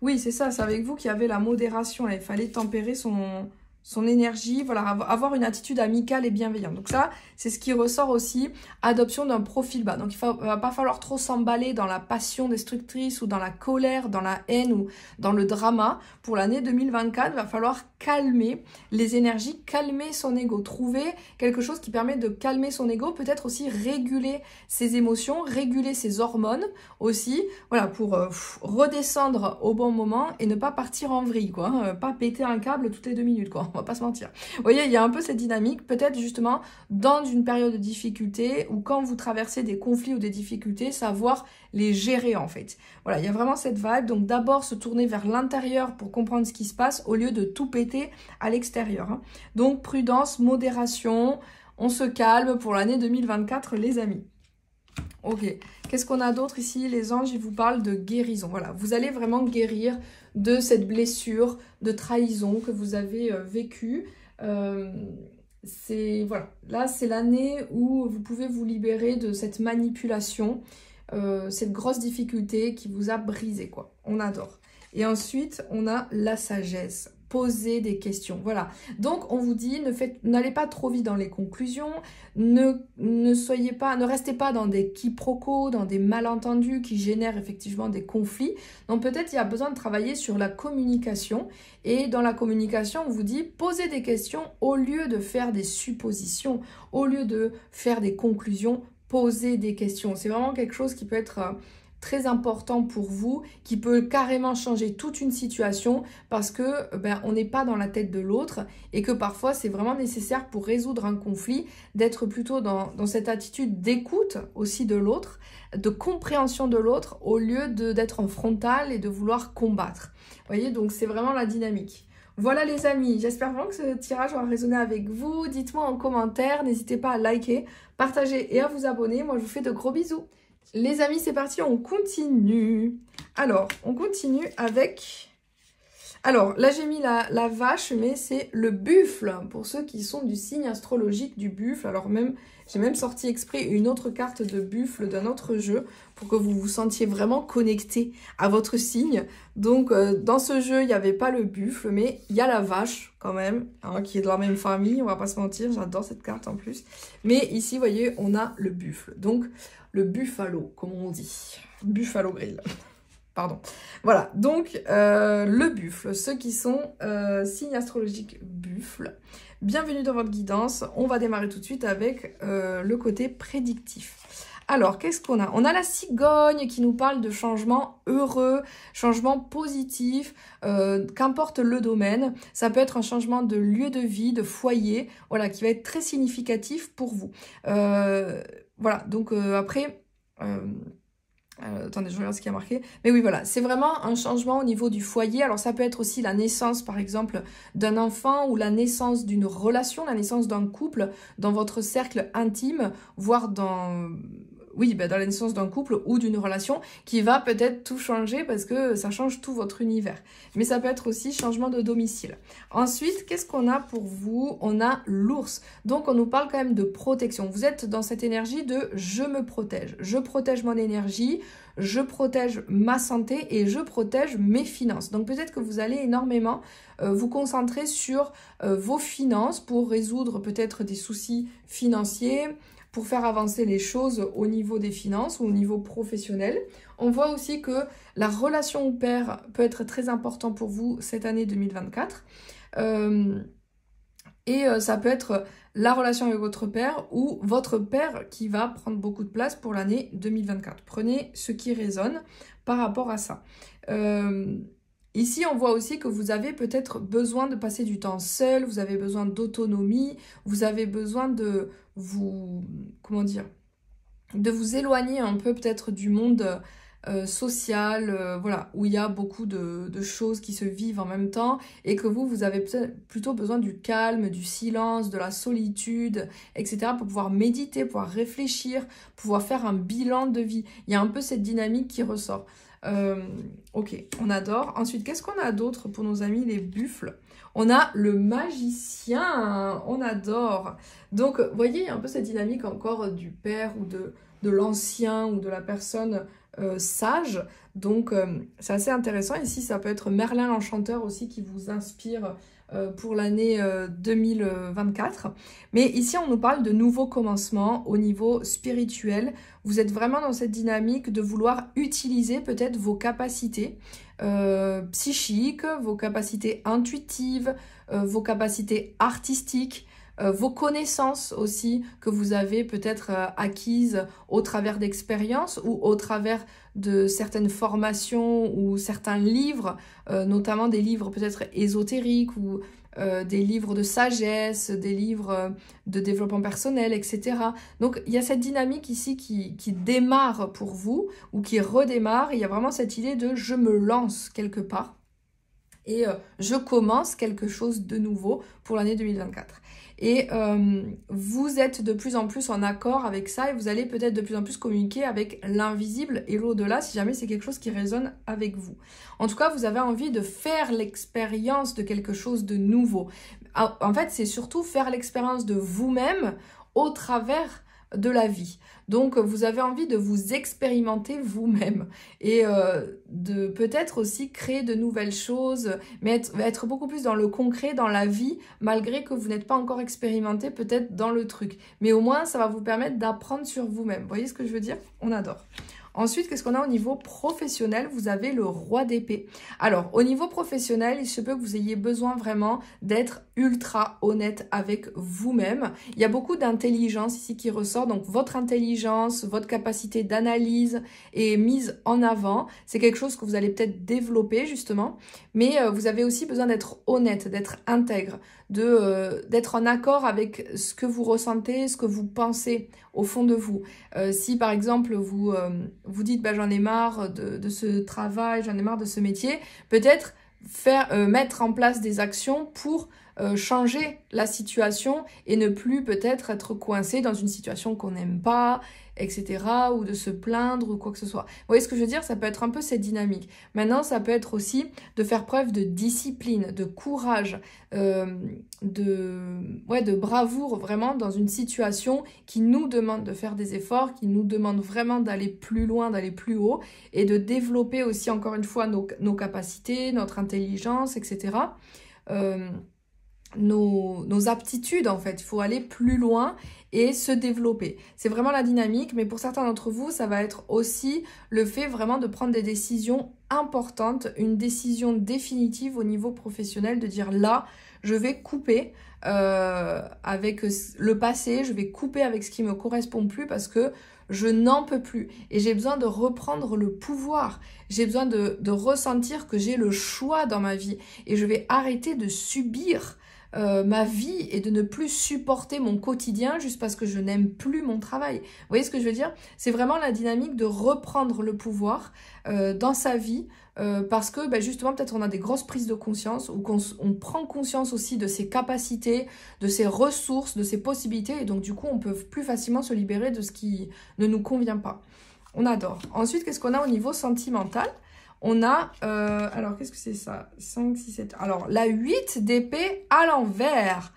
Oui, c'est ça, c'est avec vous qu'il y avait la modération. Il fallait tempérer son, son énergie, voilà, avoir une attitude amicale et bienveillante. Donc ça, c'est ce qui ressort aussi, adoption d'un profil bas. Donc il ne va pas falloir trop s'emballer dans la passion destructrice ou dans la colère, dans la haine ou dans le drama. Pour l'année 2024, il va falloir calmer les énergies, calmer son ego, trouver quelque chose qui permet de calmer son ego, peut-être aussi réguler ses émotions, réguler ses hormones aussi, voilà, pour euh, redescendre au bon moment et ne pas partir en vrille, quoi, hein. pas péter un câble toutes les deux minutes, quoi pas se mentir. Vous voyez, il y a un peu cette dynamique, peut-être justement dans une période de difficulté ou quand vous traversez des conflits ou des difficultés, savoir les gérer en fait. Voilà, il y a vraiment cette vague. Donc d'abord se tourner vers l'intérieur pour comprendre ce qui se passe au lieu de tout péter à l'extérieur. Hein. Donc prudence, modération, on se calme pour l'année 2024 les amis. Ok, qu'est-ce qu'on a d'autre ici Les anges, ils vous parlent de guérison. Voilà, vous allez vraiment guérir de cette blessure de trahison que vous avez euh, vécue. Euh, c'est voilà, là c'est l'année où vous pouvez vous libérer de cette manipulation, euh, cette grosse difficulté qui vous a brisé quoi. On adore. Et ensuite, on a la sagesse poser des questions. Voilà. Donc on vous dit ne faites n'allez pas trop vite dans les conclusions, ne ne soyez pas ne restez pas dans des quiproquos, dans des malentendus qui génèrent effectivement des conflits. Donc peut-être il y a besoin de travailler sur la communication et dans la communication, on vous dit posez des questions au lieu de faire des suppositions, au lieu de faire des conclusions, posez des questions. C'est vraiment quelque chose qui peut être euh, très important pour vous qui peut carrément changer toute une situation parce que ben, on n'est pas dans la tête de l'autre et que parfois c'est vraiment nécessaire pour résoudre un conflit d'être plutôt dans, dans, cette attitude d'écoute aussi de l'autre, de compréhension de l'autre au lieu d'être en frontal et de vouloir combattre. Vous voyez, donc c'est vraiment la dynamique. Voilà les amis, j'espère vraiment que ce tirage aura résonné avec vous. Dites-moi en commentaire, n'hésitez pas à liker, partager et à vous abonner. Moi je vous fais de gros bisous. Les amis, c'est parti, on continue. Alors, on continue avec... Alors, là, j'ai mis la, la, vache, mais c'est le buffle, pour ceux qui sont du signe astrologique du buffle. Alors même, j'ai même sorti exprès une autre carte de buffle d'un autre jeu pour que vous vous sentiez vraiment connecté à votre signe. Donc euh, dans ce jeu, il n'y avait pas le buffle, mais il y a la vache quand même, hein, qui est de la même famille, on va pas se mentir, j'adore cette carte en plus. Mais ici, vous voyez, on a le buffle, donc le buffalo, comme on dit. Buffalo grill. Pardon. Voilà, donc euh, le buffle, ceux qui sont euh, signes astrologiques buffle. Bienvenue dans votre guidance. On va démarrer tout de suite avec euh, le côté prédictif. Alors, qu'est-ce qu'on a On a la cigogne qui nous parle de changement heureux, changement positif, euh, qu'importe le domaine. Ça peut être un changement de lieu de vie, de foyer, voilà, qui va être très significatif pour vous. Euh, voilà, donc après... Euh, attendez, je regarde ce qui a marqué. Mais oui, voilà, c'est vraiment un changement au niveau du foyer. Alors ça peut être aussi la naissance, par exemple, d'un enfant ou la naissance d'une relation, la naissance d'un couple dans votre cercle intime, voire dans oui, bah, dans la naissance d'un couple ou d'une relation qui va peut-être tout changer parce que ça change tout votre univers. Mais ça peut être aussi changement de domicile. Ensuite, qu'est-ce qu'on a pour vous On a l'ours. Donc, on nous parle quand même de protection. Vous êtes dans cette énergie de je me protège. Je protège mon énergie, je protège ma santé et je protège mes finances. Donc, peut-être que vous allez énormément euh, vous concentrer sur euh, vos finances pour résoudre peut-être des soucis financiers, pour faire avancer les choses au niveau des finances ou au niveau professionnel. On voit aussi que la relation au père peut être très importante pour vous cette année 2024. Euh, et euh, ça peut être la relation avec votre père ou votre père qui va prendre beaucoup de place pour l'année 2024. Prenez ce qui résonne par rapport à ça. Euh, ici, on voit aussi que vous avez peut-être besoin de passer du temps seul, vous avez besoin d'autonomie, vous avez besoin de, vous, comment dire, de vous éloigner un peu peut-être du monde euh, social, euh, voilà, où il y a beaucoup de, de, choses qui se vivent en même temps, et que vous, vous avez plutôt besoin du calme, du silence, de la solitude, etc., pour pouvoir méditer, pouvoir réfléchir, pouvoir faire un bilan de vie. Il y a un peu cette dynamique qui ressort. Euh, ok, on adore. Ensuite, qu'est-ce qu'on a d'autre pour nos amis les buffles On a le magicien, on adore. Donc, voyez un peu cette dynamique encore du père ou de, de l'ancien ou de la personne euh, sage. Donc, euh, c'est assez intéressant. Ici, ça peut être Merlin l'Enchanteur aussi qui vous inspire pour l'année 2024. Mais ici, on nous parle de nouveaux commencements au niveau spirituel, vous êtes vraiment dans cette dynamique de vouloir utiliser peut-être vos capacités euh, psychiques, vos capacités intuitives, euh, vos capacités artistiques, euh, vos connaissances aussi que vous avez peut-être acquises au travers d'expériences ou au travers de certaines formations ou certains livres, notamment des livres peut-être ésotériques ou euh, des livres de sagesse, des livres euh, de développement personnel, etc. Donc il y a cette dynamique ici qui, qui démarre pour vous ou qui redémarre. Il y a vraiment cette idée de je me lance quelque part et euh, je commence quelque chose de nouveau pour l'année 2024. Et euh, vous êtes de plus en plus en accord avec ça et vous allez peut-être de plus en plus communiquer avec l'invisible et l'au-delà si jamais c'est quelque chose qui résonne avec vous. En tout cas, vous avez envie de faire l'expérience de quelque chose de nouveau. Ah, en fait, c'est surtout faire l'expérience de vous-même au travers de la vie. Donc vous avez envie de vous expérimenter vous-même et euh, de peut-être aussi créer de nouvelles choses, mais être, beaucoup plus dans le concret, dans la vie, malgré que vous n'êtes pas encore expérimenté peut-être dans le truc. Mais au moins ça va vous permettre d'apprendre sur vous-même. Vous voyez ce que je veux dire On adore. Ensuite, qu'est-ce qu'on a au niveau professionnel Vous avez le roi d'épée. Alors, au niveau professionnel, il se peut que vous ayez besoin vraiment d'être ultra honnête avec vous-même. Il y a beaucoup d'intelligence ici qui ressort. Donc, votre intelligence, votre capacité d'analyse est mise en avant. C'est quelque chose que vous allez peut-être développer, justement. Mais euh, vous avez aussi besoin d'être honnête, d'être intègre de euh, d'être en accord avec ce que vous ressentez, ce que vous pensez au fond de vous. Euh, si par exemple vous euh, vous dites bah, j'en ai marre de, ce travail, j'en ai marre de ce métier, peut-être faire mettre en place des actions pour changer la situation et ne plus peut-être être coincé dans une situation qu'on n'aime pas etc. ou de se plaindre ou quoi que ce soit. Vous voyez ce que je veux dire Ça peut être un peu cette dynamique. Maintenant, ça peut être aussi de faire preuve de discipline, de courage, euh, de, de bravoure vraiment dans une situation qui nous demande de faire des efforts, qui nous demande vraiment d'aller plus loin, d'aller plus haut et de développer aussi encore une fois nos, capacités, notre intelligence, etc nos, aptitudes en fait. Il faut aller plus loin et se développer. C'est vraiment la dynamique, mais pour certains d'entre vous, ça va être aussi le fait vraiment de prendre des décisions importantes, une décision définitive au niveau professionnel, de dire là, je vais couper euh, avec le passé, je vais couper avec ce qui me correspond plus parce que je n'en peux plus et j'ai besoin de reprendre le pouvoir. J'ai besoin de ressentir que j'ai le choix dans ma vie et je vais arrêter de subir euh, ma vie et de ne plus supporter mon quotidien juste parce que je n'aime plus mon travail. Vous voyez ce que je veux dire C'est vraiment la dynamique de reprendre le pouvoir euh, dans sa vie euh, parce que bah, justement peut-être on a des grosses prises de conscience ou qu'on on prend conscience aussi de ses capacités, de ses ressources, de ses possibilités et donc du coup on peut plus facilement se libérer de ce qui ne nous convient pas. On adore. Ensuite, qu'est-ce qu'on a au niveau sentimental on a, euh, alors qu'est-ce que c'est ça 5, 6, 7, alors la 8 d'épée à l'envers.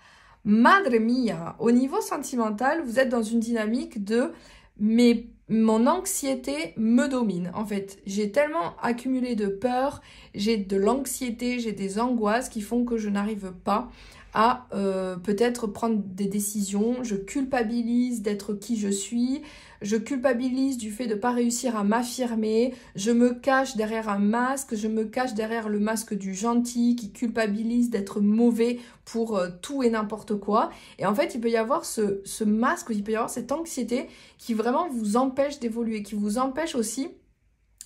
Madre mia Au niveau sentimental, vous êtes dans une dynamique de mais mon anxiété me domine. En fait, j'ai tellement accumulé de peur, j'ai de l'anxiété, j'ai des angoisses qui font que je n'arrive pas à euh, peut-être prendre des décisions. Je culpabilise d'être qui je suis je culpabilise du fait de ne pas réussir à m'affirmer, je me cache derrière un masque, je me cache derrière le masque du gentil qui culpabilise d'être mauvais pour euh, tout et n'importe quoi. Et en fait, il peut y avoir ce, masque, il peut y avoir cette anxiété qui vraiment vous empêche d'évoluer, qui vous empêche aussi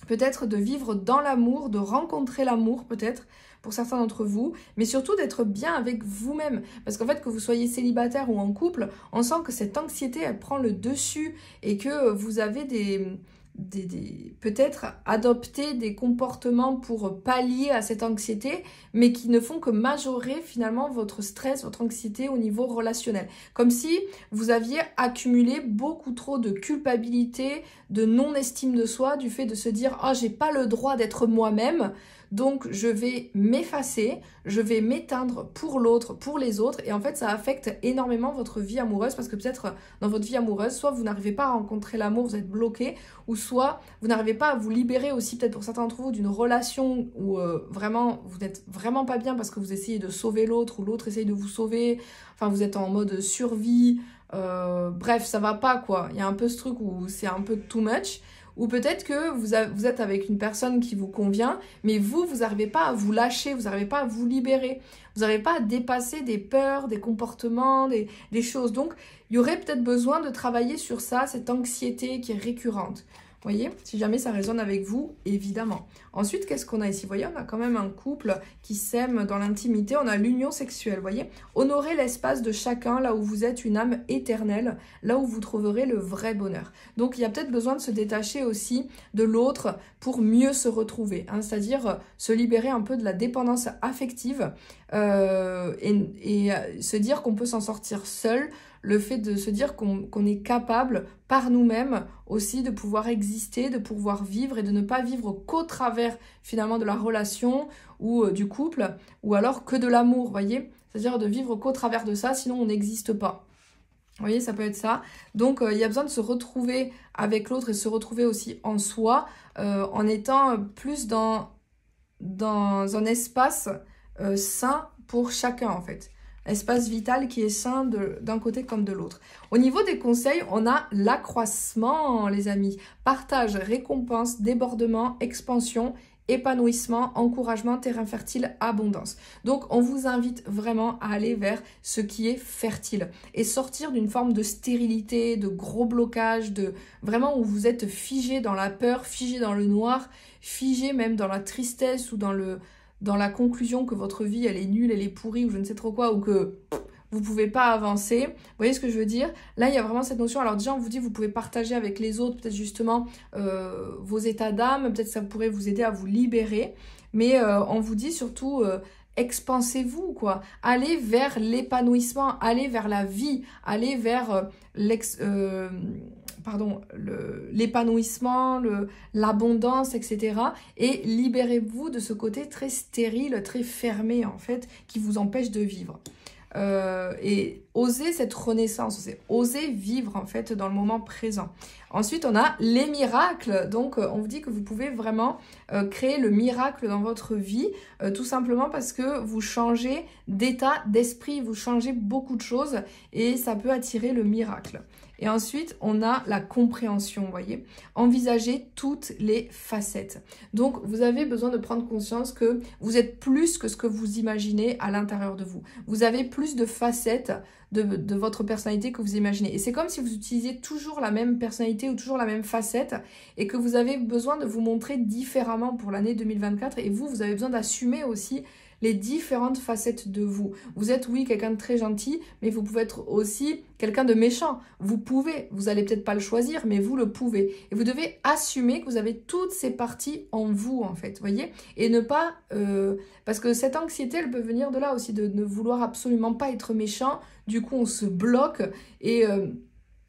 peut-être de vivre dans l'amour, de rencontrer l'amour peut-être, pour certains d'entre vous, mais surtout d'être bien avec vous-même. Parce qu'en fait, que vous soyez célibataire ou en couple, on sent que cette anxiété, elle prend le dessus et que vous avez des... peut-être adopté des comportements pour pallier à cette anxiété, mais qui ne font que majorer finalement votre stress, votre anxiété au niveau relationnel. Comme si vous aviez accumulé beaucoup trop de culpabilité, de non-estime de soi, du fait de se dire ⁇ Ah, oh, j'ai pas le droit d'être moi-même ⁇ donc je vais m'effacer, je vais m'éteindre pour l'autre, pour les autres. Et en fait, ça affecte énormément votre vie amoureuse parce que peut-être euh, dans votre vie amoureuse, soit vous n'arrivez pas à rencontrer l'amour, vous êtes bloqué, ou soit vous n'arrivez pas à vous libérer aussi, peut-être pour certains d'entre vous, d'une relation où euh, vraiment vous n'êtes vraiment pas bien parce que vous essayez de sauver l'autre ou l'autre essaye de vous sauver. Enfin, vous êtes en mode survie. Euh, bref, ça va pas quoi. Il y a un peu ce truc où c'est un peu too much. Ou peut-être que vous, êtes avec une personne qui vous convient, mais vous, vous n'arrivez pas à vous lâcher, vous n'arrivez pas à vous libérer, vous n'arrivez pas à dépasser des peurs, des comportements, des choses. Donc, il y aurait peut-être besoin de travailler sur ça, cette anxiété qui est récurrente voyez Si jamais ça résonne avec vous, évidemment. Ensuite, qu'est-ce qu'on a ici voyez, on a quand même un couple qui s'aime dans l'intimité, on a l'union sexuelle, voyez Honorez l'espace de chacun là où vous êtes une âme éternelle, là où vous trouverez le vrai bonheur. Donc, il y a peut-être besoin de se détacher aussi de l'autre pour mieux se retrouver, hein, c'est-à-dire euh, se libérer un peu de la dépendance affective euh, et, et euh, se dire qu'on peut s'en sortir seul, le fait de se dire qu'on est capable par nous-mêmes aussi de pouvoir exister, de pouvoir vivre et de ne pas vivre qu'au travers finalement de la relation ou euh, du couple ou alors que de l'amour, voyez C'est-à-dire de vivre qu'au travers de ça, sinon on n'existe pas. Vous voyez, ça peut être ça. Donc, euh, il y a besoin de se retrouver avec l'autre et se retrouver aussi en soi, euh, en étant plus dans un espace sain pour chacun, en fait espace vital qui est sain d'un côté comme de l'autre. Au niveau des conseils, on a l'accroissement, les amis. Partage, récompense, débordement, expansion, épanouissement, encouragement, terrain fertile, abondance. Donc on vous invite vraiment à aller vers ce qui est fertile et sortir d'une forme de stérilité, de gros blocage, de vraiment où vous êtes figé dans la peur, figé dans le noir, figé même dans la tristesse ou dans le dans la conclusion que votre vie elle est nulle, elle est pourrie ou je ne sais trop quoi ou que vous ne pouvez pas avancer. Vous voyez ce que je veux dire Là, il y a vraiment cette notion. Alors déjà, on vous dit, vous pouvez partager avec les autres peut-être justement euh, vos états d'âme, peut-être ça pourrait vous aider à vous libérer. Mais euh, on vous dit surtout, euh, expansez-vous, quoi. Allez vers l'épanouissement, allez vers la vie, allez vers euh, l'ex pardon, l'épanouissement, l'abondance, etc. Et libérez-vous de ce côté très stérile, très fermé en fait, qui vous empêche de vivre. Euh, et osez cette renaissance, c'est oser vivre en fait dans le moment présent. Ensuite, on a les miracles. Donc, euh, on vous dit que vous pouvez vraiment euh, créer le miracle dans votre vie, tout simplement parce que vous changez d'état d'esprit, vous changez beaucoup de choses et ça peut attirer le miracle. Et ensuite, on a la compréhension, vous voyez. Envisagez toutes les facettes. Donc, vous avez besoin de prendre conscience que vous êtes plus que ce que vous imaginez à l'intérieur de vous. Vous avez plus de facettes de, de votre personnalité que vous imaginez. Et c'est comme si vous utilisiez toujours la même personnalité ou toujours la même facette et que vous avez besoin de vous montrer différemment pour l'année 2024. Et vous, vous avez besoin d'assumer aussi les différentes facettes de vous. Vous êtes, oui, quelqu'un de très gentil, mais vous pouvez être aussi quelqu'un de méchant. Vous pouvez, vous allez peut-être pas le choisir, mais vous le pouvez. Et vous devez assumer que vous avez toutes ces parties en vous, en fait, voyez Et ne pas... Euh, parce que cette anxiété, elle peut venir de là aussi, de ne vouloir absolument pas être méchant. Du coup, on se bloque et... Euh,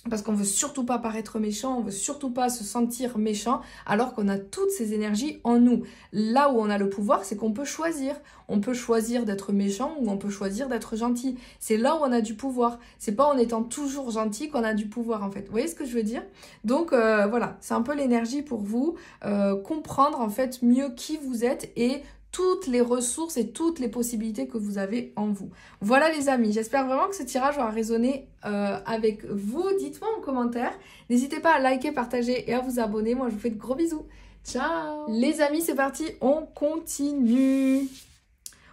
parce qu'on veut surtout pas paraître méchant, on veut surtout pas se sentir méchant, alors qu'on a toutes ces énergies en nous. Là où on a le pouvoir, c'est qu'on peut choisir. On peut choisir d'être méchant ou on peut choisir d'être gentil. C'est là où on a du pouvoir. C'est pas en étant toujours gentil qu'on a du pouvoir en fait. Vous voyez ce que je veux dire Donc euh, voilà, c'est un peu l'énergie pour vous euh, comprendre en fait mieux qui vous êtes et toutes les ressources et toutes les possibilités que vous avez en vous. Voilà les amis, j'espère vraiment que ce tirage aura résonné euh, avec vous. Dites-moi en commentaire. N'hésitez pas à liker, partager et à vous abonner. Moi, je vous fais de gros bisous. Ciao Les amis, c'est parti, on continue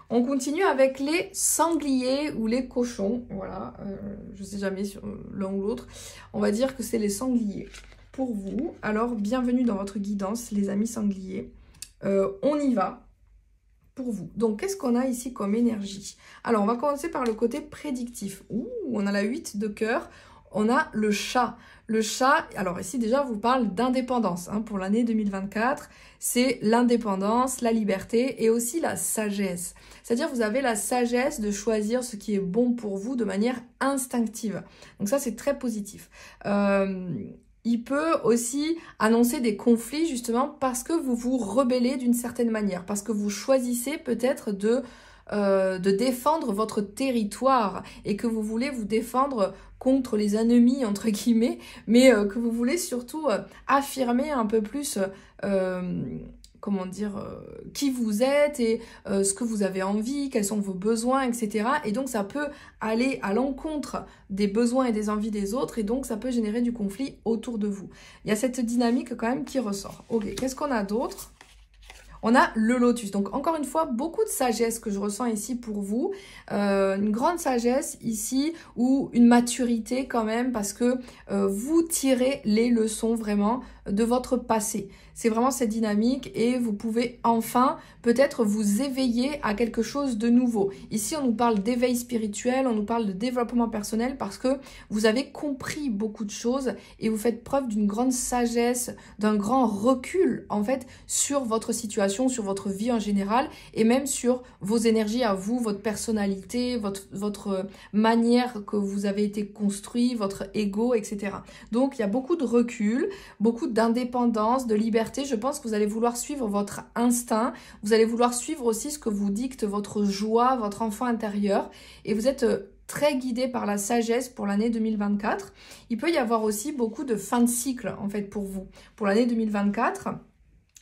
on continue avec les sangliers ou les cochons. Voilà, euh, je sais jamais euh, l'un ou l'autre. On va dire que c'est les sangliers pour vous. Alors, bienvenue dans votre guidance, les amis sangliers. Euh, on y va vous. Donc, qu'est-ce qu'on a ici comme énergie Alors, on va commencer par le côté prédictif. Ouh, on a la 8 de cœur. On a le chat. Le chat, alors ici déjà, vous parle d'indépendance hein, pour l'année 2024. C'est l'indépendance, la liberté et aussi la sagesse. C'est-à-dire, vous avez la sagesse de choisir ce qui est bon pour vous de manière instinctive. Donc ça, c'est très positif. Euh, il peut aussi annoncer des conflits justement parce que vous vous rebellez d'une certaine manière, parce que vous choisissez peut-être de, euh, de défendre votre territoire et que vous voulez vous défendre contre les ennemis entre guillemets, mais euh, que vous voulez surtout euh, affirmer un peu plus comment dire, euh, qui vous êtes et euh, ce que vous avez envie, quels sont vos besoins, etc. Et donc ça peut aller à l'encontre des besoins et des envies des autres et donc ça peut générer du conflit autour de vous. Il y a cette dynamique quand même qui ressort. Ok, qu'est-ce qu'on a d'autre on a le lotus. Donc encore une fois, beaucoup de sagesse que je ressens ici pour vous. Euh, une grande sagesse ici ou une maturité quand même parce que vous tirez les leçons vraiment de votre passé. C'est vraiment cette dynamique et vous pouvez enfin peut-être vous éveiller à quelque chose de nouveau. Ici, on nous parle d'éveil spirituel, on nous parle de développement personnel parce que vous avez compris beaucoup de choses et vous faites preuve d'une grande sagesse, d'un grand recul en fait sur votre situation, sur votre vie en général et même sur vos énergies à vous, votre personnalité, votre, votre euh, manière que vous avez été construit, votre ego, etc. Donc, il y a beaucoup de recul, beaucoup de d'indépendance, de liberté, je pense que vous allez vouloir suivre votre instinct, vous allez vouloir suivre aussi ce que vous dicte votre joie, votre enfant intérieur, et vous êtes euh, très guidé par la sagesse pour l'année 2024. Il peut y avoir aussi beaucoup de fin de cycle, en fait, pour vous. Pour l'année 2024,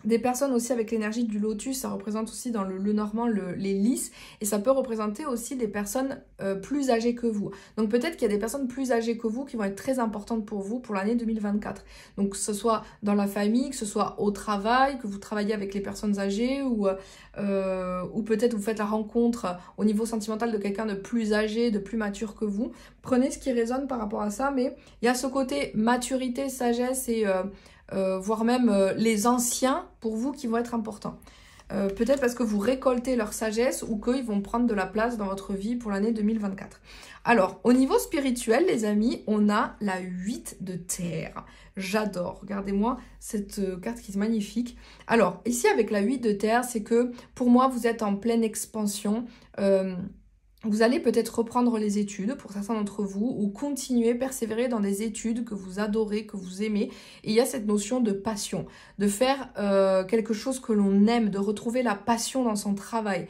des personnes aussi avec l'énergie du lotus, ça représente aussi dans le, normand les lys, et ça peut représenter aussi des personnes euh, plus âgées que vous. Donc peut-être qu'il y a des personnes plus âgées que vous qui vont être très importantes pour vous pour l'année 2024. Donc que ce soit dans la famille, que ce soit au travail, que vous travaillez avec les personnes âgées, ou, euh, ou peut-être vous faites la rencontre au niveau sentimental de quelqu'un de plus âgé, de plus mature que vous. Prenez ce qui résonne par rapport à ça, mais il y a ce côté maturité, sagesse et... Euh, euh, voire même euh, les anciens pour vous qui vont être importants. Euh, peut-être parce que vous récoltez leur sagesse ou qu'ils vont prendre de la place dans votre vie pour l'année 2024. Alors, au niveau spirituel, les amis, on a la 8 de terre. J'adore. Regardez-moi cette carte qui est magnifique. Alors, ici, avec la 8 de terre, c'est que pour moi, vous êtes en pleine expansion. Vous allez peut-être reprendre les études pour certains d'entre vous ou continuer, persévérer dans des études que vous adorez, que vous aimez. Et il y a cette notion de passion, de faire euh, quelque chose que l'on aime, de retrouver la passion dans son travail,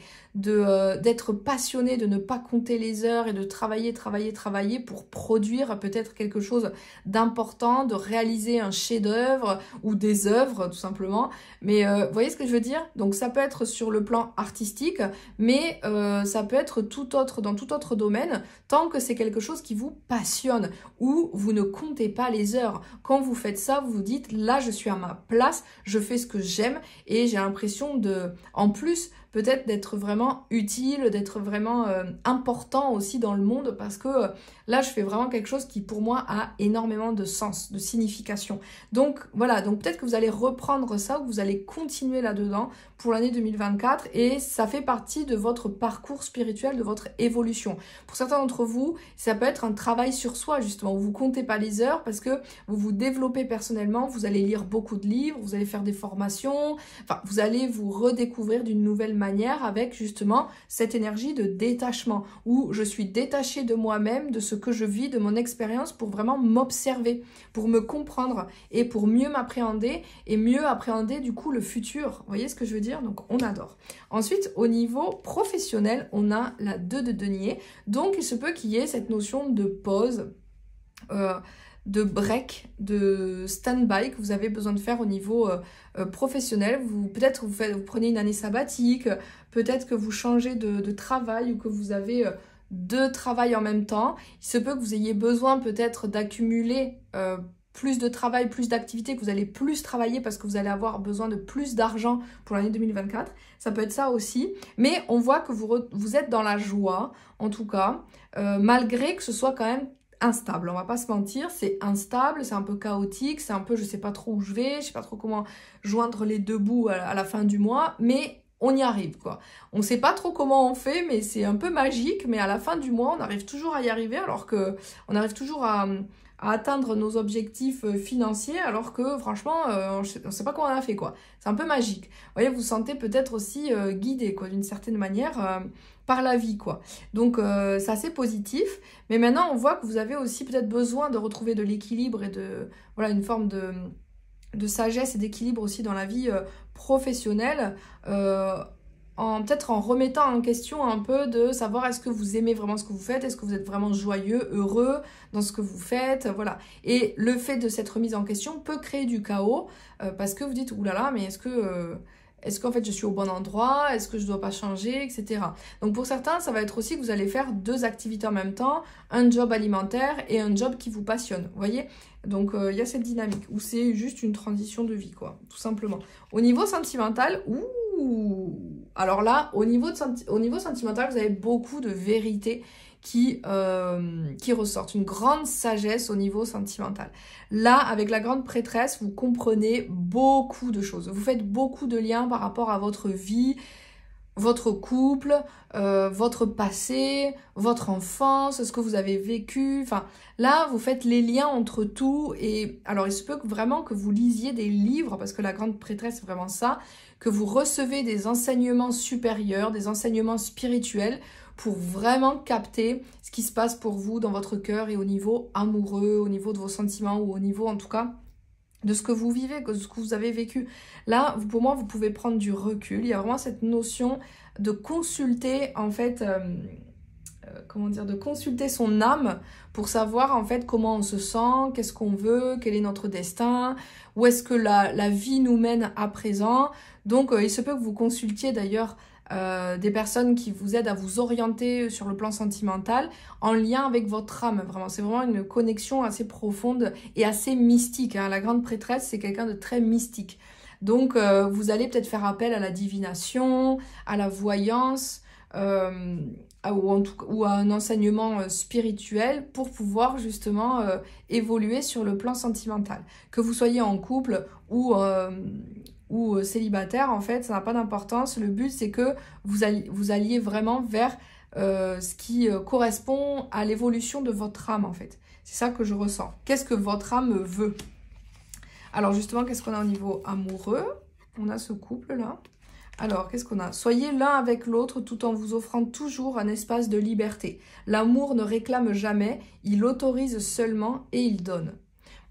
euh, d'être passionné, de ne pas compter les heures et de travailler, travailler, travailler pour produire peut-être quelque chose d'important, de réaliser un chef-d'œuvre ou des œuvres tout simplement. Mais euh, vous voyez ce que je veux dire Donc ça peut être sur le plan artistique, mais euh, ça peut être tout autre dans tout autre domaine, tant que c'est quelque chose qui vous passionne ou vous ne comptez pas les heures. Quand vous faites ça, vous vous dites là je suis à ma place, je fais ce que j'aime et j'ai l'impression de en plus peut-être d'être vraiment utile, d'être vraiment euh, important aussi dans le monde parce que euh, Là, je fais vraiment quelque chose qui pour moi a énormément de sens, de signification. Donc voilà, donc peut-être que vous allez reprendre ça, ou que vous allez continuer là-dedans pour l'année 2024 et ça fait partie de votre parcours spirituel, de votre évolution. Pour certains d'entre vous, ça peut être un travail sur soi justement, où vous comptez pas les heures parce que vous vous développez personnellement, vous allez lire beaucoup de livres, vous allez faire des formations, enfin vous allez vous redécouvrir d'une nouvelle manière avec justement cette énergie de détachement où je suis détachée de moi-même, de ce que je vis, de mon expérience pour vraiment m'observer, pour me comprendre et pour mieux m'appréhender et mieux appréhender du coup le futur. Vous voyez ce que je veux dire Donc on adore. Ensuite, au niveau professionnel, on a la 2 de denier. Donc il se peut qu'il y ait cette notion de pause. Euh, de break, de stand-by que vous avez besoin de faire au niveau euh, euh, professionnel. Vous peut-être vous, vous, prenez une année sabbatique, peut-être que vous changez de, travail ou que vous avez de travail en même temps. Il se peut que vous ayez besoin peut-être d'accumuler euh, plus de travail, plus d'activités, que vous allez plus travailler parce que vous allez avoir besoin de plus d'argent pour l'année 2024. Ça peut être ça aussi. Mais on voit que vous, vous êtes dans la joie, en tout cas, euh, malgré que ce soit quand même instable, on va pas se mentir, c'est instable, c'est un peu chaotique, c'est un peu je sais pas trop où je vais, je sais pas trop comment joindre les deux bouts à la fin du mois, mais on y arrive quoi. On sait pas trop comment on fait, mais c'est un peu magique, mais à la fin du mois, on arrive toujours à y arriver alors que on arrive toujours à, atteindre nos objectifs euh, financiers alors que franchement euh, on, ne sait pas comment on a fait quoi. C'est un peu magique. Vous voyez, vous, vous sentez peut-être aussi euh, guidé quoi d'une certaine manière par la vie quoi. Donc c'est assez positif, mais maintenant on voit que vous avez aussi peut-être besoin de retrouver de l'équilibre et de voilà une forme de de sagesse et d'équilibre aussi dans la vie professionnel euh, en peut-être en remettant en question un peu de savoir est-ce que vous aimez vraiment ce que vous faites, est-ce que vous êtes vraiment joyeux, heureux dans ce que vous faites, voilà. Et le fait de cette remise en question peut créer du chaos euh, parce que vous dites oulala, mais est-ce que euh, est-ce qu'en fait je suis au bon endroit, est-ce que je dois pas changer, etc. Donc pour certains, ça va être aussi que vous allez faire deux activités en même temps, un job alimentaire et un job qui vous passionne, vous voyez donc euh, il y a cette dynamique où c'est juste une transition de vie, quoi, tout simplement. Au niveau sentimental, ouh Alors là, au niveau, au niveau sentimental, vous avez beaucoup de vérités qui, euh, qui ressortent, une grande sagesse au niveau sentimental. Là, avec la grande prêtresse, vous comprenez beaucoup de choses. Vous faites beaucoup de liens par rapport à votre vie, votre couple, euh, votre passé, votre enfance, ce que vous avez vécu. Enfin, là, vous faites les liens entre tout. Et alors, il se peut vraiment que vous lisiez des livres, parce que la grande prêtresse, c'est vraiment ça, que vous recevez des enseignements supérieurs, des enseignements spirituels, pour vraiment capter ce qui se passe pour vous dans votre cœur et au niveau amoureux, au niveau de vos sentiments, ou au niveau, en tout cas, de ce que vous vivez, de ce que vous avez vécu. Là, pour moi, vous pouvez prendre du recul. Il y a vraiment cette notion de consulter, en fait, euh, euh, comment dire, de consulter son âme pour savoir, en fait, comment on se sent, qu'est-ce qu'on veut, quel est notre destin, où est-ce que la, vie nous mène à présent. Donc, euh, il se peut que vous consultiez d'ailleurs euh, des personnes qui vous aident à vous orienter sur le plan sentimental en lien avec votre âme. Vraiment, c'est vraiment une connexion assez profonde et assez mystique. Hein. La grande prêtresse, c'est quelqu'un de très mystique. Donc, euh, vous allez peut-être faire appel à la divination, à la voyance, euh, ou, ou, à un enseignement spirituel pour pouvoir justement évoluer sur le plan sentimental. Que vous soyez en couple ou ou euh, célibataire, en fait, ça n'a pas d'importance. Le but, c'est que vous, alliez, vraiment vers euh, ce qui euh, correspond à l'évolution de votre âme, en fait. C'est ça que je ressens. Qu'est-ce que votre âme veut Alors, justement, qu'est-ce qu'on a au niveau amoureux On a ce couple-là. Alors, qu'est-ce qu'on a Soyez l'un avec l'autre tout en vous offrant toujours un espace de liberté. L'amour ne réclame jamais, il autorise seulement et il donne.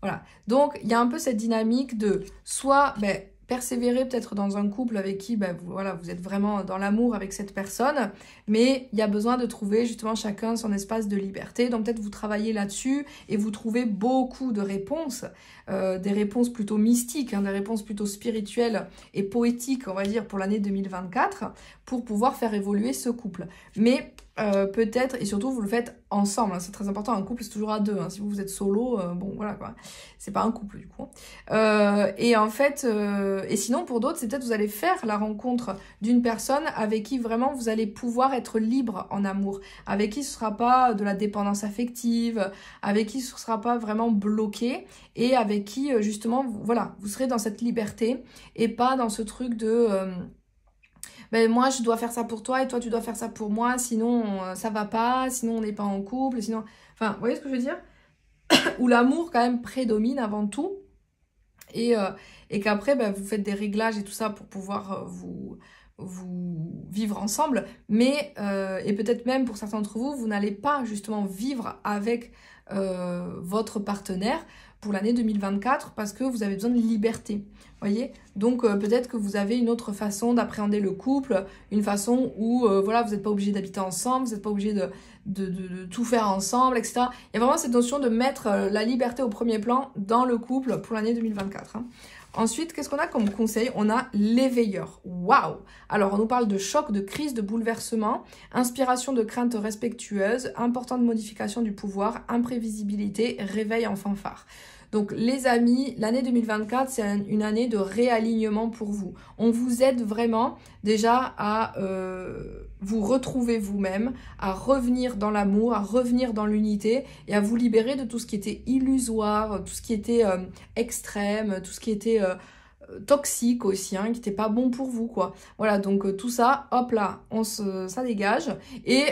Voilà. Donc, il y a un peu cette dynamique de soit ben, persévérer peut-être dans un couple avec qui bah, voilà, vous êtes vraiment dans l'amour avec cette personne, mais il y a besoin de trouver justement chacun son espace de liberté. Donc peut-être vous travaillez là-dessus et vous trouvez beaucoup de réponses euh, des réponses plutôt mystiques, hein, des réponses plutôt spirituelles et poétiques, on va dire, pour l'année 2024, pour pouvoir faire évoluer ce couple. Mais euh, peut-être, et surtout vous le faites ensemble, hein, c'est très important, un couple c'est toujours à deux, hein. si vous, êtes solo, euh, bon voilà quoi, c'est pas un couple du coup. et en fait, et sinon pour d'autres, c'est peut-être vous allez faire la rencontre d'une personne avec qui vraiment vous allez pouvoir être libre en amour, avec qui ce sera pas de la dépendance affective, avec qui ce sera pas vraiment bloqué, et avec qui euh, justement, voilà, vous serez dans cette liberté et pas dans ce truc de... Euh, ben, moi je dois faire ça pour toi et toi tu dois faire ça pour moi, sinon euh, ça va pas, sinon on n'est pas en couple, sinon... Enfin, vous voyez ce que je veux dire Où l'amour quand même prédomine avant tout et, et qu'après ben, vous faites des réglages et tout ça pour pouvoir vous vivre ensemble, mais et peut-être même pour certains d'entre vous, vous n'allez pas justement vivre avec votre partenaire, pour l'année 2024 parce que vous avez besoin de liberté. Voyez Donc euh, peut-être que vous avez une autre façon d'appréhender le couple, une façon où euh, voilà, vous n'êtes pas obligé d'habiter ensemble, vous n'êtes pas obligé de, tout faire ensemble, etc. Il y a vraiment cette notion de mettre euh, la liberté au premier plan dans le couple pour l'année 2024. Hein. Ensuite, qu'est-ce qu'on a comme conseil On a l'éveilleur. Waouh Alors, on nous parle de choc, de crise, de bouleversement, inspiration de crainte respectueuse, importante modification du pouvoir, imprévisibilité, réveil en fanfare. Donc les amis, l'année 2024, c'est une année de réalignement pour vous. On vous aide vraiment déjà à euh, vous retrouver vous-même, à revenir dans l'amour, à revenir dans l'unité et à vous libérer de tout ce qui était illusoire, tout ce qui était euh, extrême, tout ce qui était... Euh, toxique aussi, hein, qui n'était pas bon pour vous, quoi. Voilà, donc tout ça, hop là, on se, ça dégage. Et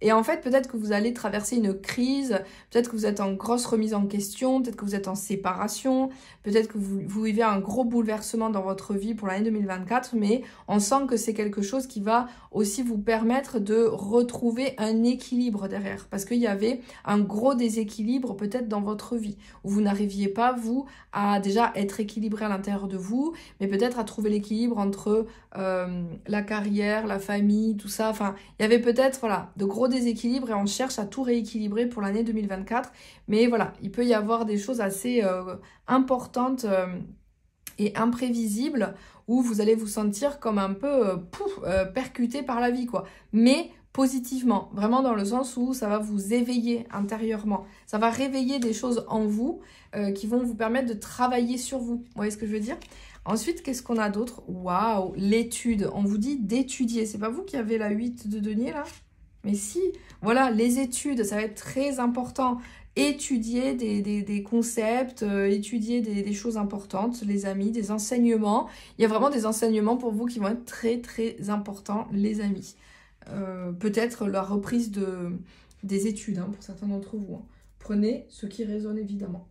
et en fait, peut-être que vous allez traverser une crise, peut-être que vous êtes en grosse remise en question, peut-être que vous êtes en séparation, peut-être que vous, vivez un gros bouleversement dans votre vie pour l'année 2024, mais on sent que c'est quelque chose qui va aussi vous permettre de retrouver un équilibre derrière. Parce qu'il y avait un gros déséquilibre peut-être dans votre vie, où vous n'arriviez pas, vous, à déjà être équilibré à l'intérieur de vous, mais peut-être à trouver l'équilibre entre euh, la carrière, la famille, tout ça. Enfin, il y avait peut-être, voilà, de gros déséquilibre et on cherche à tout rééquilibrer pour l'année 2024. Mais voilà, il peut y avoir des choses assez euh, importantes euh, et imprévisibles où vous allez vous sentir comme un peu euh, percuté par la vie, quoi. Mais positivement, vraiment dans le sens où ça va vous éveiller intérieurement, ça va réveiller des choses en vous qui vont vous permettre de travailler sur vous. Vous voyez ce que je veux dire Ensuite, qu'est-ce qu'on a d'autre Waouh, l'étude. On vous dit d'étudier. C'est pas vous qui avez la 8 de denier là mais si, voilà, les études, ça va être très important. Étudier des, concepts, euh, étudier des, choses importantes, les amis, des enseignements. Il y a vraiment des enseignements pour vous qui vont être très très importants, les amis. Euh, peut-être la reprise de, des études, hein, pour certains d'entre vous. Hein. Prenez ce qui résonne évidemment.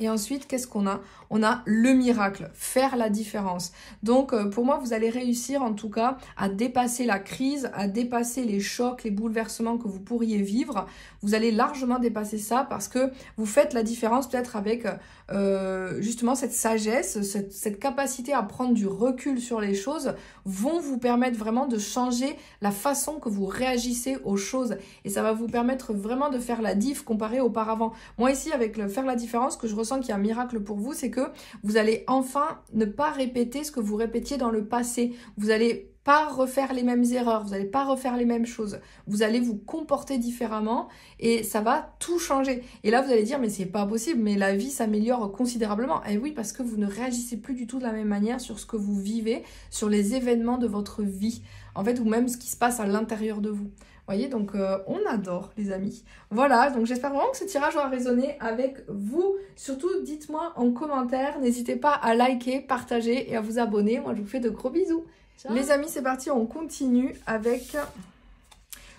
Et ensuite, qu'est-ce qu'on a On a le miracle, faire la différence. Donc, euh, pour moi, vous allez réussir en tout cas à dépasser la crise, à dépasser les chocs, les bouleversements que vous pourriez vivre. Vous allez largement dépasser ça parce que vous faites la différence peut-être avec euh, euh, justement cette sagesse, cette, capacité à prendre du recul sur les choses vont vous permettre vraiment de changer la façon que vous réagissez aux choses et ça va vous permettre vraiment de faire la diff comparé auparavant. Moi ici avec le faire la différence, que je ressens qu'il y a un miracle pour vous, c'est que vous allez enfin ne pas répéter ce que vous répétiez dans le passé. Vous allez pas refaire les mêmes erreurs, vous n'allez pas refaire les mêmes choses, vous allez vous comporter différemment et ça va tout changer. Et là, vous allez dire, mais c'est pas possible, mais la vie s'améliore considérablement. Et eh oui, parce que vous ne réagissez plus du tout de la même manière sur ce que vous vivez, sur les événements de votre vie, en fait, ou même ce qui se passe à l'intérieur de vous. Vous voyez, donc euh, on adore les amis. Voilà, donc j'espère vraiment que ce tirage aura résonné avec vous. Surtout, dites-moi en commentaire, n'hésitez pas à liker, partager et à vous abonner. Moi, je vous fais de gros bisous. Les amis, c'est parti, on continue avec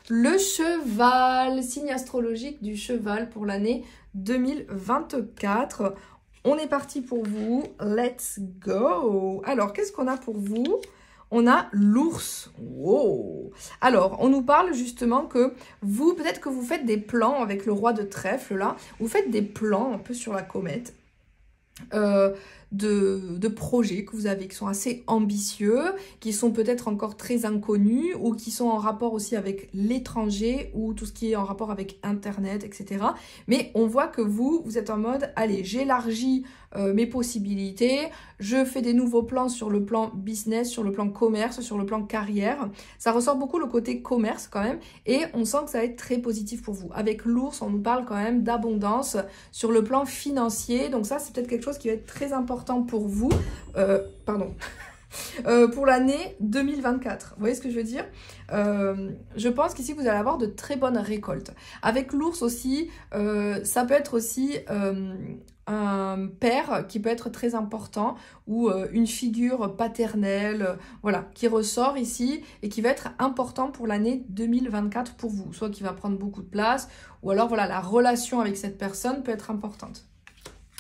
le cheval, signe astrologique du cheval pour l'année 2024. On est parti pour vous, let's go Alors, qu'est-ce qu'on a pour vous on a l'ours. Wow Alors, on nous parle justement que vous, peut-être que vous faites des plans avec le roi de trèfle, là. Vous faites des plans un peu sur la comète. Euh, de, projets que vous avez qui sont assez ambitieux, qui sont peut-être encore très inconnus ou qui sont en rapport aussi avec l'étranger ou tout ce qui est en rapport avec Internet, etc. Mais on voit que vous, vous êtes en mode, allez, j'élargis euh, mes possibilités, je fais des nouveaux plans sur le plan business, sur le plan commerce, sur le plan carrière. Ça ressort beaucoup le côté commerce quand même et on sent que ça va être très positif pour vous. Avec l'ours, on nous parle quand même d'abondance sur le plan financier. Donc ça, c'est peut-être quelque chose qui va être très important pour vous. Euh, pardon. Euh, pour l'année 2024. Vous voyez ce que je veux dire Je pense qu'ici, vous allez avoir de très bonnes récoltes. Avec l'ours aussi, ça peut être aussi un père qui peut être très important ou euh, une figure paternelle, euh, voilà, qui ressort ici et qui va être important pour l'année 2024 pour vous, soit qui va prendre beaucoup de place ou alors voilà, la relation avec cette personne peut être importante.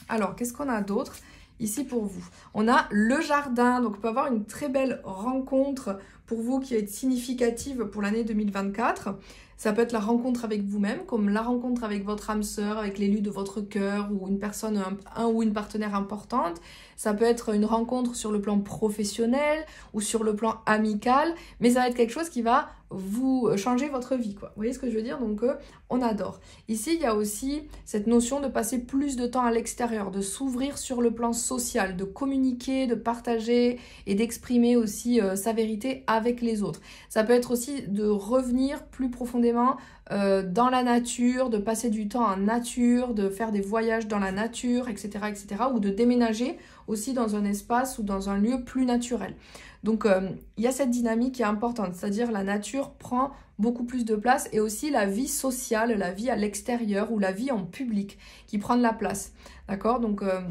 Alors, qu'est-ce qu'on a d'autre ici pour vous. On a le jardin, donc on peut avoir une très belle rencontre pour vous qui va être significative pour l'année 2024. Ça peut être la rencontre avec vous-même, comme la rencontre avec votre âme sœur, avec l'élu de votre cœur ou une personne, un, ou une partenaire importante. Ça peut être une rencontre sur le plan professionnel ou sur le plan amical, mais ça va être quelque chose qui va vous euh, changer votre vie, quoi. Vous voyez ce que je veux dire Donc, euh, on adore. Ici, il y a aussi cette notion de passer plus de temps à l'extérieur, de s'ouvrir sur le plan social, de communiquer, de partager et d'exprimer aussi euh, sa vérité avec les autres. Ça peut être aussi de revenir plus profondément dans la nature, de passer du temps en nature, de faire des voyages dans la nature, etc., etc., ou de déménager aussi dans un espace ou dans un lieu plus naturel. Donc euh, il y a cette dynamique qui est importante, c'est-à-dire la nature prend beaucoup plus de place et aussi la vie sociale, la vie à l'extérieur ou la vie en public qui prend de la place. D'accord Donc euh,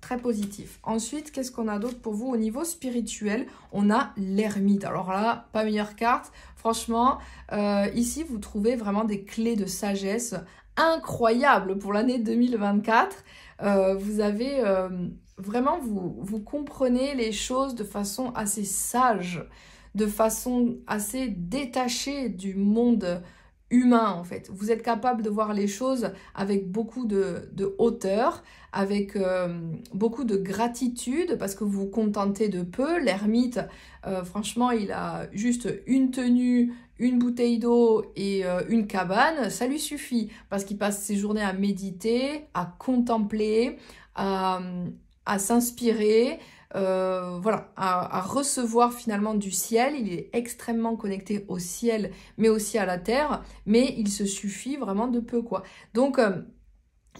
très positif. Ensuite, qu'est-ce qu'on a d'autre pour vous au niveau spirituel On a l'ermite. Alors là, pas meilleure carte. Franchement, euh, ici, vous trouvez vraiment des clés de sagesse incroyables pour l'année 2024. vous avez vraiment vous, vous comprenez les choses de façon assez sage, de façon assez détachée du monde humain en fait. Vous êtes capable de voir les choses avec beaucoup de, hauteur, avec euh, beaucoup de gratitude parce que vous vous contentez de peu. L'ermite, euh, franchement, il a juste une tenue, une bouteille d'eau et euh, une cabane. Ça lui suffit parce qu'il passe ses journées à méditer, à contempler, à à s'inspirer, euh, voilà, à, recevoir finalement du ciel. Il est extrêmement connecté au ciel, mais aussi à la terre, mais il se suffit vraiment de peu, quoi. Donc, euh,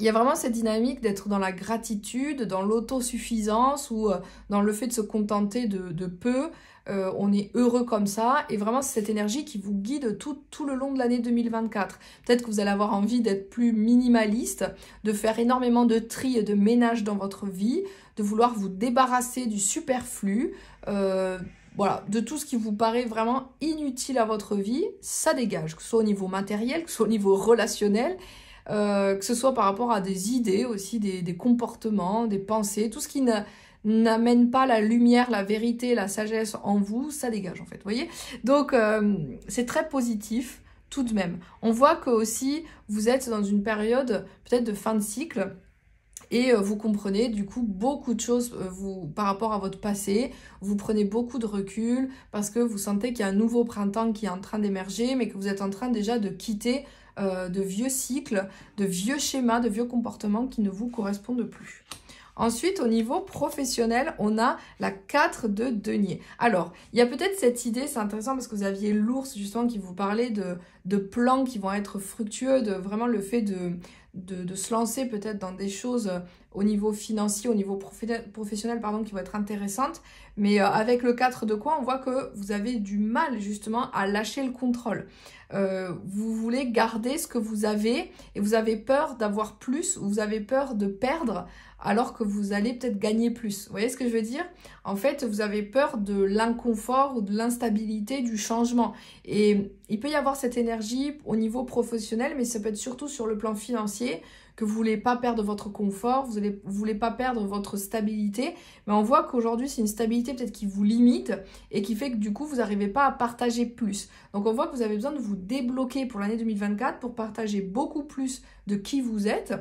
il y a vraiment cette dynamique d'être dans la gratitude, dans l'autosuffisance ou euh, dans le fait de se contenter de peu, euh, on est heureux comme ça, et vraiment c'est cette énergie qui vous guide tout, le long de l'année 2024. Peut-être que vous allez avoir envie d'être plus minimaliste, de faire énormément de tri et de ménage dans votre vie, de vouloir vous débarrasser du superflu, euh, voilà, de tout ce qui vous paraît vraiment inutile à votre vie, ça dégage, que ce soit au niveau matériel, que ce soit au niveau relationnel, euh, que ce soit par rapport à des idées aussi, des, des comportements, des pensées, tout ce qui n'a n'amène pas la lumière, la vérité, la sagesse en vous, ça dégage en fait, voyez Donc euh, c'est très positif tout de même. On voit que aussi vous êtes dans une période peut-être de fin de cycle et euh, vous comprenez du coup beaucoup de choses euh, vous, par rapport à votre passé, vous prenez beaucoup de recul parce que vous sentez qu'il y a un nouveau printemps qui est en train d'émerger mais que vous êtes en train déjà de quitter de vieux cycles, de vieux schémas, de vieux comportements qui ne vous correspondent plus. Ensuite, au niveau professionnel, on a la 4 de denier. Alors, il y a peut-être cette idée, c'est intéressant parce que vous aviez l'ours justement qui vous parlait de, plans qui vont être fructueux, de vraiment le fait de, se lancer peut-être dans des choses euh, au niveau financier, au niveau professionnel, pardon, qui vont être intéressantes. Mais euh, avec le 4 de quoi, on voit que vous avez du mal justement à lâcher le contrôle. Euh, vous voulez garder ce que vous avez et vous avez peur d'avoir plus, ou vous avez peur de perdre alors que vous allez peut-être gagner plus. Vous voyez ce que je veux dire En fait, vous avez peur de l'inconfort ou de l'instabilité du changement. Et il peut y avoir cette énergie au niveau professionnel, mais ça peut être surtout sur le plan financier, que vous voulez pas perdre votre confort, vous ne voulez pas perdre votre stabilité. Mais on voit qu'aujourd'hui, c'est une stabilité peut-être qui vous limite et qui fait que du coup, vous n'arrivez pas à partager plus. Donc on voit que vous avez besoin de vous débloquer pour l'année 2024 pour partager beaucoup plus de qui vous êtes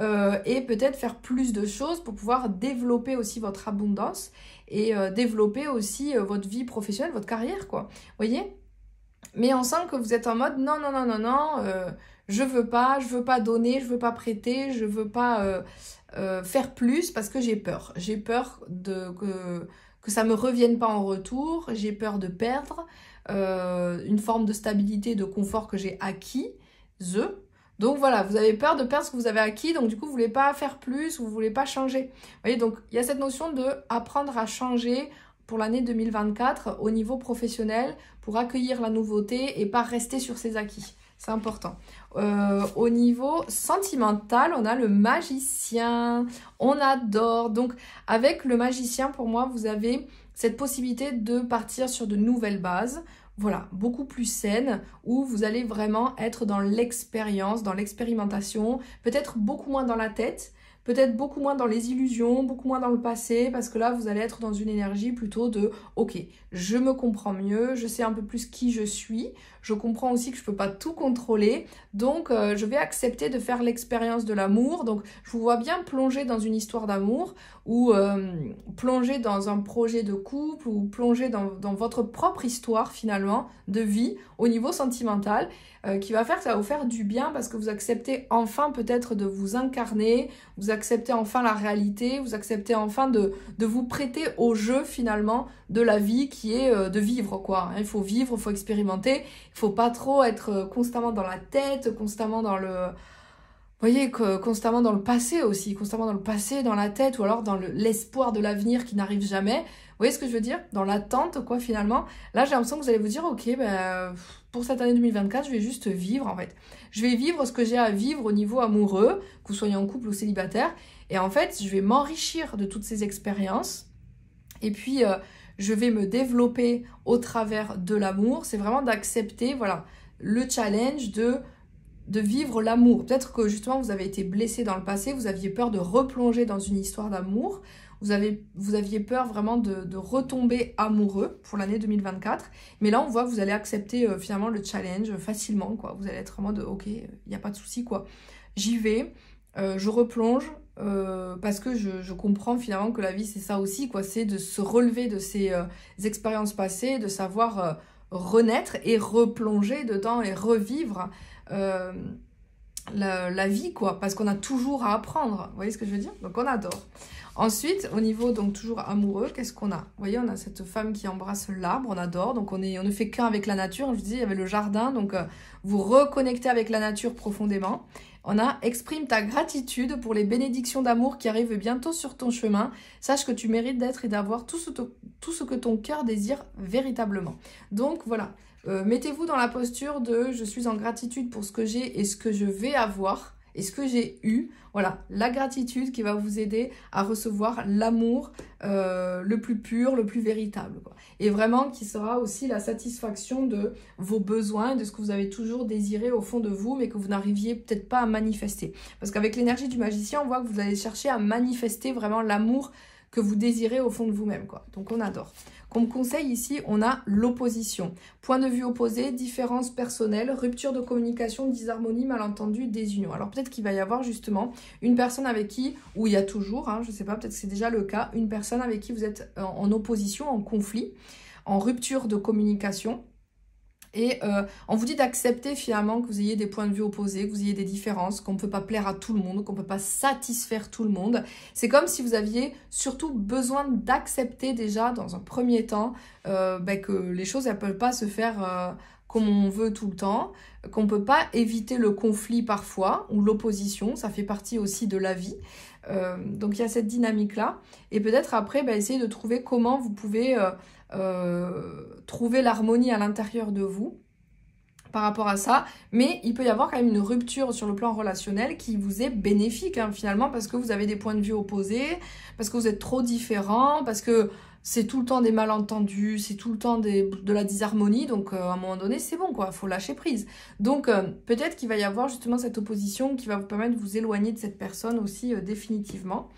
euh, et peut-être faire plus de choses pour pouvoir développer aussi votre abondance et euh, développer aussi euh, votre vie professionnelle, votre carrière, quoi. Voyez Mais on sent que vous êtes en mode non, non, non, non, non je veux pas, je veux pas donner, je veux pas prêter, je veux pas euh, euh, faire plus parce que j'ai peur. J'ai peur de que, que ça me revienne pas en retour, j'ai peur de perdre euh, une forme de stabilité, de confort que j'ai acquis, Donc voilà, vous avez peur de perdre ce que vous avez acquis, donc du coup vous voulez pas faire plus, vous ne voulez pas changer. Vous voyez, donc il y a cette notion de apprendre à changer pour l'année 2024 au niveau professionnel pour accueillir la nouveauté et pas rester sur ses acquis. C'est important. Euh, au niveau sentimental, on a le magicien. On adore. Donc, avec le magicien, pour moi, vous avez cette possibilité de partir sur de nouvelles bases. Voilà, beaucoup plus saines, où vous allez vraiment être dans l'expérience, dans l'expérimentation, peut-être beaucoup moins dans la tête, peut-être beaucoup moins dans les illusions, beaucoup moins dans le passé, parce que là, vous allez être dans une énergie plutôt de, ok, je me comprends mieux, je sais un peu plus qui je suis, je comprends aussi que je ne peux pas tout contrôler. Donc, euh, je vais accepter de faire l'expérience de l'amour. Donc, je vous vois bien plonger dans une histoire d'amour ou euh, plonger dans un projet de couple ou plonger dans, votre propre histoire finalement de vie au niveau sentimental euh, qui va faire ça va vous faire du bien parce que vous acceptez enfin peut-être de vous incarner, vous acceptez enfin la réalité, vous acceptez enfin de, de vous prêter au jeu finalement de la vie qui est de vivre quoi. Il faut vivre, il faut expérimenter, faut pas trop être euh, constamment dans la tête, constamment dans le... Vous voyez, que, constamment dans le passé aussi, constamment dans le passé, dans la tête, ou alors dans l'espoir de l'avenir qui n'arrive jamais. Vous voyez ce que je veux dire Dans l'attente, quoi, finalement. Là, j'ai l'impression que vous allez vous dire, ok, ben, pour cette année 2024, je vais juste vivre, en fait. Je vais vivre ce que j'ai à vivre au niveau amoureux, que vous soyez en couple ou célibataire. Et en fait, je vais m'enrichir de toutes ces expériences. Et puis, euh, je vais me développer au travers de l'amour. C'est vraiment d'accepter, voilà, le challenge de de vivre l'amour. Peut-être que justement vous avez été blessé dans le passé, vous aviez peur de replonger dans une histoire d'amour, vous, vous aviez peur vraiment de, retomber amoureux pour l'année 2024. Mais là, on voit que vous allez accepter euh, finalement le challenge facilement, quoi. Vous allez être en mode, ok, il n'y a pas de souci, quoi. J'y vais, euh, je replonge, euh, parce que je, comprends finalement que la vie c'est ça aussi quoi c'est de se relever de ces euh, expériences passées de savoir euh, renaître et replonger dedans et revivre la, vie quoi parce qu'on a toujours à apprendre vous voyez ce que je veux dire donc on adore ensuite au niveau donc toujours amoureux qu'est-ce qu'on a vous voyez on a cette femme qui embrasse l'arbre on adore donc on est on ne fait qu'un avec la nature je vous dis il y avait le jardin donc vous reconnectez avec la nature profondément on a exprime ta gratitude pour les bénédictions d'amour qui arrivent bientôt sur ton chemin. Sache que tu mérites d'être et d'avoir tout, ce, que ton cœur désire véritablement. Donc voilà, euh, mettez-vous dans la posture de je suis en gratitude pour ce que j'ai et ce que je vais avoir et ce que j'ai eu. Voilà, la gratitude qui va vous aider à recevoir l'amour euh, le plus pur, le plus véritable. Et vraiment qui sera aussi la satisfaction de vos besoins, de ce que vous avez toujours désiré au fond de vous, mais que vous n'arriviez peut-être pas à manifester. Parce qu'avec l'énergie du magicien, on voit que vous allez chercher à manifester vraiment l'amour que vous désirez au fond de vous-même. Donc on adore. Comme conseil ici, on a l'opposition. Point de vue opposé, différence personnelle, rupture de communication, disharmonie, malentendu, désunion. Alors peut-être qu'il va y avoir justement une personne avec qui, ou il y a toujours, hein, je ne sais pas, peut-être que c'est déjà le cas, une personne avec qui vous êtes euh, en opposition, en conflit, en rupture de communication et euh, on vous dit d'accepter finalement que vous ayez des points de vue opposés, que vous ayez des différences, qu'on ne peut pas plaire à tout le monde, qu'on ne peut pas satisfaire tout le monde. C'est comme si vous aviez surtout besoin d'accepter déjà dans un premier temps euh, ben, que les choses ne peuvent pas se faire euh, comme on veut tout le temps, qu'on ne peut pas éviter le conflit parfois ou l'opposition, ça fait partie aussi de la vie. donc il y a cette dynamique-là. Et peut-être après, essayez ben, essayer de trouver comment vous pouvez... Euh, trouver l'harmonie à l'intérieur de vous par rapport à ça, mais il peut y avoir quand même une rupture sur le plan relationnel qui vous est bénéfique hein, finalement parce que vous avez des points de vue opposés, parce que vous êtes trop différents, parce que c'est tout le temps des malentendus, c'est tout le temps de la disharmonie, donc euh, à un moment donné c'est bon quoi, faut lâcher prise. Donc euh, peut-être qu'il va y avoir justement cette opposition qui va vous permettre de vous éloigner de cette personne aussi définitivement.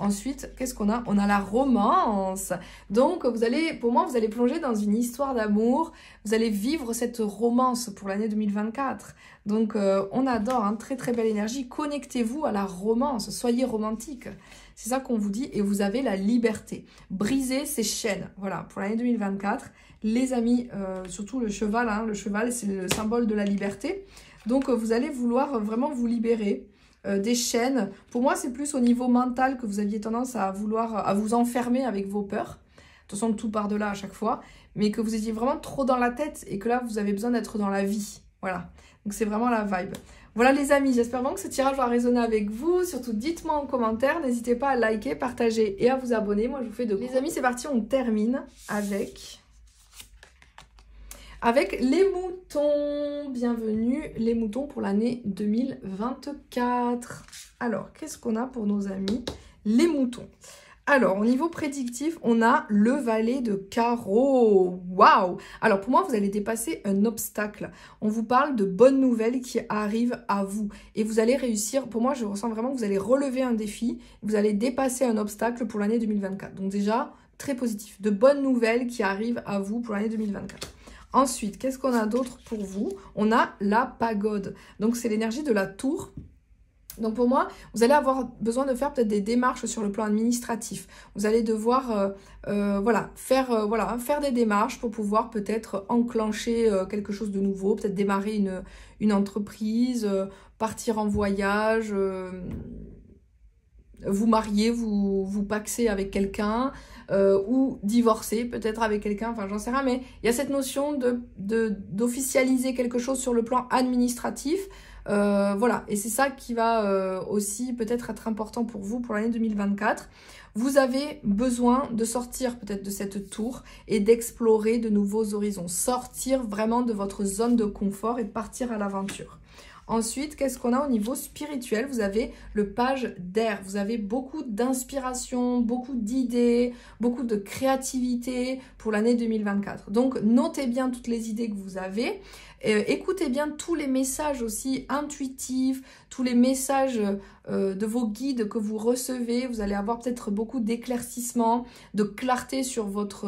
Ensuite, qu'est-ce qu'on a On a la romance. Donc, vous allez, pour moi, vous allez plonger dans une histoire d'amour. Vous allez vivre cette romance pour l'année 2024. Donc, euh, on adore, hein, très très belle énergie. Connectez-vous à la romance. Soyez romantique. C'est ça qu'on vous dit. Et vous avez la liberté. Brisez ces chaînes. Voilà, pour l'année 2024. Les amis, euh, surtout le cheval. Hein. le cheval, c'est le symbole de la liberté. Donc, euh, vous allez vouloir vraiment vous libérer euh, des chaînes. Pour moi, c'est plus au niveau mental que vous aviez tendance à vouloir, à vous enfermer avec vos peurs. De toute façon, tout part de là à chaque fois. Mais que vous étiez vraiment trop dans la tête et que là, vous avez besoin d'être dans la vie. Voilà. Donc, c'est vraiment la vibe. Voilà les amis, j'espère vraiment que ce tirage va résonner avec vous. Surtout, dites-moi en commentaire. N'hésitez pas à liker, partager et à vous abonner. Moi, je vous fais de... Les amis, c'est parti, on termine avec avec les moutons. Bienvenue les moutons pour l'année 2024. Alors, qu'est-ce qu'on a pour nos amis Les moutons. Alors, au niveau prédictif, on a le valet de carreau. Waouh Alors, pour moi, vous allez dépasser un obstacle. On vous parle de bonnes nouvelles qui arrivent à vous. Et vous allez réussir. Pour moi, je ressens vraiment que vous allez relever un défi. Vous allez dépasser un obstacle pour l'année 2024. Donc déjà, très positif. De bonnes nouvelles qui arrivent à vous pour l'année 2024. Ensuite, qu'est-ce qu'on a d'autre pour vous On a la pagode. Donc, c'est l'énergie de la tour. Donc pour moi, vous allez avoir besoin de faire peut-être des démarches sur le plan administratif. Vous allez devoir euh, euh, voilà, faire, euh, voilà, faire des démarches pour pouvoir peut-être enclencher quelque chose de nouveau, peut-être démarrer une, une entreprise, partir en voyage vous marier, vous, vous paxer avec quelqu'un, euh, ou divorcer peut-être avec quelqu'un, enfin j'en sais rien, mais il y a cette notion d'officialiser de, d'officialiser quelque chose sur le plan administratif. Euh, voilà, et c'est ça qui va euh, aussi peut-être être important pour vous pour l'année 2024. Vous avez besoin de sortir peut-être de cette tour et d'explorer de nouveaux horizons. Sortir vraiment de votre zone de confort et partir à l'aventure. Ensuite, qu'est-ce qu'on a au niveau spirituel Vous avez le page d'air. Vous avez beaucoup d'inspiration, beaucoup d'idées, beaucoup de créativité pour l'année 2024. Donc, notez bien toutes les idées que vous avez. Euh, écoutez bien tous les messages aussi intuitifs, tous les messages euh, de vos guides que vous recevez. Vous allez avoir peut-être beaucoup d'éclaircissement, de clarté sur votre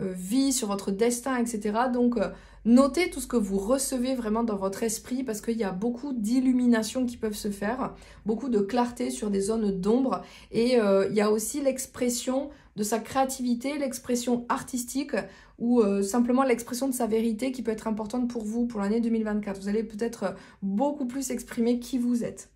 euh, vie, sur votre destin, etc. Donc, Notez tout ce que vous recevez vraiment dans votre esprit parce qu'il y a beaucoup d'illuminations qui peuvent se faire, beaucoup de clarté sur des zones d'ombre et euh, il y a aussi l'expression de sa créativité, l'expression artistique ou euh, simplement l'expression de sa vérité qui peut être importante pour vous pour l'année 2024. Vous allez peut-être beaucoup plus exprimer qui vous êtes.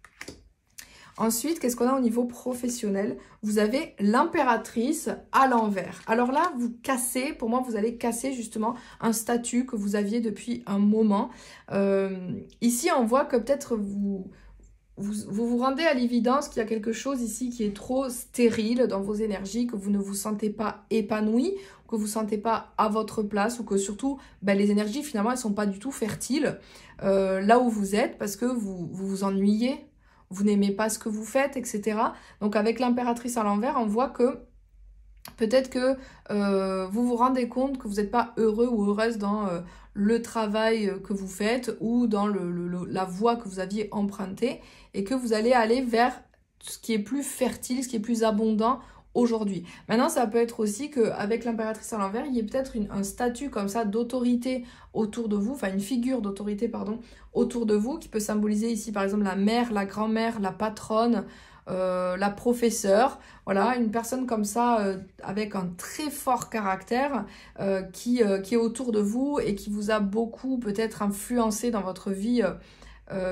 Ensuite, qu'est-ce qu'on a au niveau professionnel Vous avez l'impératrice à l'envers. Alors là, vous cassez, pour moi, vous allez casser justement un statut que vous aviez depuis un moment. Euh, ici, on voit que peut-être vous, vous, vous, rendez à l'évidence qu'il y a quelque chose ici qui est trop stérile dans vos énergies, que vous ne vous sentez pas épanoui, que vous ne vous sentez pas à votre place, ou que surtout, ben, les énergies, finalement, elles ne sont pas du tout fertiles euh, là où vous êtes, parce que vous, vous ennuyez vous n'aimez pas ce que vous faites, etc. Donc avec l'impératrice à l'envers, on voit que peut-être que euh, vous vous rendez compte que vous n'êtes pas heureux ou heureuse dans euh, le travail euh, que vous faites ou dans la voie que vous aviez empruntée et que vous allez aller vers ce qui est plus fertile, ce qui est plus abondant aujourd'hui. Maintenant, ça peut être aussi qu'avec l'impératrice à l'envers, il y ait peut-être un statut comme ça d'autorité autour de vous, enfin une figure d'autorité, pardon, autour de vous, qui peut symboliser ici par exemple la mère, la grand-mère, la patronne, euh, la professeure, voilà, une personne comme ça euh, avec un très fort caractère euh, qui, qui est autour de vous et qui vous a beaucoup peut-être influencé dans votre vie,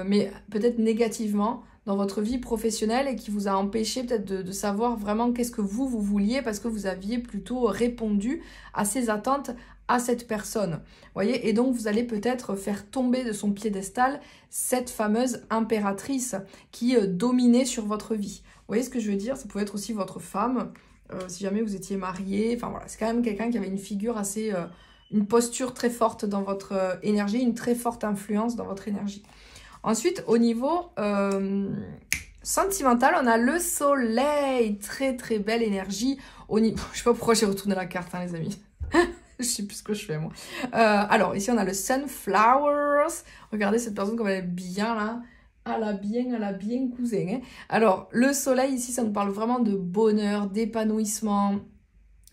mais peut-être négativement, dans votre vie professionnelle et qui vous a empêché peut-être de, savoir vraiment qu'est-ce que vous, vous vouliez parce que vous aviez plutôt répondu à ces attentes à cette personne. voyez Et donc, vous allez peut-être faire tomber de son piédestal cette fameuse impératrice qui euh, dominait sur votre vie. Vous voyez ce que je veux dire Ça pouvait être aussi votre femme, euh, si jamais vous étiez marié. Enfin voilà, c'est quand même quelqu'un qui avait une figure assez... Euh, une posture très forte dans votre énergie, une très forte influence dans votre énergie. Ensuite, au niveau euh, sentimental, on a le soleil. Très, très belle énergie. Au niveau... Je sais pas pourquoi j'ai retourné la carte, hein, les amis. je sais plus ce que je fais, moi. Euh, alors, ici, on a le sunflowers. Regardez cette personne comme elle est bien, là Elle a bien, elle a bien cousin. Hein. Alors, le soleil ici, ça nous parle vraiment de bonheur, d'épanouissement,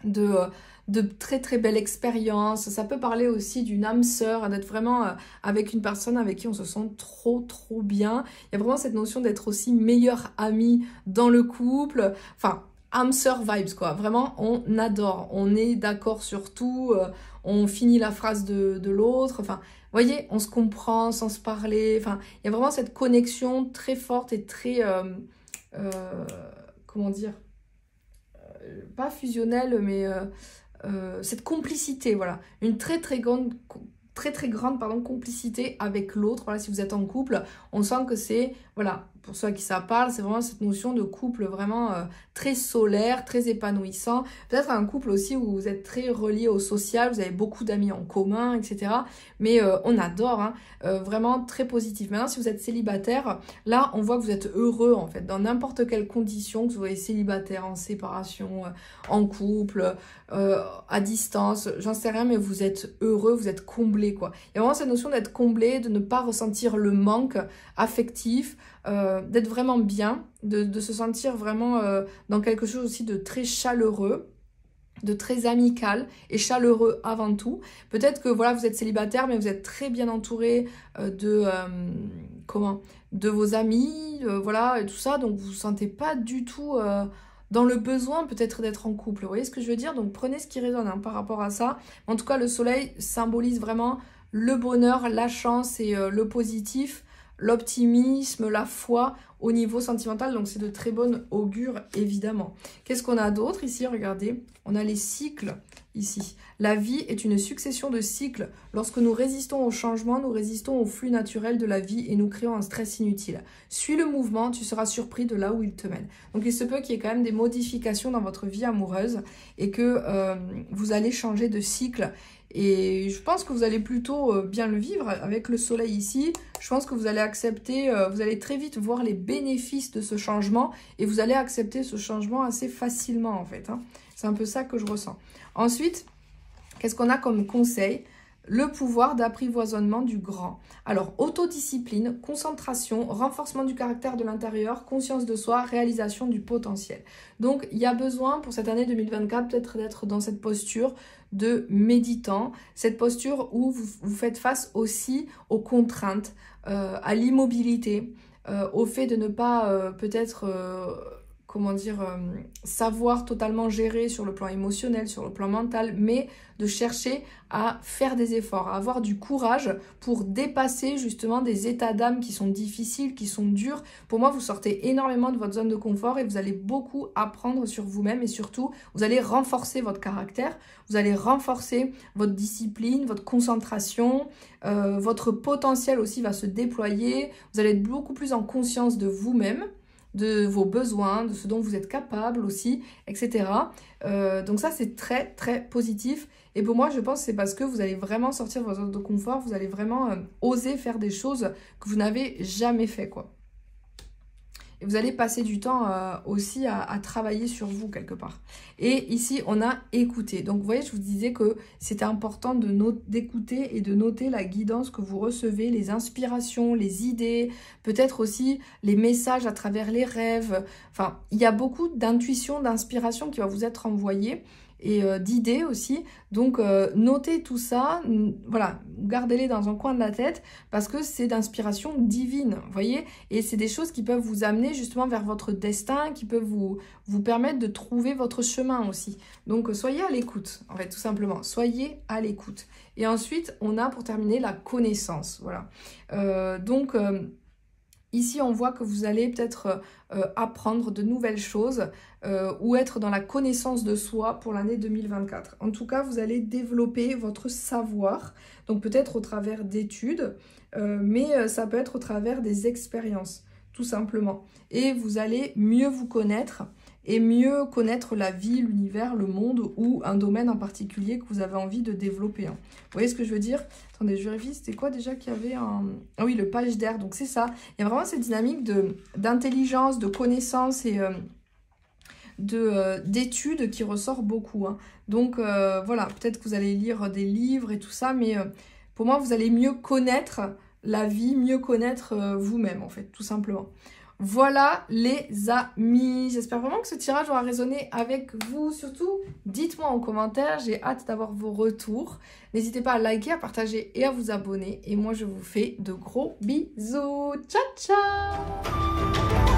de, de très très belles expériences. Ça peut parler aussi d'une âme sœur, d'être vraiment euh, avec une personne avec qui on se sent trop trop bien. Il y a vraiment cette notion d'être aussi meilleur ami dans le couple. Enfin, âme sœur vibes quoi. Vraiment, on adore. On est d'accord sur tout. Euh, on finit la phrase de, l'autre. Enfin, voyez, on se comprend sans se parler. Enfin, il y a vraiment cette connexion très forte et très... Euh, comment dire pas fusionnelle, mais euh, cette complicité, voilà, une très très grande très très grande pardon complicité avec l'autre voilà si vous êtes en couple on sent que c'est voilà pour ceux qui ça parle, c'est vraiment cette notion de couple vraiment euh, très solaire, très épanouissant. Peut-être un couple aussi où vous êtes très relié au social, vous avez beaucoup d'amis en commun, etc. Mais euh, on adore, hein, euh, vraiment très positif. Maintenant, si vous êtes célibataire, là, on voit que vous êtes heureux en fait, dans n'importe quelle condition, que vous soyez célibataire, en séparation, en couple, à distance, j'en sais rien, mais vous êtes heureux, vous êtes comblé quoi. Il y a vraiment cette notion d'être comblé, de ne pas ressentir le manque affectif. Euh, euh, d'être vraiment bien, de, se sentir vraiment euh, dans quelque chose aussi de très chaleureux de très amical et chaleureux avant tout. Peut-être que voilà, vous êtes célibataire, mais vous êtes très bien entouré euh, de comment de vos amis, voilà et tout ça, donc vous vous sentez pas du tout dans le besoin peut-être d'être en couple. Vous voyez ce que je veux dire Donc prenez ce qui résonne hein, par rapport à ça. En tout cas, le soleil symbolise vraiment le bonheur, la chance et le positif l'optimisme, la foi au niveau sentimental. Donc c'est de très bonnes augures, évidemment. Qu'est-ce qu'on a d'autre ici Regardez, on a les cycles ici. La vie est une succession de cycles. Lorsque nous résistons au changement, nous résistons au flux naturel de la vie et nous créons un stress inutile. Suis le mouvement, tu seras surpris de là où il te mène. Donc il se peut qu'il y ait quand même des modifications dans votre vie amoureuse et que euh, vous allez changer de cycle et je pense que vous allez plutôt euh, bien le vivre avec le soleil ici. Je pense que vous allez accepter, euh, vous allez très vite voir les bénéfices de ce changement et vous allez accepter ce changement assez facilement en fait. Hein. C'est un peu ça que je ressens. Ensuite, qu'est-ce qu'on a comme conseil le pouvoir d'apprivoisonnement du grand. Alors, autodiscipline, concentration, renforcement du caractère de l'intérieur, conscience de soi, réalisation du potentiel. Donc, il y a besoin pour cette année 2024 peut-être d'être dans cette posture de méditant, cette posture où vous, vous faites face aussi aux contraintes, euh, à l'immobilité, euh, au fait de ne pas euh, peut-être comment dire, euh, savoir totalement gérer sur le plan émotionnel, sur le plan mental, mais de chercher à faire des efforts, à avoir du courage pour dépasser justement des états d'âme qui sont difficiles, qui sont durs. Pour moi, vous sortez énormément de votre zone de confort et vous allez beaucoup apprendre sur vous-même et surtout, vous allez renforcer votre caractère, vous allez renforcer votre discipline, votre concentration, euh, votre potentiel aussi va se déployer, vous allez être beaucoup plus en conscience de vous-même de vos besoins, de ce dont vous êtes capable aussi, etc. Euh, donc ça, c'est très, très positif. Et pour moi, je pense que c'est parce que vous allez vraiment sortir de votre zone de confort, vous allez vraiment euh, oser faire des choses que vous n'avez jamais fait, quoi vous allez passer du temps euh, aussi à, travailler sur vous quelque part. Et ici, on a écouté. Donc, vous voyez, je vous disais que c'était important d'écouter et de noter la guidance que vous recevez, les inspirations, les idées, peut-être aussi les messages à travers les rêves. Enfin, il y a beaucoup d'intuition, d'inspiration qui va vous être envoyée et euh, d'idées aussi. Donc euh, notez tout ça, voilà, gardez-les dans un coin de la tête parce que c'est d'inspiration divine, voyez Et c'est des choses qui peuvent vous amener justement vers votre destin, qui peuvent vous, vous permettre de trouver votre chemin aussi. Donc euh, soyez à l'écoute, en fait, tout simplement. Soyez à l'écoute. Et ensuite, on a pour terminer la connaissance, voilà. donc... Ici, on voit que vous allez peut-être euh, apprendre de nouvelles choses euh, ou être dans la connaissance de soi pour l'année 2024. En tout cas, vous allez développer votre savoir, donc peut-être au travers d'études, euh, mais ça peut être au travers des expériences, tout simplement. Et vous allez mieux vous connaître et mieux connaître la vie, l'univers, le monde ou un domaine en particulier que vous avez envie de développer. Hein. Vous voyez ce que je veux dire Attendez, je vérifie, c'était quoi déjà qu'il y avait un... Ah oui, le page d'air, donc c'est ça. Il y a vraiment cette dynamique d'intelligence, de, connaissance et... Euh, de euh, d'études qui ressort beaucoup. Hein. Donc euh, voilà, peut-être que vous allez lire des livres et tout ça, mais pour moi, vous allez mieux connaître la vie, mieux connaître vous-même, en fait, tout simplement. Voilà les amis, j'espère vraiment que ce tirage aura résonné avec vous. Surtout, dites-moi en commentaire, j'ai hâte d'avoir vos retours. N'hésitez pas à liker, à partager et à vous abonner. Et moi, je vous fais de gros bisous. Ciao, ciao